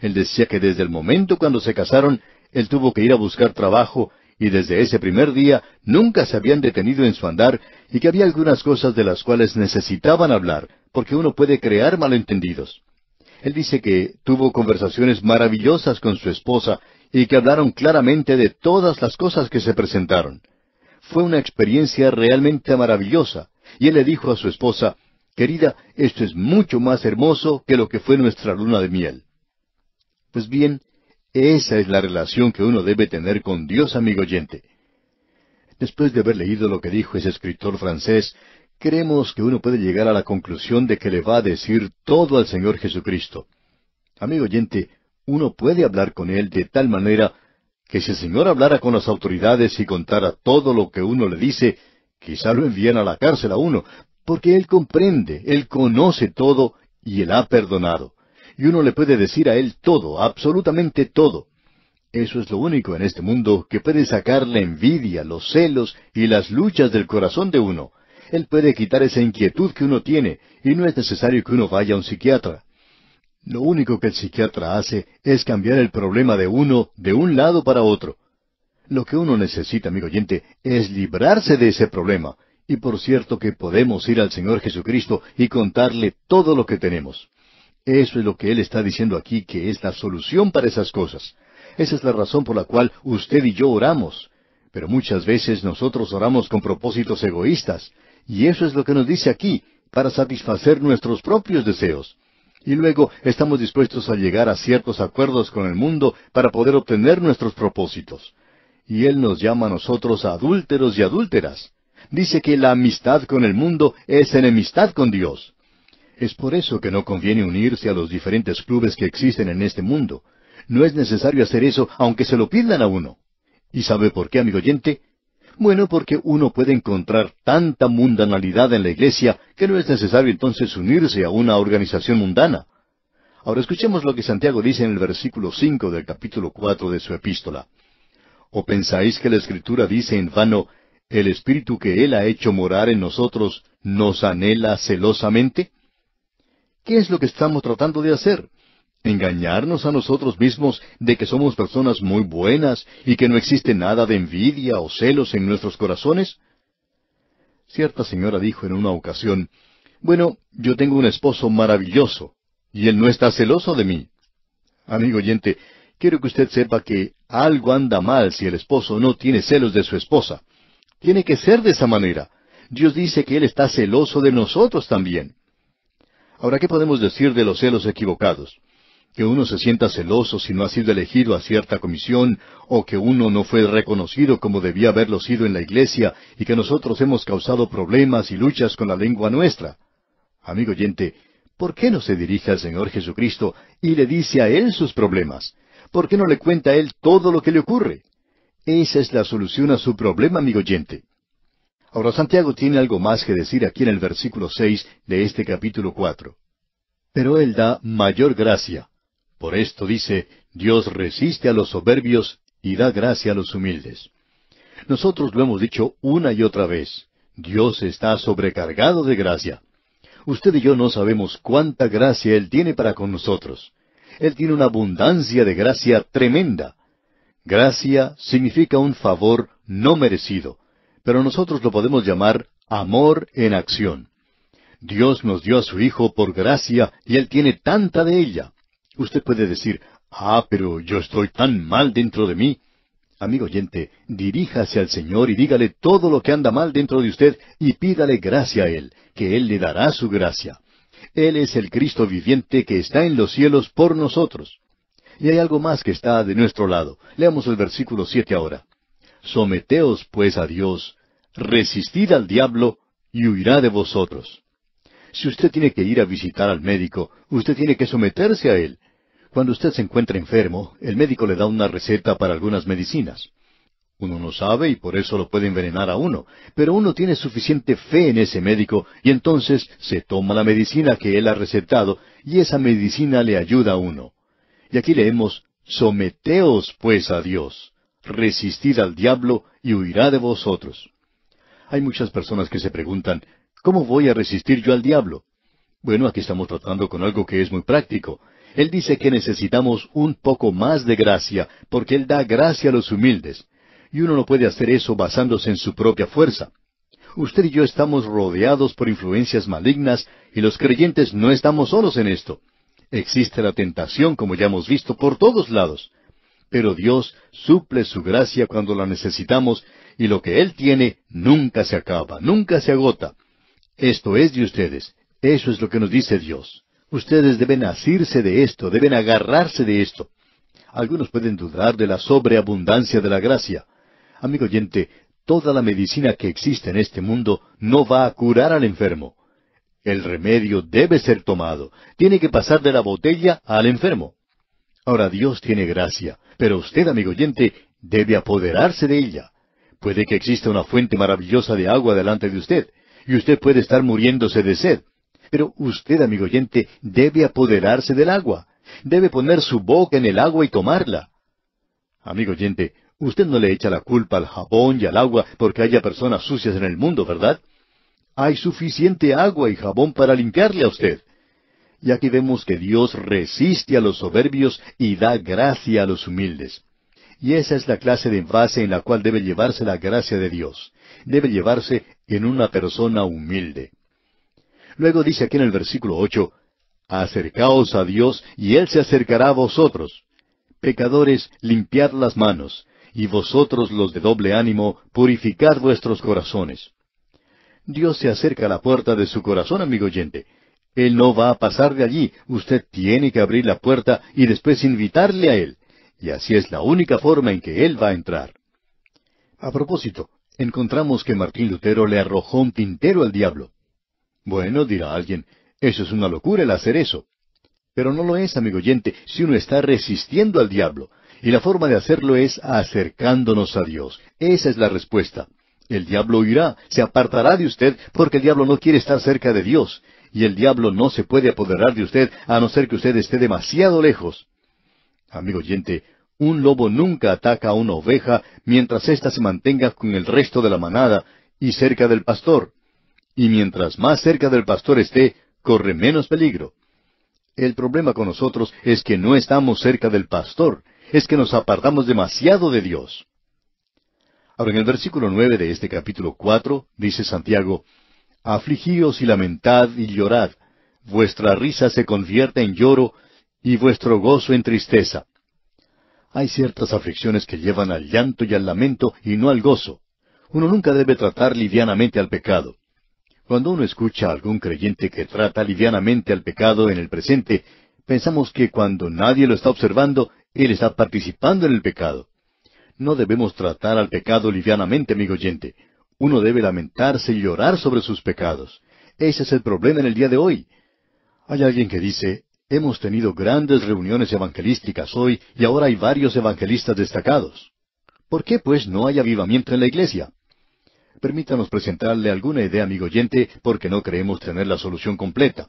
Él decía que desde el momento cuando se casaron, él tuvo que ir a buscar trabajo y desde ese primer día nunca se habían detenido en su andar y que había algunas cosas de las cuales necesitaban hablar, porque uno puede crear malentendidos. Él dice que tuvo conversaciones maravillosas con su esposa y que hablaron claramente de todas las cosas que se presentaron. Fue una experiencia realmente maravillosa, y él le dijo a su esposa, Querida, esto es mucho más hermoso que lo que fue nuestra luna de miel. Pues bien, esa es la relación que uno debe tener con Dios, amigo oyente. Después de haber leído lo que dijo ese escritor francés, creemos que uno puede llegar a la conclusión de que le va a decir todo al Señor Jesucristo. Amigo oyente, uno puede hablar con Él de tal manera que si el señor hablara con las autoridades y contara todo lo que uno le dice, quizá lo envían a la cárcel a uno, porque él comprende, él conoce todo y él ha perdonado. Y uno le puede decir a él todo, absolutamente todo. Eso es lo único en este mundo que puede sacar la envidia, los celos y las luchas del corazón de uno. Él puede quitar esa inquietud que uno tiene, y no es necesario que uno vaya a un psiquiatra. Lo único que el psiquiatra hace es cambiar el problema de uno de un lado para otro. Lo que uno necesita, amigo oyente, es librarse de ese problema. Y por cierto que podemos ir al Señor Jesucristo y contarle todo lo que tenemos. Eso es lo que Él está diciendo aquí, que es la solución para esas cosas. Esa es la razón por la cual usted y yo oramos. Pero muchas veces nosotros oramos con propósitos egoístas. Y eso es lo que nos dice aquí, para satisfacer nuestros propios deseos y luego estamos dispuestos a llegar a ciertos acuerdos con el mundo para poder obtener nuestros propósitos. Y Él nos llama a nosotros adúlteros y adúlteras. Dice que la amistad con el mundo es enemistad con Dios. Es por eso que no conviene unirse a los diferentes clubes que existen en este mundo. No es necesario hacer eso aunque se lo pidan a uno. ¿Y sabe por qué, amigo oyente? Bueno, porque uno puede encontrar tanta mundanalidad en la iglesia que no es necesario entonces unirse a una organización mundana. Ahora escuchemos lo que Santiago dice en el versículo cinco del capítulo cuatro de su epístola. ¿O pensáis que la Escritura dice en vano, el Espíritu que Él ha hecho morar en nosotros nos anhela celosamente? ¿Qué es lo que estamos tratando de hacer? engañarnos a nosotros mismos de que somos personas muy buenas y que no existe nada de envidia o celos en nuestros corazones? Cierta señora dijo en una ocasión, Bueno, yo tengo un esposo maravilloso, y él no está celoso de mí. Amigo oyente, quiero que usted sepa que algo anda mal si el esposo no tiene celos de su esposa. Tiene que ser de esa manera. Dios dice que Él está celoso de nosotros también. Ahora, ¿qué podemos decir de los celos equivocados? que uno se sienta celoso si no ha sido elegido a cierta comisión, o que uno no fue reconocido como debía haberlo sido en la iglesia, y que nosotros hemos causado problemas y luchas con la lengua nuestra. Amigo oyente, ¿por qué no se dirige al Señor Jesucristo y le dice a Él sus problemas? ¿Por qué no le cuenta a Él todo lo que le ocurre? Esa es la solución a su problema, amigo oyente. Ahora Santiago tiene algo más que decir aquí en el versículo seis de este capítulo cuatro. Pero él da mayor gracia. Por esto dice, Dios resiste a los soberbios y da gracia a los humildes. Nosotros lo hemos dicho una y otra vez, Dios está sobrecargado de gracia. Usted y yo no sabemos cuánta gracia Él tiene para con nosotros. Él tiene una abundancia de gracia tremenda. Gracia significa un favor no merecido, pero nosotros lo podemos llamar amor en acción. Dios nos dio a su Hijo por gracia y Él tiene tanta de ella. Usted puede decir, ah, pero yo estoy tan mal dentro de mí. Amigo oyente, diríjase al Señor y dígale todo lo que anda mal dentro de usted y pídale gracia a Él, que Él le dará su gracia. Él es el Cristo viviente que está en los cielos por nosotros. Y hay algo más que está de nuestro lado. Leamos el versículo siete ahora. Someteos pues a Dios, resistid al diablo y huirá de vosotros. Si usted tiene que ir a visitar al médico, usted tiene que someterse a él cuando usted se encuentra enfermo, el médico le da una receta para algunas medicinas. Uno no sabe y por eso lo puede envenenar a uno, pero uno tiene suficiente fe en ese médico y entonces se toma la medicina que él ha recetado y esa medicina le ayuda a uno. Y aquí leemos, someteos pues a Dios, resistid al diablo y huirá de vosotros. Hay muchas personas que se preguntan, ¿cómo voy a resistir yo al diablo? Bueno, aquí estamos tratando con algo que es muy práctico. Él dice que necesitamos un poco más de gracia, porque Él da gracia a los humildes. Y uno no puede hacer eso basándose en su propia fuerza. Usted y yo estamos rodeados por influencias malignas y los creyentes no estamos solos en esto. Existe la tentación, como ya hemos visto, por todos lados. Pero Dios suple su gracia cuando la necesitamos y lo que Él tiene nunca se acaba, nunca se agota. Esto es de ustedes. Eso es lo que nos dice Dios. Ustedes deben asirse de esto, deben agarrarse de esto. Algunos pueden dudar de la sobreabundancia de la gracia. Amigo oyente, toda la medicina que existe en este mundo no va a curar al enfermo. El remedio debe ser tomado, tiene que pasar de la botella al enfermo. Ahora Dios tiene gracia, pero usted, amigo oyente, debe apoderarse de ella. Puede que exista una fuente maravillosa de agua delante de usted, y usted puede estar muriéndose de sed, pero usted, amigo oyente, debe apoderarse del agua. Debe poner su boca en el agua y tomarla. Amigo oyente, usted no le echa la culpa al jabón y al agua porque haya personas sucias en el mundo, ¿verdad? Hay suficiente agua y jabón para limpiarle a usted. Y aquí vemos que Dios resiste a los soberbios y da gracia a los humildes. Y esa es la clase de envase en la cual debe llevarse la gracia de Dios. Debe llevarse en una persona humilde. Luego dice aquí en el versículo ocho, Acercaos a Dios y Él se acercará a vosotros. Pecadores, limpiad las manos, y vosotros los de doble ánimo, purificad vuestros corazones. Dios se acerca a la puerta de su corazón, amigo oyente. Él no va a pasar de allí. Usted tiene que abrir la puerta y después invitarle a Él. Y así es la única forma en que Él va a entrar. A propósito, encontramos que Martín Lutero le arrojó un tintero al diablo. Bueno, dirá alguien, eso es una locura el hacer eso. Pero no lo es, amigo oyente, si uno está resistiendo al diablo. Y la forma de hacerlo es acercándonos a Dios. Esa es la respuesta. El diablo irá, se apartará de usted, porque el diablo no quiere estar cerca de Dios. Y el diablo no se puede apoderar de usted a no ser que usted esté demasiado lejos. Amigo oyente, un lobo nunca ataca a una oveja mientras ésta se mantenga con el resto de la manada y cerca del pastor y mientras más cerca del pastor esté, corre menos peligro. El problema con nosotros es que no estamos cerca del pastor, es que nos apartamos demasiado de Dios. Ahora, en el versículo nueve de este capítulo cuatro, dice Santiago, Afligíos y lamentad y llorad, vuestra risa se convierte en lloro y vuestro gozo en tristeza. Hay ciertas aflicciones que llevan al llanto y al lamento y no al gozo. Uno nunca debe tratar livianamente al pecado. Cuando uno escucha a algún creyente que trata livianamente al pecado en el presente, pensamos que cuando nadie lo está observando, él está participando en el pecado. No debemos tratar al pecado livianamente, amigo oyente. Uno debe lamentarse y llorar sobre sus pecados. Ese es el problema en el día de hoy. Hay alguien que dice, hemos tenido grandes reuniones evangelísticas hoy y ahora hay varios evangelistas destacados. ¿Por qué pues no hay avivamiento en la iglesia? Permítanos presentarle alguna idea, amigo oyente, porque no creemos tener la solución completa.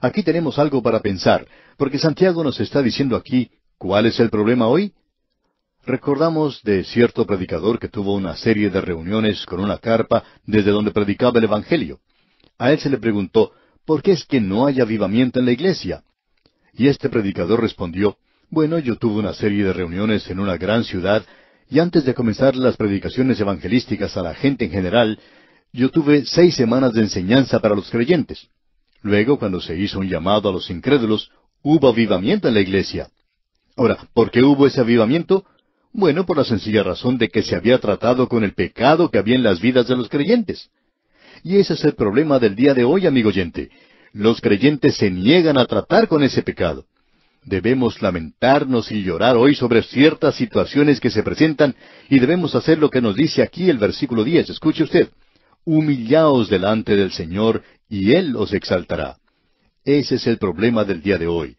Aquí tenemos algo para pensar, porque Santiago nos está diciendo aquí, ¿cuál es el problema hoy? Recordamos de cierto predicador que tuvo una serie de reuniones con una carpa desde donde predicaba el Evangelio. A él se le preguntó, ¿por qué es que no hay avivamiento en la iglesia? Y este predicador respondió, bueno, yo tuve una serie de reuniones en una gran ciudad y antes de comenzar las predicaciones evangelísticas a la gente en general, yo tuve seis semanas de enseñanza para los creyentes. Luego, cuando se hizo un llamado a los incrédulos, hubo avivamiento en la iglesia. Ahora, ¿por qué hubo ese avivamiento? Bueno, por la sencilla razón de que se había tratado con el pecado que había en las vidas de los creyentes. Y ese es el problema del día de hoy, amigo oyente. Los creyentes se niegan a tratar con ese pecado. Debemos lamentarnos y llorar hoy sobre ciertas situaciones que se presentan y debemos hacer lo que nos dice aquí el versículo 10. Escuche usted. Humillaos delante del Señor y Él os exaltará. Ese es el problema del día de hoy.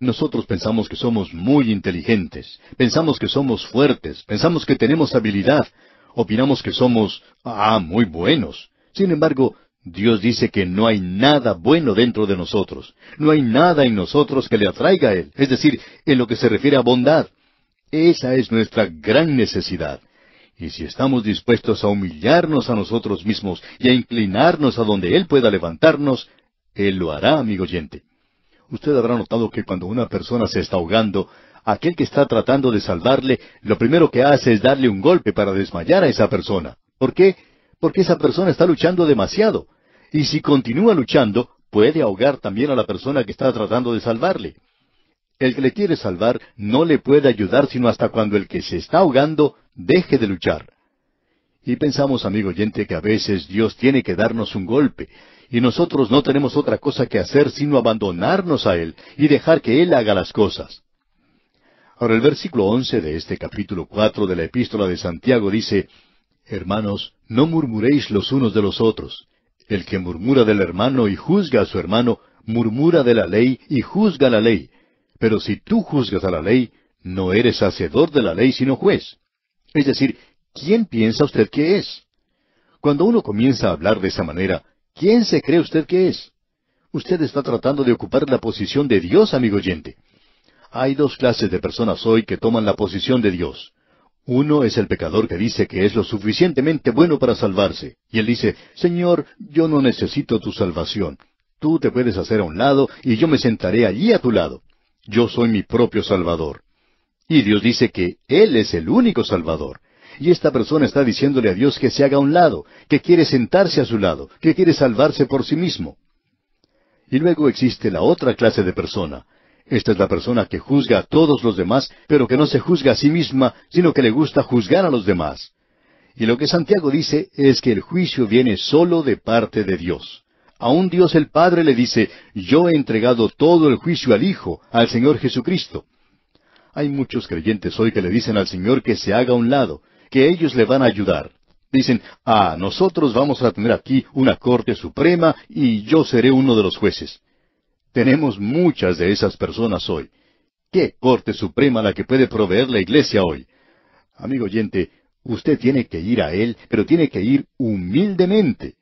Nosotros pensamos que somos muy inteligentes, pensamos que somos fuertes, pensamos que tenemos habilidad, opinamos que somos, ah, muy buenos. Sin embargo, Dios dice que no hay nada bueno dentro de nosotros, no hay nada en nosotros que le atraiga a Él, es decir, en lo que se refiere a bondad. Esa es nuestra gran necesidad. Y si estamos dispuestos a humillarnos a nosotros mismos y a inclinarnos a donde Él pueda levantarnos, Él lo hará, amigo oyente. Usted habrá notado que cuando una persona se está ahogando, aquel que está tratando de salvarle, lo primero que hace es darle un golpe para desmayar a esa persona. ¿Por qué? Porque esa persona está luchando demasiado y si continúa luchando, puede ahogar también a la persona que está tratando de salvarle. El que le quiere salvar no le puede ayudar sino hasta cuando el que se está ahogando deje de luchar. Y pensamos, amigo oyente, que a veces Dios tiene que darnos un golpe, y nosotros no tenemos otra cosa que hacer sino abandonarnos a Él y dejar que Él haga las cosas. Ahora el versículo once de este capítulo cuatro de la Epístola de Santiago dice Hermanos, no murmuréis los unos de los otros. El que murmura del hermano y juzga a su hermano, murmura de la ley y juzga la ley. Pero si tú juzgas a la ley, no eres hacedor de la ley, sino juez. Es decir, ¿quién piensa usted que es? Cuando uno comienza a hablar de esa manera, ¿quién se cree usted que es? Usted está tratando de ocupar la posición de Dios, amigo oyente. Hay dos clases de personas hoy que toman la posición de Dios. Uno es el pecador que dice que es lo suficientemente bueno para salvarse, y él dice, Señor, yo no necesito tu salvación. Tú te puedes hacer a un lado y yo me sentaré allí a tu lado. Yo soy mi propio Salvador. Y Dios dice que Él es el único Salvador. Y esta persona está diciéndole a Dios que se haga a un lado, que quiere sentarse a su lado, que quiere salvarse por sí mismo. Y luego existe la otra clase de persona, esta es la persona que juzga a todos los demás, pero que no se juzga a sí misma, sino que le gusta juzgar a los demás. Y lo que Santiago dice es que el juicio viene solo de parte de Dios. Aún Dios el Padre le dice, yo he entregado todo el juicio al Hijo, al Señor Jesucristo. Hay muchos creyentes hoy que le dicen al Señor que se haga a un lado, que ellos le van a ayudar. Dicen, ah, nosotros vamos a tener aquí una Corte Suprema y yo seré uno de los jueces. Tenemos muchas de esas personas hoy. ¿Qué Corte Suprema la que puede proveer la Iglesia hoy? Amigo oyente, usted tiene que ir a Él, pero tiene que ir humildemente.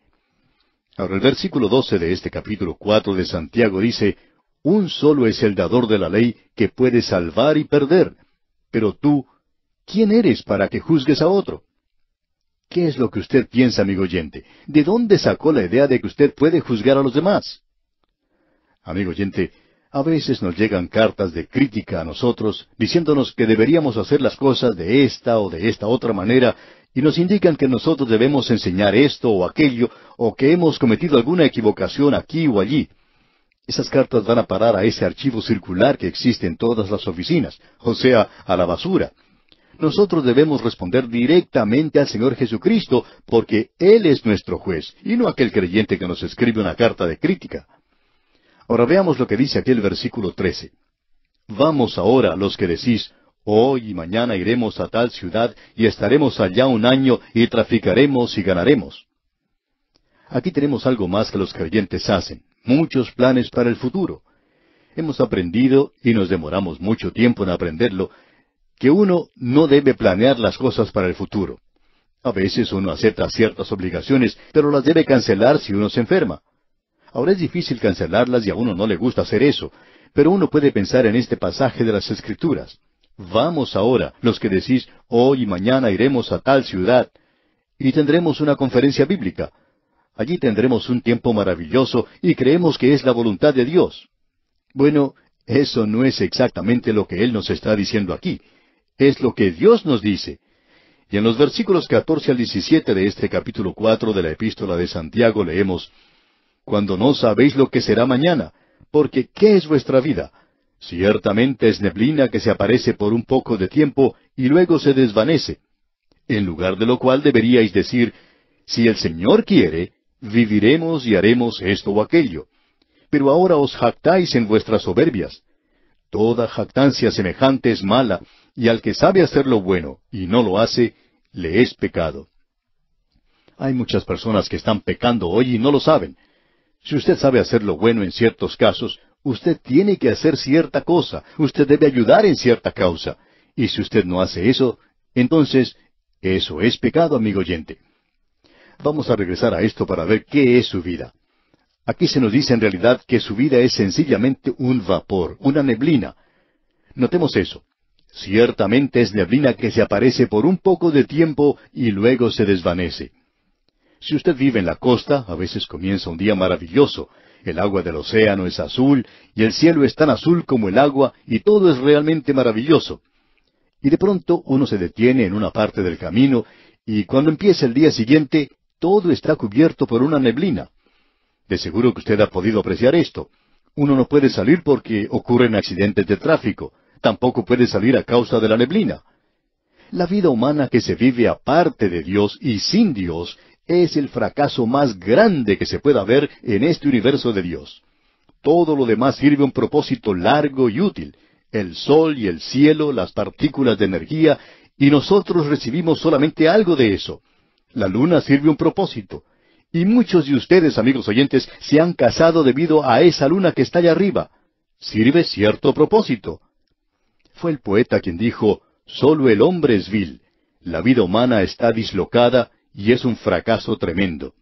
Ahora el versículo 12 de este capítulo 4 de Santiago dice, Un solo es el dador de la ley que puede salvar y perder. Pero tú, ¿quién eres para que juzgues a otro? ¿Qué es lo que usted piensa, amigo oyente? ¿De dónde sacó la idea de que usted puede juzgar a los demás? Amigo oyente, a veces nos llegan cartas de crítica a nosotros diciéndonos que deberíamos hacer las cosas de esta o de esta otra manera y nos indican que nosotros debemos enseñar esto o aquello o que hemos cometido alguna equivocación aquí o allí. Esas cartas van a parar a ese archivo circular que existe en todas las oficinas, o sea, a la basura. Nosotros debemos responder directamente al Señor Jesucristo porque Él es nuestro juez y no aquel creyente que nos escribe una carta de crítica. Ahora veamos lo que dice aquí el versículo 13. Vamos ahora, los que decís, hoy y mañana iremos a tal ciudad y estaremos allá un año y traficaremos y ganaremos. Aquí tenemos algo más que los creyentes hacen, muchos planes para el futuro. Hemos aprendido, y nos demoramos mucho tiempo en aprenderlo, que uno no debe planear las cosas para el futuro. A veces uno acepta ciertas obligaciones, pero las debe cancelar si uno se enferma. Ahora es difícil cancelarlas y a uno no le gusta hacer eso, pero uno puede pensar en este pasaje de las Escrituras. Vamos ahora, los que decís, hoy y mañana iremos a tal ciudad, y tendremos una conferencia bíblica. Allí tendremos un tiempo maravilloso y creemos que es la voluntad de Dios. Bueno, eso no es exactamente lo que Él nos está diciendo aquí. Es lo que Dios nos dice. Y en los versículos 14 al 17 de este capítulo 4 de la epístola de Santiago leemos, cuando no sabéis lo que será mañana, porque ¿qué es vuestra vida? Ciertamente es neblina que se aparece por un poco de tiempo y luego se desvanece. En lugar de lo cual deberíais decir, si el Señor quiere, viviremos y haremos esto o aquello. Pero ahora os jactáis en vuestras soberbias. Toda jactancia semejante es mala, y al que sabe hacer lo bueno y no lo hace, le es pecado. Hay muchas personas que están pecando hoy y no lo saben. Si usted sabe hacer lo bueno en ciertos casos, usted tiene que hacer cierta cosa, usted debe ayudar en cierta causa. Y si usted no hace eso, entonces eso es pecado, amigo oyente. Vamos a regresar a esto para ver qué es su vida. Aquí se nos dice en realidad que su vida es sencillamente un vapor, una neblina. Notemos eso. Ciertamente es neblina que se aparece por un poco de tiempo y luego se desvanece. Si usted vive en la costa, a veces comienza un día maravilloso. El agua del océano es azul y el cielo es tan azul como el agua y todo es realmente maravilloso. Y de pronto uno se detiene en una parte del camino y cuando empieza el día siguiente todo está cubierto por una neblina. De seguro que usted ha podido apreciar esto. Uno no puede salir porque ocurren accidentes de tráfico. Tampoco puede salir a causa de la neblina. La vida humana que se vive aparte de Dios y sin Dios es el fracaso más grande que se pueda ver en este universo de Dios. Todo lo demás sirve un propósito largo y útil. El sol y el cielo, las partículas de energía, y nosotros recibimos solamente algo de eso. La luna sirve un propósito. Y muchos de ustedes, amigos oyentes, se han casado debido a esa luna que está allá arriba. Sirve cierto propósito. Fue el poeta quien dijo, solo el hombre es vil. La vida humana está dislocada y es un fracaso tremendo.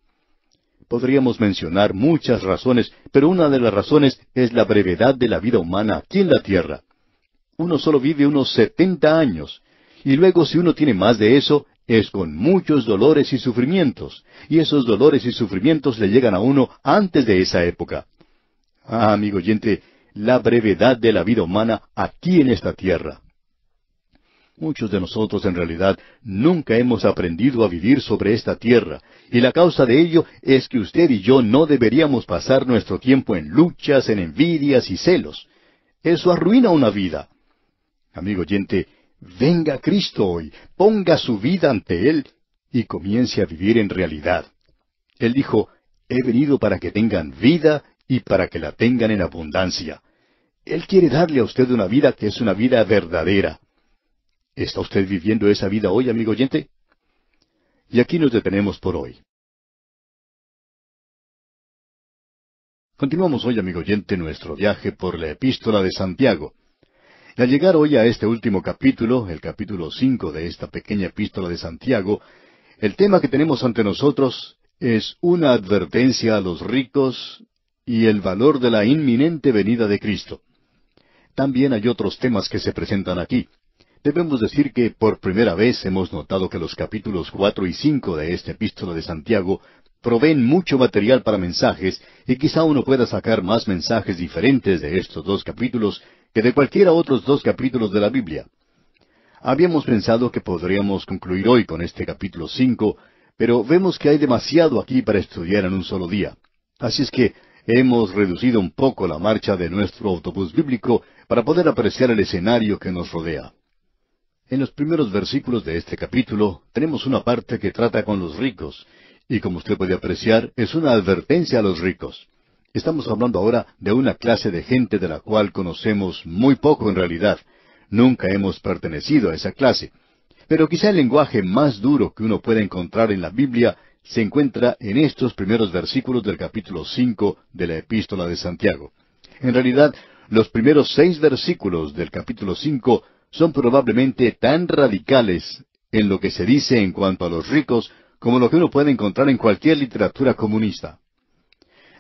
Podríamos mencionar muchas razones, pero una de las razones es la brevedad de la vida humana aquí en la Tierra. Uno solo vive unos setenta años, y luego si uno tiene más de eso, es con muchos dolores y sufrimientos, y esos dolores y sufrimientos le llegan a uno antes de esa época. Ah, amigo oyente, la brevedad de la vida humana aquí en esta tierra. Muchos de nosotros en realidad nunca hemos aprendido a vivir sobre esta tierra, y la causa de ello es que usted y yo no deberíamos pasar nuestro tiempo en luchas, en envidias y celos. Eso arruina una vida. Amigo oyente, venga Cristo hoy, ponga su vida ante Él y comience a vivir en realidad. Él dijo, he venido para que tengan vida y para que la tengan en abundancia. Él quiere darle a usted una vida que es una vida verdadera. ¿Está usted viviendo esa vida hoy, amigo oyente? Y aquí nos detenemos por hoy. Continuamos hoy, amigo oyente, nuestro viaje por la epístola de Santiago. Y al llegar hoy a este último capítulo, el capítulo cinco de esta pequeña epístola de Santiago, el tema que tenemos ante nosotros es una advertencia a los ricos y el valor de la inminente venida de Cristo. También hay otros temas que se presentan aquí debemos decir que por primera vez hemos notado que los capítulos cuatro y cinco de esta epístola de Santiago proveen mucho material para mensajes y quizá uno pueda sacar más mensajes diferentes de estos dos capítulos que de cualquiera otros dos capítulos de la Biblia. Habíamos pensado que podríamos concluir hoy con este capítulo cinco, pero vemos que hay demasiado aquí para estudiar en un solo día. Así es que hemos reducido un poco la marcha de nuestro autobús bíblico para poder apreciar el escenario que nos rodea. En los primeros versículos de este capítulo tenemos una parte que trata con los ricos, y como usted puede apreciar, es una advertencia a los ricos. Estamos hablando ahora de una clase de gente de la cual conocemos muy poco en realidad. Nunca hemos pertenecido a esa clase. Pero quizá el lenguaje más duro que uno pueda encontrar en la Biblia se encuentra en estos primeros versículos del capítulo cinco de la Epístola de Santiago. En realidad, los primeros seis versículos del capítulo cinco son probablemente tan radicales en lo que se dice en cuanto a los ricos como lo que uno puede encontrar en cualquier literatura comunista.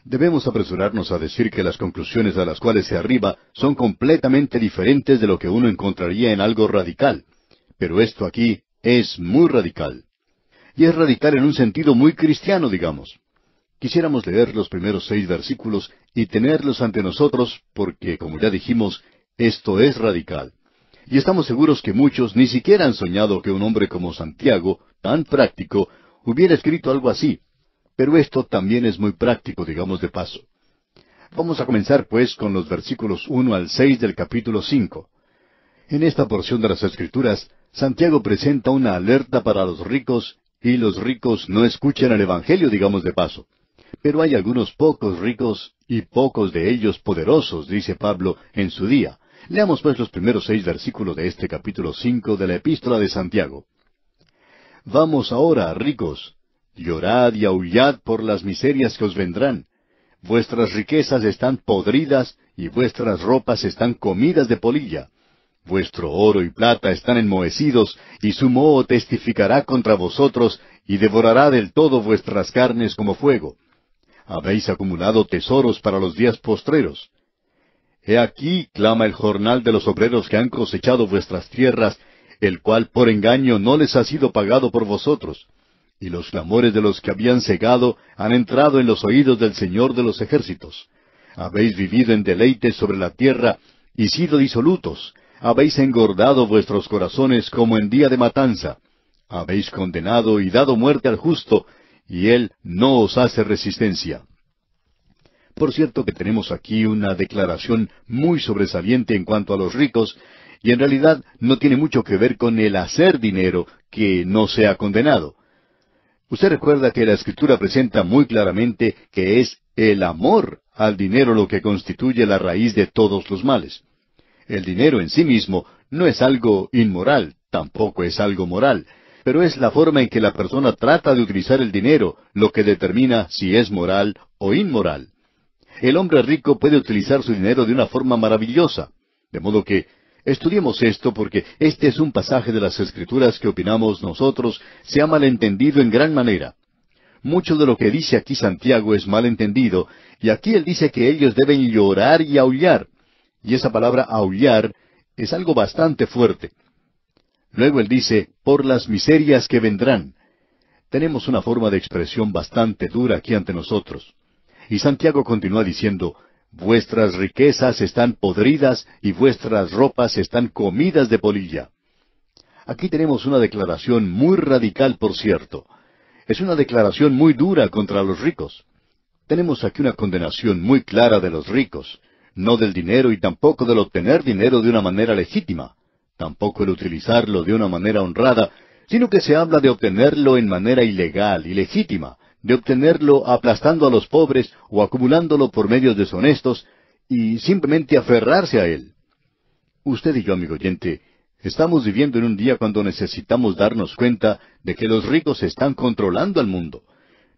Debemos apresurarnos a decir que las conclusiones a las cuales se arriba son completamente diferentes de lo que uno encontraría en algo radical. Pero esto aquí es muy radical. Y es radical en un sentido muy cristiano, digamos. Quisiéramos leer los primeros seis versículos y tenerlos ante nosotros porque, como ya dijimos, esto es radical. Y estamos seguros que muchos ni siquiera han soñado que un hombre como Santiago, tan práctico, hubiera escrito algo así. Pero esto también es muy práctico, digamos de paso. Vamos a comenzar, pues, con los versículos uno al seis del capítulo cinco. En esta porción de las Escrituras, Santiago presenta una alerta para los ricos, y los ricos no escuchan el Evangelio, digamos de paso. Pero hay algunos pocos ricos y pocos de ellos poderosos, dice Pablo, en su día. Leamos pues los primeros seis versículos de este capítulo cinco de la epístola de Santiago. Vamos ahora, ricos, llorad y aullad por las miserias que os vendrán. Vuestras riquezas están podridas y vuestras ropas están comidas de polilla. Vuestro oro y plata están enmohecidos, y su moho testificará contra vosotros, y devorará del todo vuestras carnes como fuego. Habéis acumulado tesoros para los días postreros. He aquí, clama el jornal de los obreros que han cosechado vuestras tierras, el cual por engaño no les ha sido pagado por vosotros. Y los clamores de los que habían cegado han entrado en los oídos del Señor de los ejércitos. Habéis vivido en deleite sobre la tierra y sido disolutos. Habéis engordado vuestros corazones como en día de matanza. Habéis condenado y dado muerte al justo, y él no os hace resistencia. Por cierto que tenemos aquí una declaración muy sobresaliente en cuanto a los ricos, y en realidad no tiene mucho que ver con el hacer dinero que no sea condenado. Usted recuerda que la escritura presenta muy claramente que es el amor al dinero lo que constituye la raíz de todos los males. El dinero en sí mismo no es algo inmoral, tampoco es algo moral, pero es la forma en que la persona trata de utilizar el dinero lo que determina si es moral o inmoral. El hombre rico puede utilizar su dinero de una forma maravillosa. De modo que estudiemos esto porque este es un pasaje de las Escrituras que opinamos nosotros se ha malentendido en gran manera. Mucho de lo que dice aquí Santiago es malentendido, y aquí él dice que ellos deben llorar y aullar. Y esa palabra aullar es algo bastante fuerte. Luego él dice, por las miserias que vendrán. Tenemos una forma de expresión bastante dura aquí ante nosotros. Y Santiago continúa diciendo, Vuestras riquezas están podridas y vuestras ropas están comidas de polilla. Aquí tenemos una declaración muy radical, por cierto. Es una declaración muy dura contra los ricos. Tenemos aquí una condenación muy clara de los ricos, no del dinero y tampoco del obtener dinero de una manera legítima, tampoco el utilizarlo de una manera honrada, sino que se habla de obtenerlo en manera ilegal, y legítima de obtenerlo aplastando a los pobres o acumulándolo por medios deshonestos y simplemente aferrarse a él. Usted y yo, amigo oyente, estamos viviendo en un día cuando necesitamos darnos cuenta de que los ricos están controlando al mundo.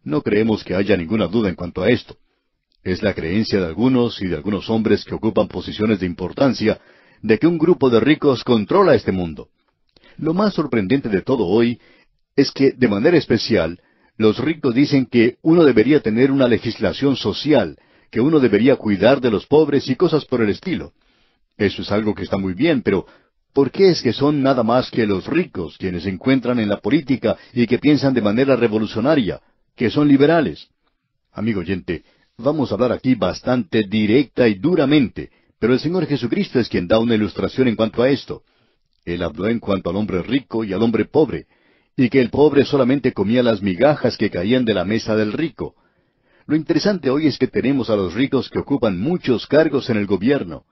No creemos que haya ninguna duda en cuanto a esto. Es la creencia de algunos y de algunos hombres que ocupan posiciones de importancia de que un grupo de ricos controla este mundo. Lo más sorprendente de todo hoy es que, de manera especial, los ricos dicen que uno debería tener una legislación social, que uno debería cuidar de los pobres y cosas por el estilo. Eso es algo que está muy bien, pero ¿por qué es que son nada más que los ricos quienes se encuentran en la política y que piensan de manera revolucionaria, que son liberales? Amigo oyente, vamos a hablar aquí bastante directa y duramente, pero el Señor Jesucristo es quien da una ilustración en cuanto a esto. Él habló en cuanto al hombre rico y al hombre pobre, y que el pobre solamente comía las migajas que caían de la mesa del rico. Lo interesante hoy es que tenemos a los ricos que ocupan muchos cargos en el gobierno.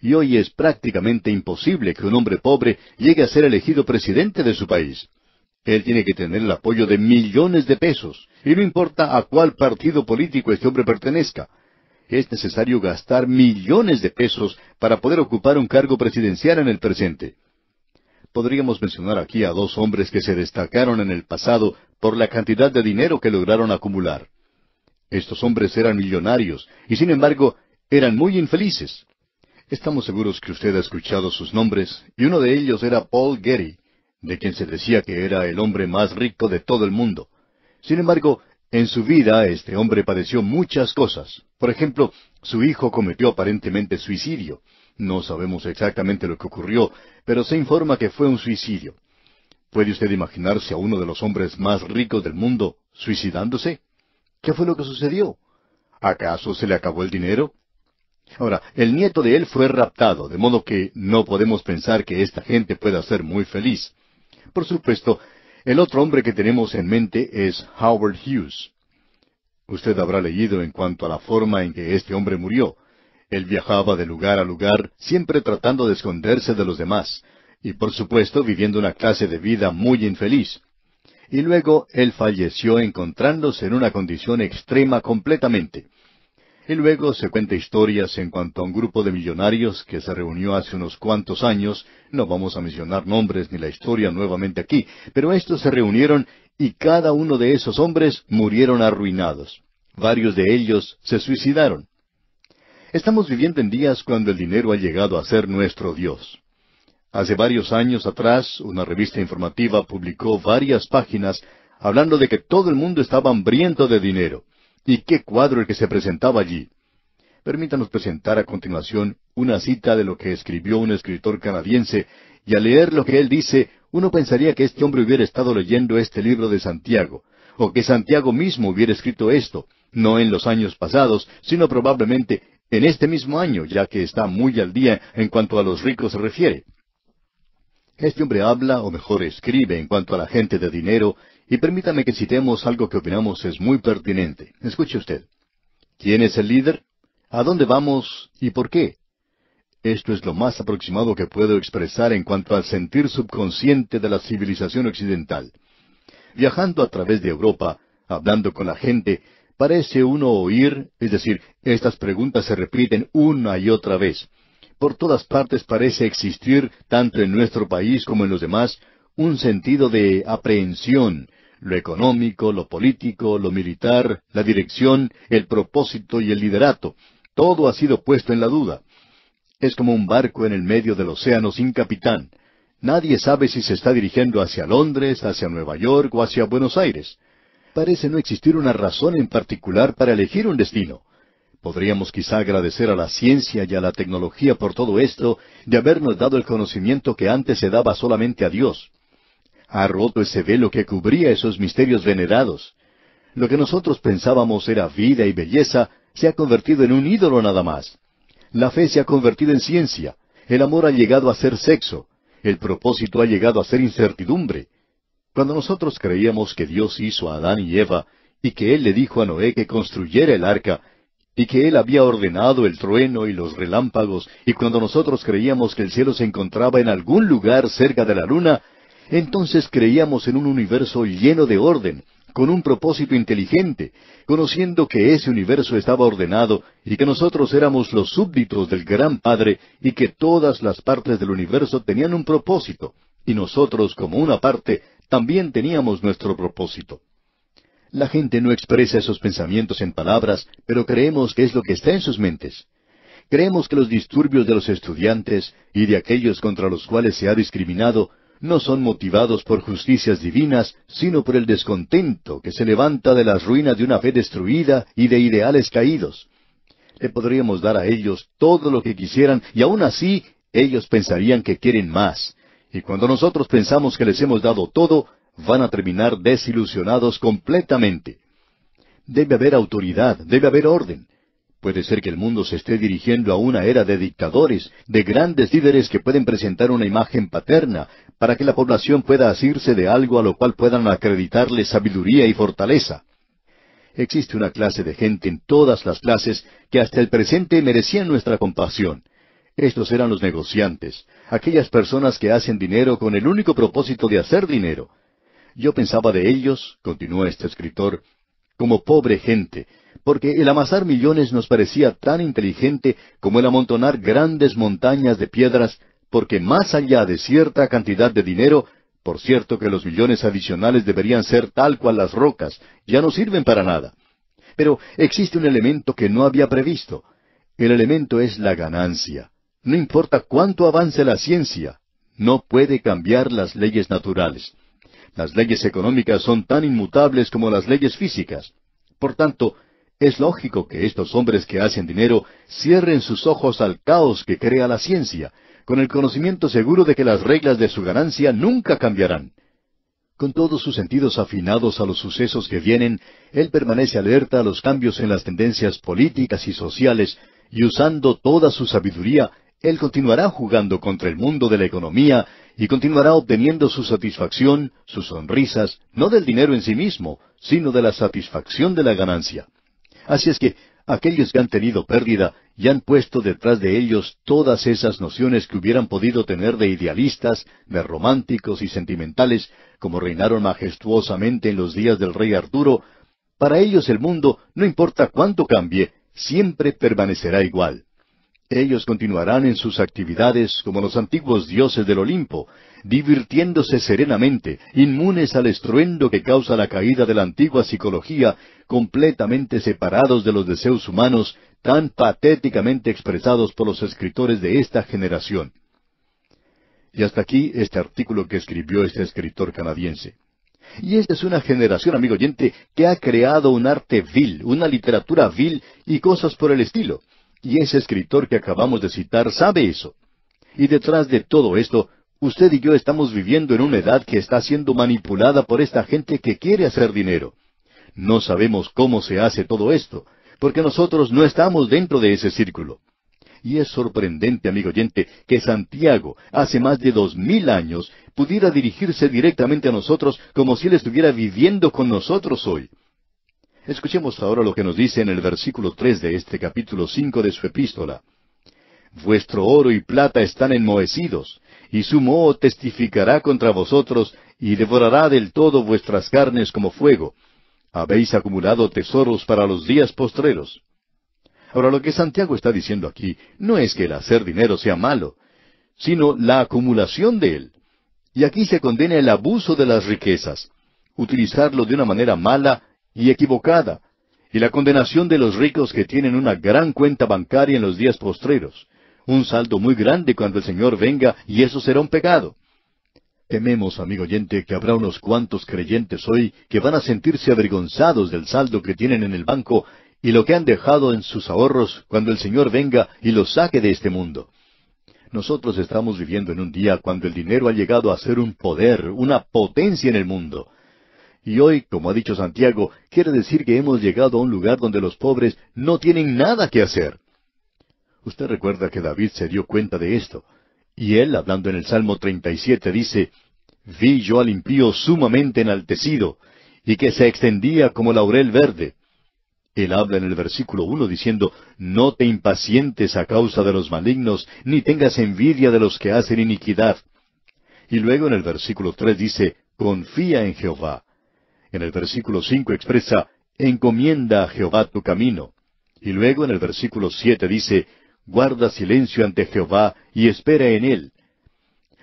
Y hoy es prácticamente imposible que un hombre pobre llegue a ser elegido presidente de su país. Él tiene que tener el apoyo de millones de pesos, y no importa a cuál partido político este hombre pertenezca. Es necesario gastar millones de pesos para poder ocupar un cargo presidencial en el presente podríamos mencionar aquí a dos hombres que se destacaron en el pasado por la cantidad de dinero que lograron acumular. Estos hombres eran millonarios y sin embargo eran muy infelices. Estamos seguros que usted ha escuchado sus nombres y uno de ellos era Paul Getty, de quien se decía que era el hombre más rico de todo el mundo. Sin embargo, en su vida este hombre padeció muchas cosas. Por ejemplo, su hijo cometió aparentemente suicidio no sabemos exactamente lo que ocurrió, pero se informa que fue un suicidio. ¿Puede usted imaginarse a uno de los hombres más ricos del mundo suicidándose? ¿Qué fue lo que sucedió? ¿Acaso se le acabó el dinero? Ahora, el nieto de él fue raptado, de modo que no podemos pensar que esta gente pueda ser muy feliz. Por supuesto, el otro hombre que tenemos en mente es Howard Hughes. Usted habrá leído en cuanto a la forma en que este hombre murió. Él viajaba de lugar a lugar, siempre tratando de esconderse de los demás, y por supuesto viviendo una clase de vida muy infeliz. Y luego él falleció encontrándose en una condición extrema completamente. Y luego se cuenta historias en cuanto a un grupo de millonarios que se reunió hace unos cuantos años, no vamos a mencionar nombres ni la historia nuevamente aquí, pero estos se reunieron y cada uno de esos hombres murieron arruinados. Varios de ellos se suicidaron. Estamos viviendo en días cuando el dinero ha llegado a ser nuestro Dios. Hace varios años atrás, una revista informativa publicó varias páginas hablando de que todo el mundo estaba hambriento de dinero. ¿Y qué cuadro el que se presentaba allí? Permítanos presentar a continuación una cita de lo que escribió un escritor canadiense, y al leer lo que él dice, uno pensaría que este hombre hubiera estado leyendo este libro de Santiago, o que Santiago mismo hubiera escrito esto, no en los años pasados, sino probablemente en este mismo año, ya que está muy al día en cuanto a los ricos se refiere. Este hombre habla, o mejor escribe, en cuanto a la gente de dinero, y permítame que citemos algo que opinamos es muy pertinente. Escuche usted. ¿Quién es el líder? ¿A dónde vamos y por qué? Esto es lo más aproximado que puedo expresar en cuanto al sentir subconsciente de la civilización occidental. Viajando a través de Europa, hablando con la gente, Parece uno oír, es decir, estas preguntas se repiten una y otra vez. Por todas partes parece existir, tanto en nuestro país como en los demás, un sentido de aprehensión, lo económico, lo político, lo militar, la dirección, el propósito y el liderato. Todo ha sido puesto en la duda. Es como un barco en el medio del océano sin capitán. Nadie sabe si se está dirigiendo hacia Londres, hacia Nueva York o hacia Buenos Aires parece no existir una razón en particular para elegir un destino. Podríamos quizá agradecer a la ciencia y a la tecnología por todo esto, de habernos dado el conocimiento que antes se daba solamente a Dios. Ha roto ese velo que cubría esos misterios venerados. Lo que nosotros pensábamos era vida y belleza se ha convertido en un ídolo nada más. La fe se ha convertido en ciencia. El amor ha llegado a ser sexo. El propósito ha llegado a ser incertidumbre. Cuando nosotros creíamos que Dios hizo a Adán y Eva, y que Él le dijo a Noé que construyera el arca, y que Él había ordenado el trueno y los relámpagos, y cuando nosotros creíamos que el cielo se encontraba en algún lugar cerca de la luna, entonces creíamos en un universo lleno de orden, con un propósito inteligente, conociendo que ese universo estaba ordenado y que nosotros éramos los súbditos del Gran Padre y que todas las partes del universo tenían un propósito, y nosotros como una parte también teníamos nuestro propósito. La gente no expresa esos pensamientos en palabras, pero creemos que es lo que está en sus mentes. Creemos que los disturbios de los estudiantes y de aquellos contra los cuales se ha discriminado no son motivados por justicias divinas, sino por el descontento que se levanta de las ruinas de una fe destruida y de ideales caídos. Le podríamos dar a ellos todo lo que quisieran y aún así ellos pensarían que quieren más, y cuando nosotros pensamos que les hemos dado todo, van a terminar desilusionados completamente. Debe haber autoridad, debe haber orden. Puede ser que el mundo se esté dirigiendo a una era de dictadores, de grandes líderes que pueden presentar una imagen paterna, para que la población pueda asirse de algo a lo cual puedan acreditarle sabiduría y fortaleza. Existe una clase de gente en todas las clases que hasta el presente merecían nuestra compasión, estos eran los negociantes, aquellas personas que hacen dinero con el único propósito de hacer dinero. Yo pensaba de ellos, continúa este escritor, como pobre gente, porque el amasar millones nos parecía tan inteligente como el amontonar grandes montañas de piedras, porque más allá de cierta cantidad de dinero, por cierto que los millones adicionales deberían ser tal cual las rocas, ya no sirven para nada. Pero existe un elemento que no había previsto. El elemento es la ganancia. No importa cuánto avance la ciencia, no puede cambiar las leyes naturales. Las leyes económicas son tan inmutables como las leyes físicas. Por tanto, es lógico que estos hombres que hacen dinero cierren sus ojos al caos que crea la ciencia, con el conocimiento seguro de que las reglas de su ganancia nunca cambiarán. Con todos sus sentidos afinados a los sucesos que vienen, él permanece alerta a los cambios en las tendencias políticas y sociales, y usando toda su sabiduría, él continuará jugando contra el mundo de la economía y continuará obteniendo su satisfacción, sus sonrisas, no del dinero en sí mismo, sino de la satisfacción de la ganancia. Así es que aquellos que han tenido pérdida y han puesto detrás de ellos todas esas nociones que hubieran podido tener de idealistas, de románticos y sentimentales, como reinaron majestuosamente en los días del rey Arturo, para ellos el mundo, no importa cuánto cambie, siempre permanecerá igual. Ellos continuarán en sus actividades como los antiguos dioses del Olimpo, divirtiéndose serenamente, inmunes al estruendo que causa la caída de la antigua psicología, completamente separados de los deseos humanos tan patéticamente expresados por los escritores de esta generación. Y hasta aquí este artículo que escribió este escritor canadiense. Y esta es una generación, amigo oyente, que ha creado un arte vil, una literatura vil y cosas por el estilo. Y ese escritor que acabamos de citar sabe eso. Y detrás de todo esto, usted y yo estamos viviendo en una edad que está siendo manipulada por esta gente que quiere hacer dinero. No sabemos cómo se hace todo esto, porque nosotros no estamos dentro de ese círculo. Y es sorprendente, amigo oyente, que Santiago, hace más de dos mil años, pudiera dirigirse directamente a nosotros como si él estuviera viviendo con nosotros hoy. Escuchemos ahora lo que nos dice en el versículo tres de este capítulo cinco de su epístola. Vuestro oro y plata están enmohecidos, y su moho testificará contra vosotros, y devorará del todo vuestras carnes como fuego. Habéis acumulado tesoros para los días postreros. Ahora, lo que Santiago está diciendo aquí no es que el hacer dinero sea malo, sino la acumulación de él. Y aquí se condena el abuso de las riquezas. Utilizarlo de una manera mala y equivocada, y la condenación de los ricos que tienen una gran cuenta bancaria en los días postreros, un saldo muy grande cuando el Señor venga, y eso será un pecado. Tememos, amigo oyente, que habrá unos cuantos creyentes hoy que van a sentirse avergonzados del saldo que tienen en el banco y lo que han dejado en sus ahorros cuando el Señor venga y los saque de este mundo. Nosotros estamos viviendo en un día cuando el dinero ha llegado a ser un poder, una potencia en el mundo. Y hoy, como ha dicho Santiago, quiere decir que hemos llegado a un lugar donde los pobres no tienen nada que hacer. Usted recuerda que David se dio cuenta de esto. Y él, hablando en el Salmo 37, dice, Vi yo al impío sumamente enaltecido, y que se extendía como laurel verde. Él habla en el versículo uno diciendo, No te impacientes a causa de los malignos, ni tengas envidia de los que hacen iniquidad. Y luego en el versículo tres dice, Confía en Jehová, en el versículo 5 expresa, encomienda a Jehová tu camino. Y luego en el versículo 7 dice, guarda silencio ante Jehová y espera en él.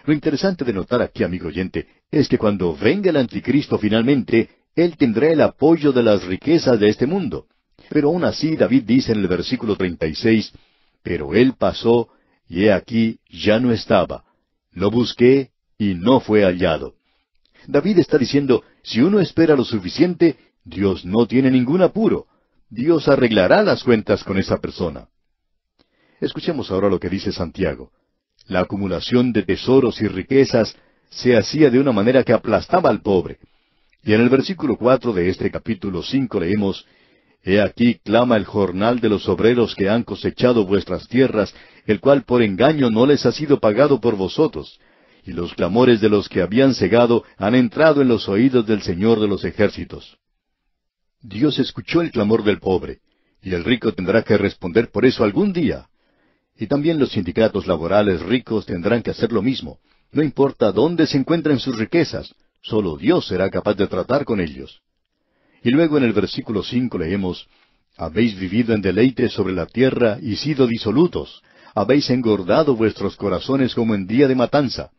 Lo interesante de notar aquí, amigo oyente, es que cuando venga el anticristo finalmente, él tendrá el apoyo de las riquezas de este mundo. Pero aún así David dice en el versículo 36, Pero él pasó, y he aquí ya no estaba. Lo busqué, y no fue hallado. David está diciendo, si uno espera lo suficiente, Dios no tiene ningún apuro. Dios arreglará las cuentas con esa persona. Escuchemos ahora lo que dice Santiago. La acumulación de tesoros y riquezas se hacía de una manera que aplastaba al pobre. Y en el versículo cuatro de este capítulo cinco leemos He aquí clama el jornal de los obreros que han cosechado vuestras tierras, el cual por engaño no les ha sido pagado por vosotros y los clamores de los que habían cegado han entrado en los oídos del Señor de los ejércitos. Dios escuchó el clamor del pobre, y el rico tendrá que responder por eso algún día. Y también los sindicatos laborales ricos tendrán que hacer lo mismo. No importa dónde se encuentren sus riquezas, solo Dios será capaz de tratar con ellos. Y luego en el versículo cinco leemos, Habéis vivido en deleite sobre la tierra y sido disolutos, habéis engordado vuestros corazones como en día de matanza.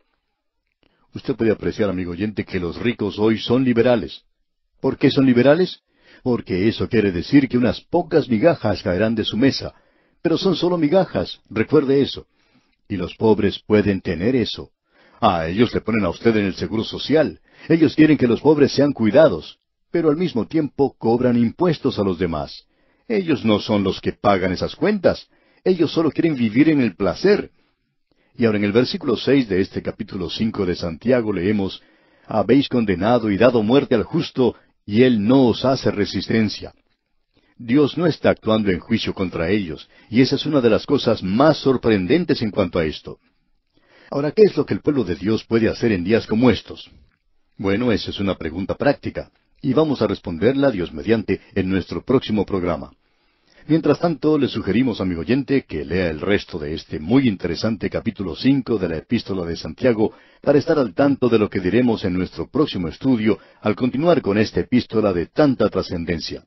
Usted puede apreciar, amigo oyente, que los ricos hoy son liberales. ¿Por qué son liberales? Porque eso quiere decir que unas pocas migajas caerán de su mesa. Pero son solo migajas, recuerde eso. Y los pobres pueden tener eso. Ah, ellos le ponen a usted en el seguro social. Ellos quieren que los pobres sean cuidados, pero al mismo tiempo cobran impuestos a los demás. Ellos no son los que pagan esas cuentas. Ellos solo quieren vivir en el placer. Y ahora en el versículo seis de este capítulo cinco de Santiago leemos Habéis condenado y dado muerte al justo, y él no os hace resistencia. Dios no está actuando en juicio contra ellos, y esa es una de las cosas más sorprendentes en cuanto a esto. Ahora, ¿qué es lo que el pueblo de Dios puede hacer en días como estos? Bueno, esa es una pregunta práctica, y vamos a responderla Dios mediante en nuestro próximo programa. Mientras tanto, le sugerimos, amigo oyente, que lea el resto de este muy interesante capítulo 5 de la epístola de Santiago para estar al tanto de lo que diremos en nuestro próximo estudio al continuar con esta epístola de tanta trascendencia.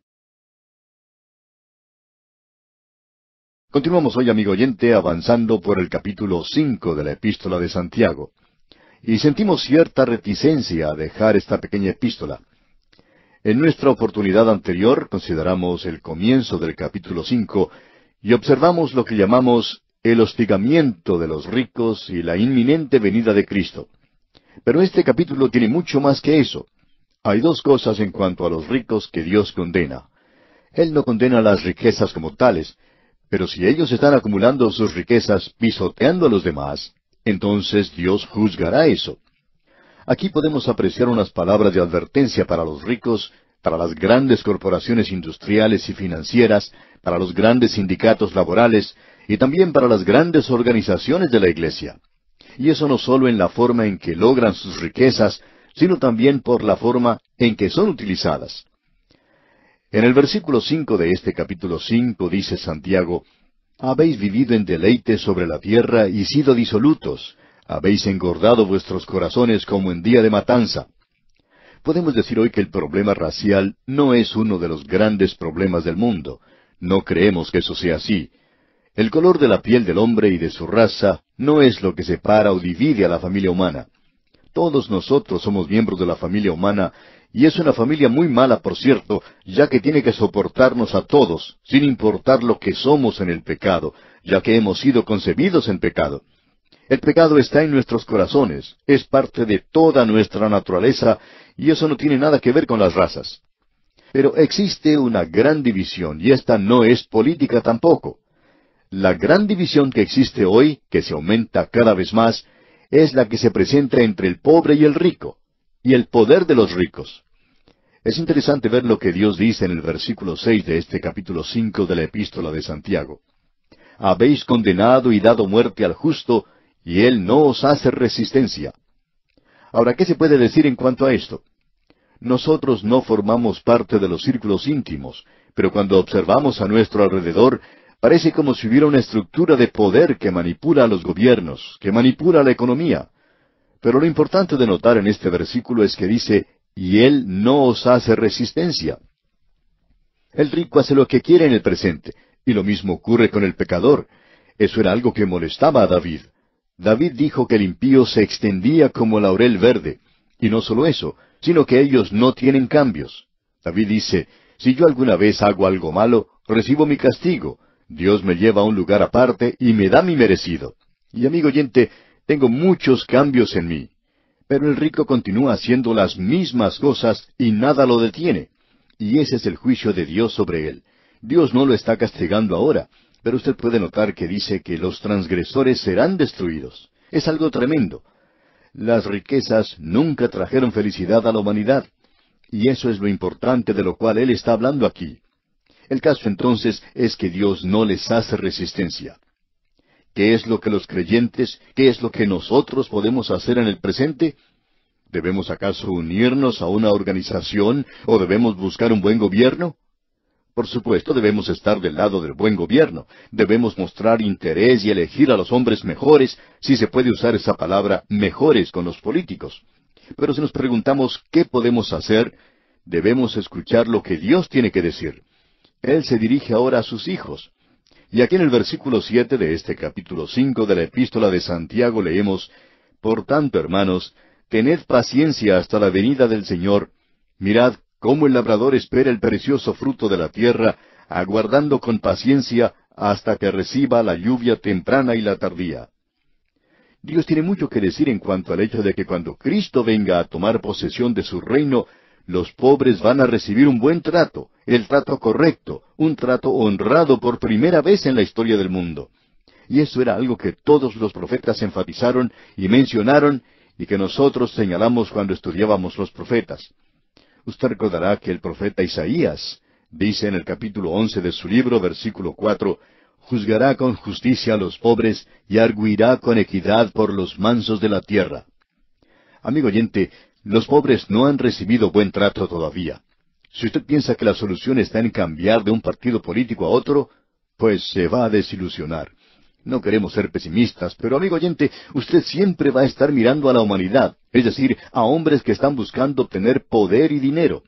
Continuamos hoy, amigo oyente, avanzando por el capítulo 5 de la epístola de Santiago. Y sentimos cierta reticencia a dejar esta pequeña epístola. En nuestra oportunidad anterior consideramos el comienzo del capítulo 5 y observamos lo que llamamos el hostigamiento de los ricos y la inminente venida de Cristo. Pero este capítulo tiene mucho más que eso. Hay dos cosas en cuanto a los ricos que Dios condena. Él no condena las riquezas como tales, pero si ellos están acumulando sus riquezas pisoteando a los demás, entonces Dios juzgará eso. Aquí podemos apreciar unas palabras de advertencia para los ricos, para las grandes corporaciones industriales y financieras, para los grandes sindicatos laborales y también para las grandes organizaciones de la Iglesia. Y eso no solo en la forma en que logran sus riquezas, sino también por la forma en que son utilizadas. En el versículo cinco de este capítulo cinco dice Santiago Habéis vivido en deleite sobre la tierra y sido disolutos, habéis engordado vuestros corazones como en día de matanza. Podemos decir hoy que el problema racial no es uno de los grandes problemas del mundo. No creemos que eso sea así. El color de la piel del hombre y de su raza no es lo que separa o divide a la familia humana. Todos nosotros somos miembros de la familia humana y es una familia muy mala, por cierto, ya que tiene que soportarnos a todos, sin importar lo que somos en el pecado, ya que hemos sido concebidos en pecado. El pecado está en nuestros corazones, es parte de toda nuestra naturaleza y eso no tiene nada que ver con las razas. Pero existe una gran división y esta no es política tampoco. La gran división que existe hoy, que se aumenta cada vez más, es la que se presenta entre el pobre y el rico, y el poder de los ricos. Es interesante ver lo que Dios dice en el versículo seis de este capítulo cinco de la Epístola de Santiago. Habéis condenado y dado muerte al justo, y Él no os hace resistencia. Ahora, ¿qué se puede decir en cuanto a esto? Nosotros no formamos parte de los círculos íntimos, pero cuando observamos a nuestro alrededor, parece como si hubiera una estructura de poder que manipula a los gobiernos, que manipula la economía. Pero lo importante de notar en este versículo es que dice, y Él no os hace resistencia. El rico hace lo que quiere en el presente, y lo mismo ocurre con el pecador. Eso era algo que molestaba a David. David dijo que el impío se extendía como laurel verde, y no solo eso, sino que ellos no tienen cambios. David dice, si yo alguna vez hago algo malo, recibo mi castigo, Dios me lleva a un lugar aparte y me da mi merecido. Y amigo oyente, tengo muchos cambios en mí. Pero el rico continúa haciendo las mismas cosas y nada lo detiene. Y ese es el juicio de Dios sobre él. Dios no lo está castigando ahora, pero usted puede notar que dice que los transgresores serán destruidos. Es algo tremendo. Las riquezas nunca trajeron felicidad a la humanidad. Y eso es lo importante de lo cual él está hablando aquí. El caso entonces es que Dios no les hace resistencia. ¿Qué es lo que los creyentes, qué es lo que nosotros podemos hacer en el presente? ¿Debemos acaso unirnos a una organización o debemos buscar un buen gobierno? Por supuesto, debemos estar del lado del buen gobierno, debemos mostrar interés y elegir a los hombres mejores, si se puede usar esa palabra mejores con los políticos. Pero si nos preguntamos qué podemos hacer, debemos escuchar lo que Dios tiene que decir. Él se dirige ahora a sus hijos. Y aquí en el versículo siete de este capítulo cinco de la Epístola de Santiago leemos Por tanto, hermanos, tened paciencia hasta la venida del Señor, mirad cómo el labrador espera el precioso fruto de la tierra, aguardando con paciencia hasta que reciba la lluvia temprana y la tardía. Dios tiene mucho que decir en cuanto al hecho de que cuando Cristo venga a tomar posesión de su reino, los pobres van a recibir un buen trato, el trato correcto, un trato honrado por primera vez en la historia del mundo. Y eso era algo que todos los profetas enfatizaron y mencionaron y que nosotros señalamos cuando estudiábamos los profetas. Usted recordará que el profeta Isaías dice en el capítulo once de su libro, versículo cuatro, juzgará con justicia a los pobres y arguirá con equidad por los mansos de la tierra. Amigo oyente, los pobres no han recibido buen trato todavía. Si usted piensa que la solución está en cambiar de un partido político a otro, pues se va a desilusionar. No queremos ser pesimistas, pero amigo oyente, usted siempre va a estar mirando a la humanidad, es decir, a hombres que están buscando obtener poder y dinero.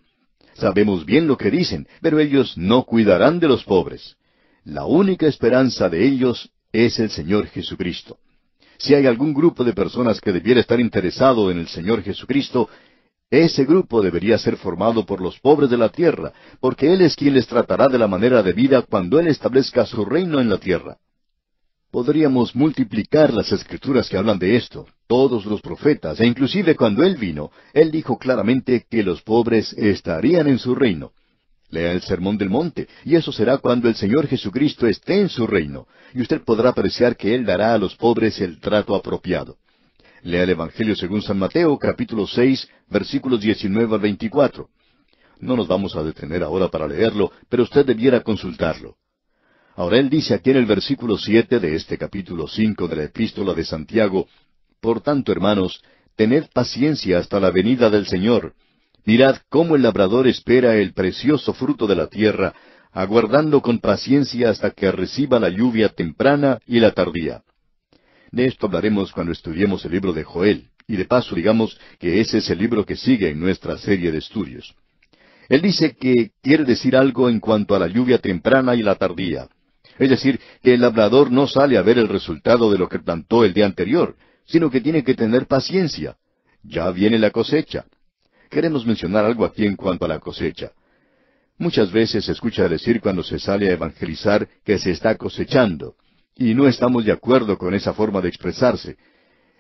Sabemos bien lo que dicen, pero ellos no cuidarán de los pobres. La única esperanza de ellos es el Señor Jesucristo. Si hay algún grupo de personas que debiera estar interesado en el Señor Jesucristo, ese grupo debería ser formado por los pobres de la tierra, porque Él es quien les tratará de la manera debida cuando Él establezca su reino en la tierra. Podríamos multiplicar las escrituras que hablan de esto, todos los profetas, e inclusive cuando Él vino, Él dijo claramente que los pobres estarían en su reino. Lea el Sermón del Monte, y eso será cuando el Señor Jesucristo esté en su reino, y usted podrá apreciar que Él dará a los pobres el trato apropiado. Lea el Evangelio según San Mateo, capítulo seis, versículos 19 a 24. No nos vamos a detener ahora para leerlo, pero usted debiera consultarlo. Ahora él dice aquí en el versículo siete de este capítulo cinco de la Epístola de Santiago, Por tanto, hermanos, tened paciencia hasta la venida del Señor. Mirad cómo el labrador espera el precioso fruto de la tierra, aguardando con paciencia hasta que reciba la lluvia temprana y la tardía. De esto hablaremos cuando estudiemos el libro de Joel, y de paso digamos que ese es el libro que sigue en nuestra serie de estudios. Él dice que quiere decir algo en cuanto a la lluvia temprana y la tardía. Es decir, que el labrador no sale a ver el resultado de lo que plantó el día anterior, sino que tiene que tener paciencia. Ya viene la cosecha. Queremos mencionar algo aquí en cuanto a la cosecha. Muchas veces se escucha decir cuando se sale a evangelizar que se está cosechando, y no estamos de acuerdo con esa forma de expresarse.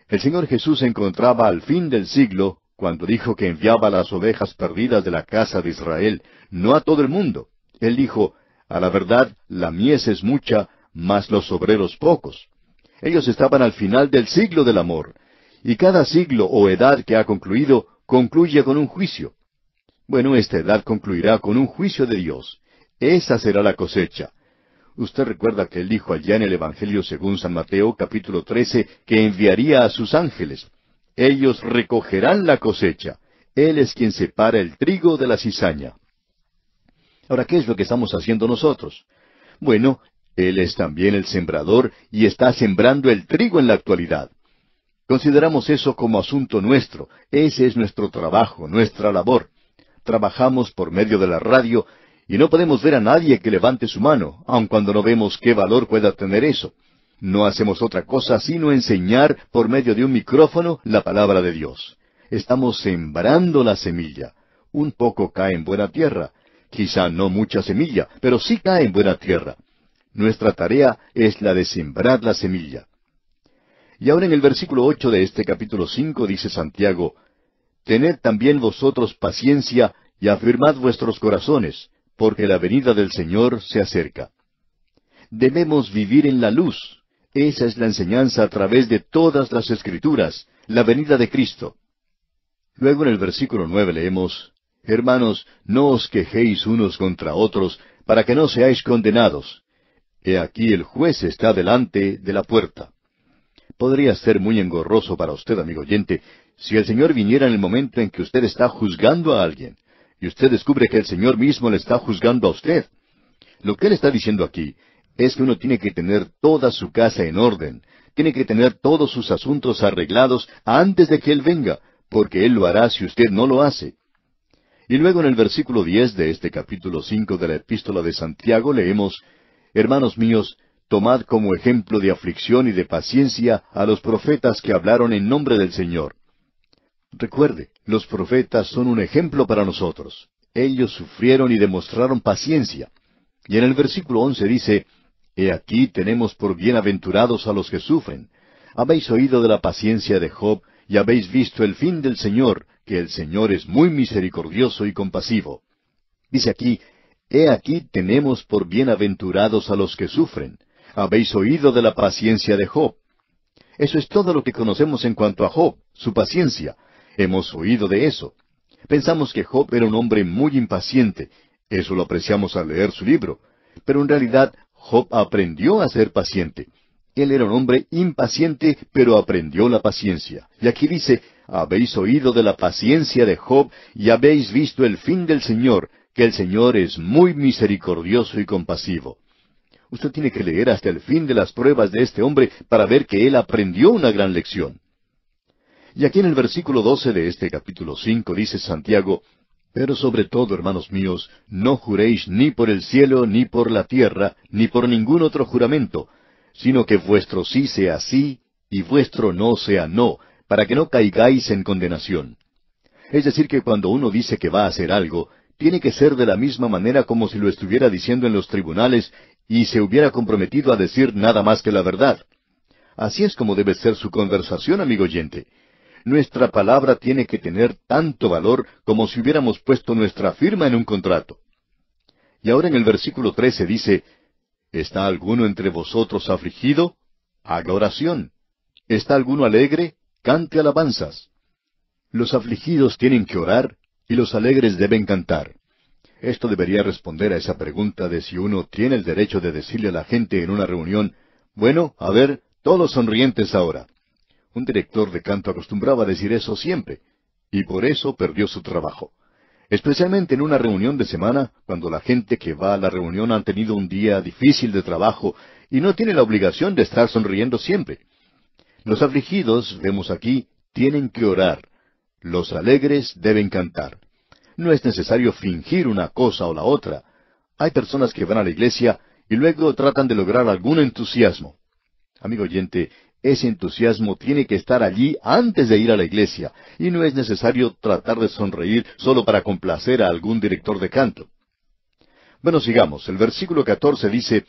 El Señor Jesús se encontraba al fin del siglo cuando dijo que enviaba las ovejas perdidas de la casa de Israel, no a todo el mundo. Él dijo, a la verdad, la mies es mucha, mas los obreros pocos. Ellos estaban al final del siglo del amor, y cada siglo o edad que ha concluido concluye con un juicio. Bueno, esta edad concluirá con un juicio de Dios. Esa será la cosecha. Usted recuerda que él dijo allá en el Evangelio según San Mateo capítulo 13 que enviaría a sus ángeles. Ellos recogerán la cosecha. Él es quien separa el trigo de la cizaña. Ahora, ¿qué es lo que estamos haciendo nosotros? Bueno, Él es también el sembrador y está sembrando el trigo en la actualidad. Consideramos eso como asunto nuestro. Ese es nuestro trabajo, nuestra labor. Trabajamos por medio de la radio y no podemos ver a nadie que levante su mano, aun cuando no vemos qué valor pueda tener eso. No hacemos otra cosa sino enseñar por medio de un micrófono la palabra de Dios. Estamos sembrando la semilla. Un poco cae en buena tierra, Quizá no mucha semilla, pero sí cae en buena tierra. Nuestra tarea es la de sembrar la semilla. Y ahora en el versículo ocho de este capítulo cinco dice Santiago, Tened también vosotros paciencia y afirmad vuestros corazones, porque la venida del Señor se acerca. Debemos vivir en la luz. Esa es la enseñanza a través de todas las escrituras, la venida de Cristo. Luego en el versículo nueve leemos, Hermanos, no os quejéis unos contra otros, para que no seáis condenados. He aquí el juez está delante de la puerta. Podría ser muy engorroso para usted, amigo oyente, si el Señor viniera en el momento en que usted está juzgando a alguien, y usted descubre que el Señor mismo le está juzgando a usted. Lo que Él está diciendo aquí es que uno tiene que tener toda su casa en orden, tiene que tener todos sus asuntos arreglados antes de que Él venga, porque Él lo hará si usted no lo hace. Y luego en el versículo diez de este capítulo cinco de la Epístola de Santiago leemos Hermanos míos, tomad como ejemplo de aflicción y de paciencia a los profetas que hablaron en nombre del Señor. Recuerde, los profetas son un ejemplo para nosotros. Ellos sufrieron y demostraron paciencia. Y en el versículo once dice He aquí tenemos por bienaventurados a los que sufren. Habéis oído de la paciencia de Job, y habéis visto el fin del Señor, que el Señor es muy misericordioso y compasivo. Dice aquí, He aquí tenemos por bienaventurados a los que sufren. Habéis oído de la paciencia de Job. Eso es todo lo que conocemos en cuanto a Job, su paciencia. Hemos oído de eso. Pensamos que Job era un hombre muy impaciente. Eso lo apreciamos al leer su libro. Pero en realidad Job aprendió a ser paciente. Él era un hombre impaciente, pero aprendió la paciencia. Y aquí dice, habéis oído de la paciencia de Job y habéis visto el fin del Señor, que el Señor es muy misericordioso y compasivo. Usted tiene que leer hasta el fin de las pruebas de este hombre para ver que él aprendió una gran lección. Y aquí en el versículo doce de este capítulo cinco dice Santiago, Pero sobre todo, hermanos míos, no juréis ni por el cielo, ni por la tierra, ni por ningún otro juramento, sino que vuestro sí sea sí y vuestro no sea no, para que no caigáis en condenación. Es decir, que cuando uno dice que va a hacer algo, tiene que ser de la misma manera como si lo estuviera diciendo en los tribunales y se hubiera comprometido a decir nada más que la verdad. Así es como debe ser su conversación, amigo oyente. Nuestra palabra tiene que tener tanto valor como si hubiéramos puesto nuestra firma en un contrato. Y ahora en el versículo 13 dice, ¿Está alguno entre vosotros afligido? Haga oración. ¿Está alguno alegre? cante alabanzas. Los afligidos tienen que orar y los alegres deben cantar. Esto debería responder a esa pregunta de si uno tiene el derecho de decirle a la gente en una reunión, bueno, a ver, todos sonrientes ahora. Un director de canto acostumbraba a decir eso siempre, y por eso perdió su trabajo. Especialmente en una reunión de semana, cuando la gente que va a la reunión ha tenido un día difícil de trabajo y no tiene la obligación de estar sonriendo siempre. Los afligidos, vemos aquí, tienen que orar. Los alegres deben cantar. No es necesario fingir una cosa o la otra. Hay personas que van a la iglesia y luego tratan de lograr algún entusiasmo. Amigo oyente, ese entusiasmo tiene que estar allí antes de ir a la iglesia, y no es necesario tratar de sonreír solo para complacer a algún director de canto. Bueno, sigamos. El versículo 14 dice,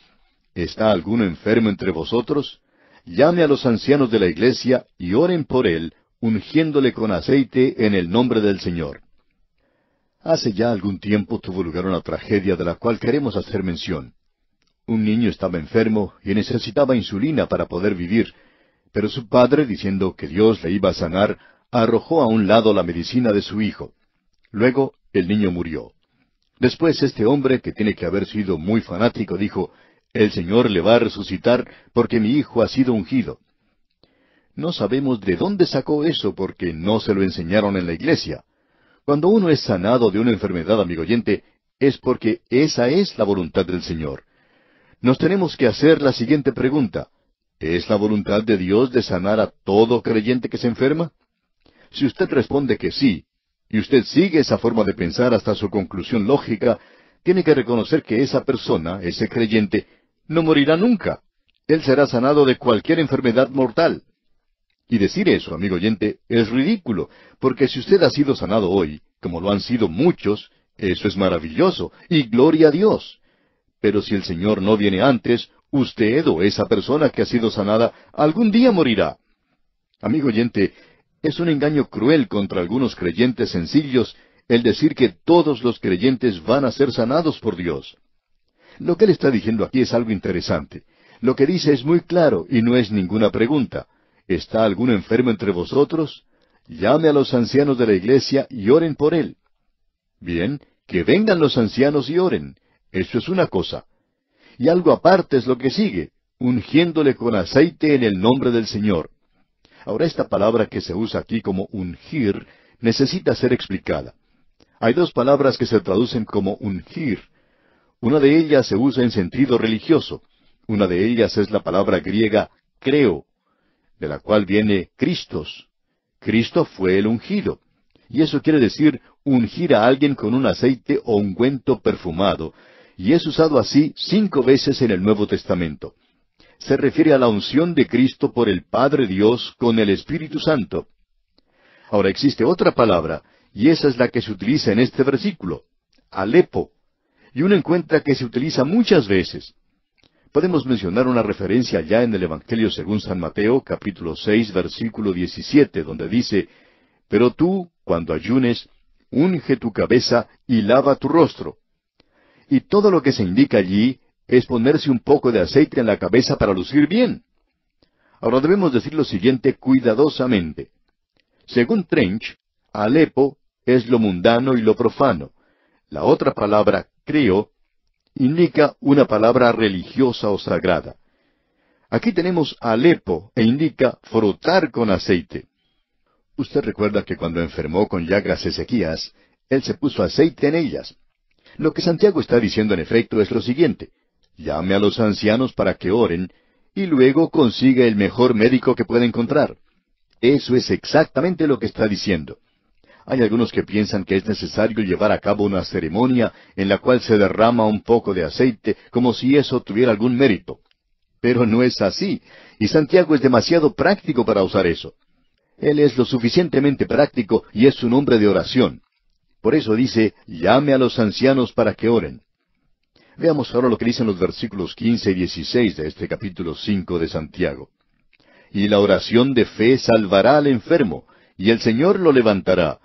¿Está alguno enfermo entre vosotros? llame a los ancianos de la iglesia y oren por él, ungiéndole con aceite en el nombre del Señor. Hace ya algún tiempo tuvo lugar una tragedia de la cual queremos hacer mención. Un niño estaba enfermo y necesitaba insulina para poder vivir, pero su padre, diciendo que Dios le iba a sanar, arrojó a un lado la medicina de su hijo. Luego el niño murió. Después este hombre, que tiene que haber sido muy fanático, dijo, el Señor le va a resucitar porque mi hijo ha sido ungido. No sabemos de dónde sacó eso porque no se lo enseñaron en la iglesia. Cuando uno es sanado de una enfermedad, amigo oyente, es porque esa es la voluntad del Señor. Nos tenemos que hacer la siguiente pregunta. ¿Es la voluntad de Dios de sanar a todo creyente que se enferma? Si usted responde que sí, y usted sigue esa forma de pensar hasta su conclusión lógica, tiene que reconocer que esa persona, ese creyente, no morirá nunca. Él será sanado de cualquier enfermedad mortal. Y decir eso, amigo oyente, es ridículo, porque si usted ha sido sanado hoy, como lo han sido muchos, eso es maravilloso, y gloria a Dios. Pero si el Señor no viene antes, usted o esa persona que ha sido sanada algún día morirá. Amigo oyente, es un engaño cruel contra algunos creyentes sencillos el decir que todos los creyentes van a ser sanados por Dios. Lo que él está diciendo aquí es algo interesante. Lo que dice es muy claro y no es ninguna pregunta. ¿Está alguno enfermo entre vosotros? Llame a los ancianos de la iglesia y oren por él. Bien, que vengan los ancianos y oren. Eso es una cosa. Y algo aparte es lo que sigue, ungiéndole con aceite en el nombre del Señor. Ahora esta palabra que se usa aquí como ungir necesita ser explicada. Hay dos palabras que se traducen como ungir, una de ellas se usa en sentido religioso. Una de ellas es la palabra griega creo, de la cual viene Cristos. Cristo fue el ungido. Y eso quiere decir ungir a alguien con un aceite o ungüento perfumado, y es usado así cinco veces en el Nuevo Testamento. Se refiere a la unción de Cristo por el Padre Dios con el Espíritu Santo. Ahora existe otra palabra, y esa es la que se utiliza en este versículo, Alepo, y uno encuentra que se utiliza muchas veces. Podemos mencionar una referencia ya en el Evangelio según San Mateo, capítulo 6, versículo 17, donde dice, Pero tú, cuando ayunes, unge tu cabeza y lava tu rostro. Y todo lo que se indica allí es ponerse un poco de aceite en la cabeza para lucir bien. Ahora debemos decir lo siguiente cuidadosamente. Según Trench, Alepo es lo mundano y lo profano. La otra palabra creo, indica una palabra religiosa o sagrada. Aquí tenemos Alepo e indica frotar con aceite. Usted recuerda que cuando enfermó con llagas Ezequías, él se puso aceite en ellas. Lo que Santiago está diciendo en efecto es lo siguiente, llame a los ancianos para que oren y luego consiga el mejor médico que pueda encontrar. Eso es exactamente lo que está diciendo. Hay algunos que piensan que es necesario llevar a cabo una ceremonia en la cual se derrama un poco de aceite como si eso tuviera algún mérito. Pero no es así, y Santiago es demasiado práctico para usar eso. Él es lo suficientemente práctico y es un hombre de oración. Por eso dice, llame a los ancianos para que oren. Veamos ahora lo que dicen los versículos 15 y 16 de este capítulo 5 de Santiago. Y la oración de fe salvará al enfermo, y el Señor lo levantará,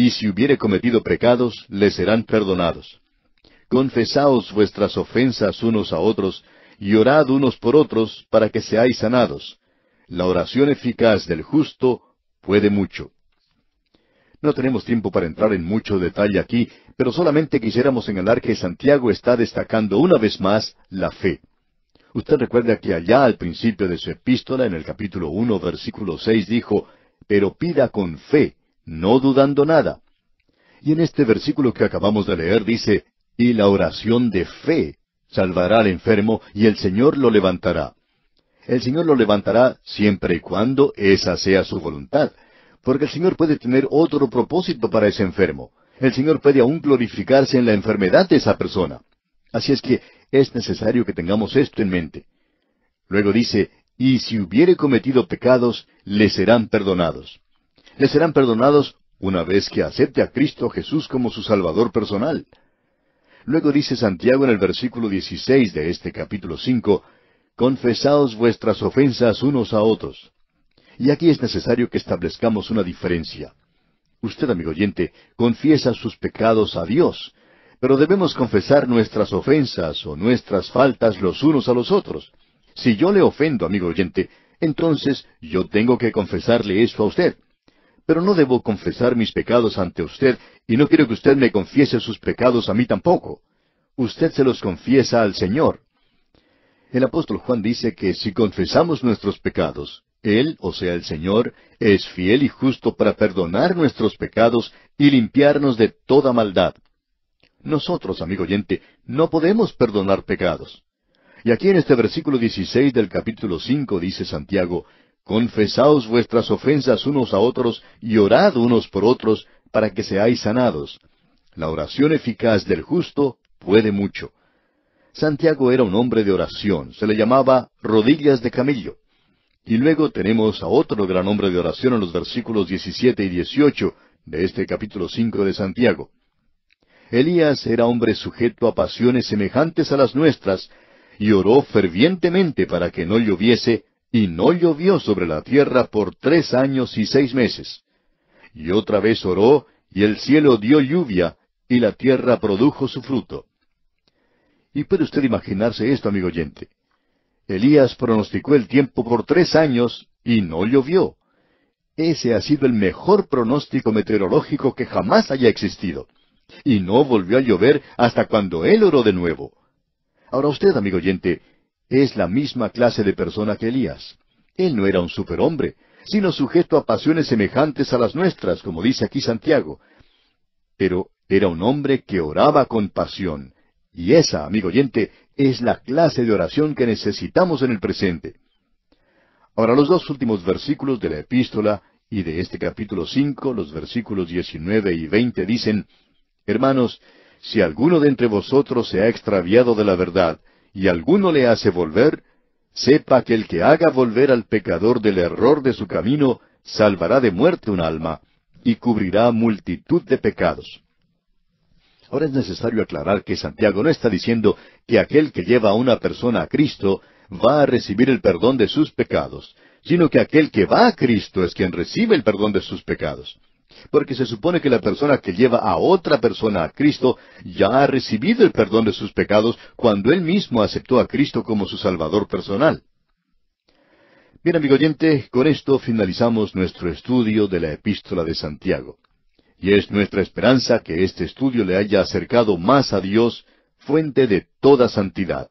y si hubiere cometido pecados, le serán perdonados. Confesaos vuestras ofensas unos a otros, y orad unos por otros para que seáis sanados. La oración eficaz del justo puede mucho. No tenemos tiempo para entrar en mucho detalle aquí, pero solamente quisiéramos señalar que Santiago está destacando una vez más la fe. Usted recuerda que allá al principio de su epístola, en el capítulo uno, versículo seis, dijo, pero pida con fe, no dudando nada. Y en este versículo que acabamos de leer dice, y la oración de fe salvará al enfermo y el Señor lo levantará. El Señor lo levantará siempre y cuando esa sea su voluntad, porque el Señor puede tener otro propósito para ese enfermo. El Señor puede aún glorificarse en la enfermedad de esa persona. Así es que es necesario que tengamos esto en mente. Luego dice, y si hubiere cometido pecados, le serán perdonados le serán perdonados una vez que acepte a Cristo Jesús como su Salvador personal. Luego dice Santiago en el versículo 16 de este capítulo 5, Confesaos vuestras ofensas unos a otros. Y aquí es necesario que establezcamos una diferencia. Usted, amigo oyente, confiesa sus pecados a Dios, pero debemos confesar nuestras ofensas o nuestras faltas los unos a los otros. Si yo le ofendo, amigo oyente, entonces yo tengo que confesarle eso a usted pero no debo confesar mis pecados ante usted, y no quiero que usted me confiese sus pecados a mí tampoco. Usted se los confiesa al Señor. El apóstol Juan dice que si confesamos nuestros pecados, Él, o sea el Señor, es fiel y justo para perdonar nuestros pecados y limpiarnos de toda maldad. Nosotros, amigo oyente, no podemos perdonar pecados. Y aquí en este versículo 16 del capítulo 5 dice Santiago, Confesaos vuestras ofensas unos a otros y orad unos por otros para que seáis sanados. La oración eficaz del justo puede mucho. Santiago era un hombre de oración, se le llamaba rodillas de Camillo. Y luego tenemos a otro gran hombre de oración en los versículos 17 y 18 de este capítulo 5 de Santiago. Elías era hombre sujeto a pasiones semejantes a las nuestras, y oró fervientemente para que no lloviese y no llovió sobre la tierra por tres años y seis meses. Y otra vez oró, y el cielo dio lluvia, y la tierra produjo su fruto. Y puede usted imaginarse esto, amigo oyente. Elías pronosticó el tiempo por tres años y no llovió. Ese ha sido el mejor pronóstico meteorológico que jamás haya existido. Y no volvió a llover hasta cuando él oró de nuevo. Ahora usted, amigo oyente, es la misma clase de persona que Elías. Él no era un superhombre, sino sujeto a pasiones semejantes a las nuestras, como dice aquí Santiago. Pero era un hombre que oraba con pasión. Y esa, amigo oyente, es la clase de oración que necesitamos en el presente. Ahora los dos últimos versículos de la epístola y de este capítulo cinco, los versículos diecinueve y veinte dicen, Hermanos, si alguno de entre vosotros se ha extraviado de la verdad y alguno le hace volver, sepa que el que haga volver al pecador del error de su camino, salvará de muerte un alma, y cubrirá multitud de pecados. Ahora es necesario aclarar que Santiago no está diciendo que aquel que lleva a una persona a Cristo va a recibir el perdón de sus pecados, sino que aquel que va a Cristo es quien recibe el perdón de sus pecados porque se supone que la persona que lleva a otra persona a Cristo ya ha recibido el perdón de sus pecados cuando él mismo aceptó a Cristo como su Salvador personal. Bien, amigo oyente, con esto finalizamos nuestro estudio de la epístola de Santiago. Y es nuestra esperanza que este estudio le haya acercado más a Dios, fuente de toda santidad.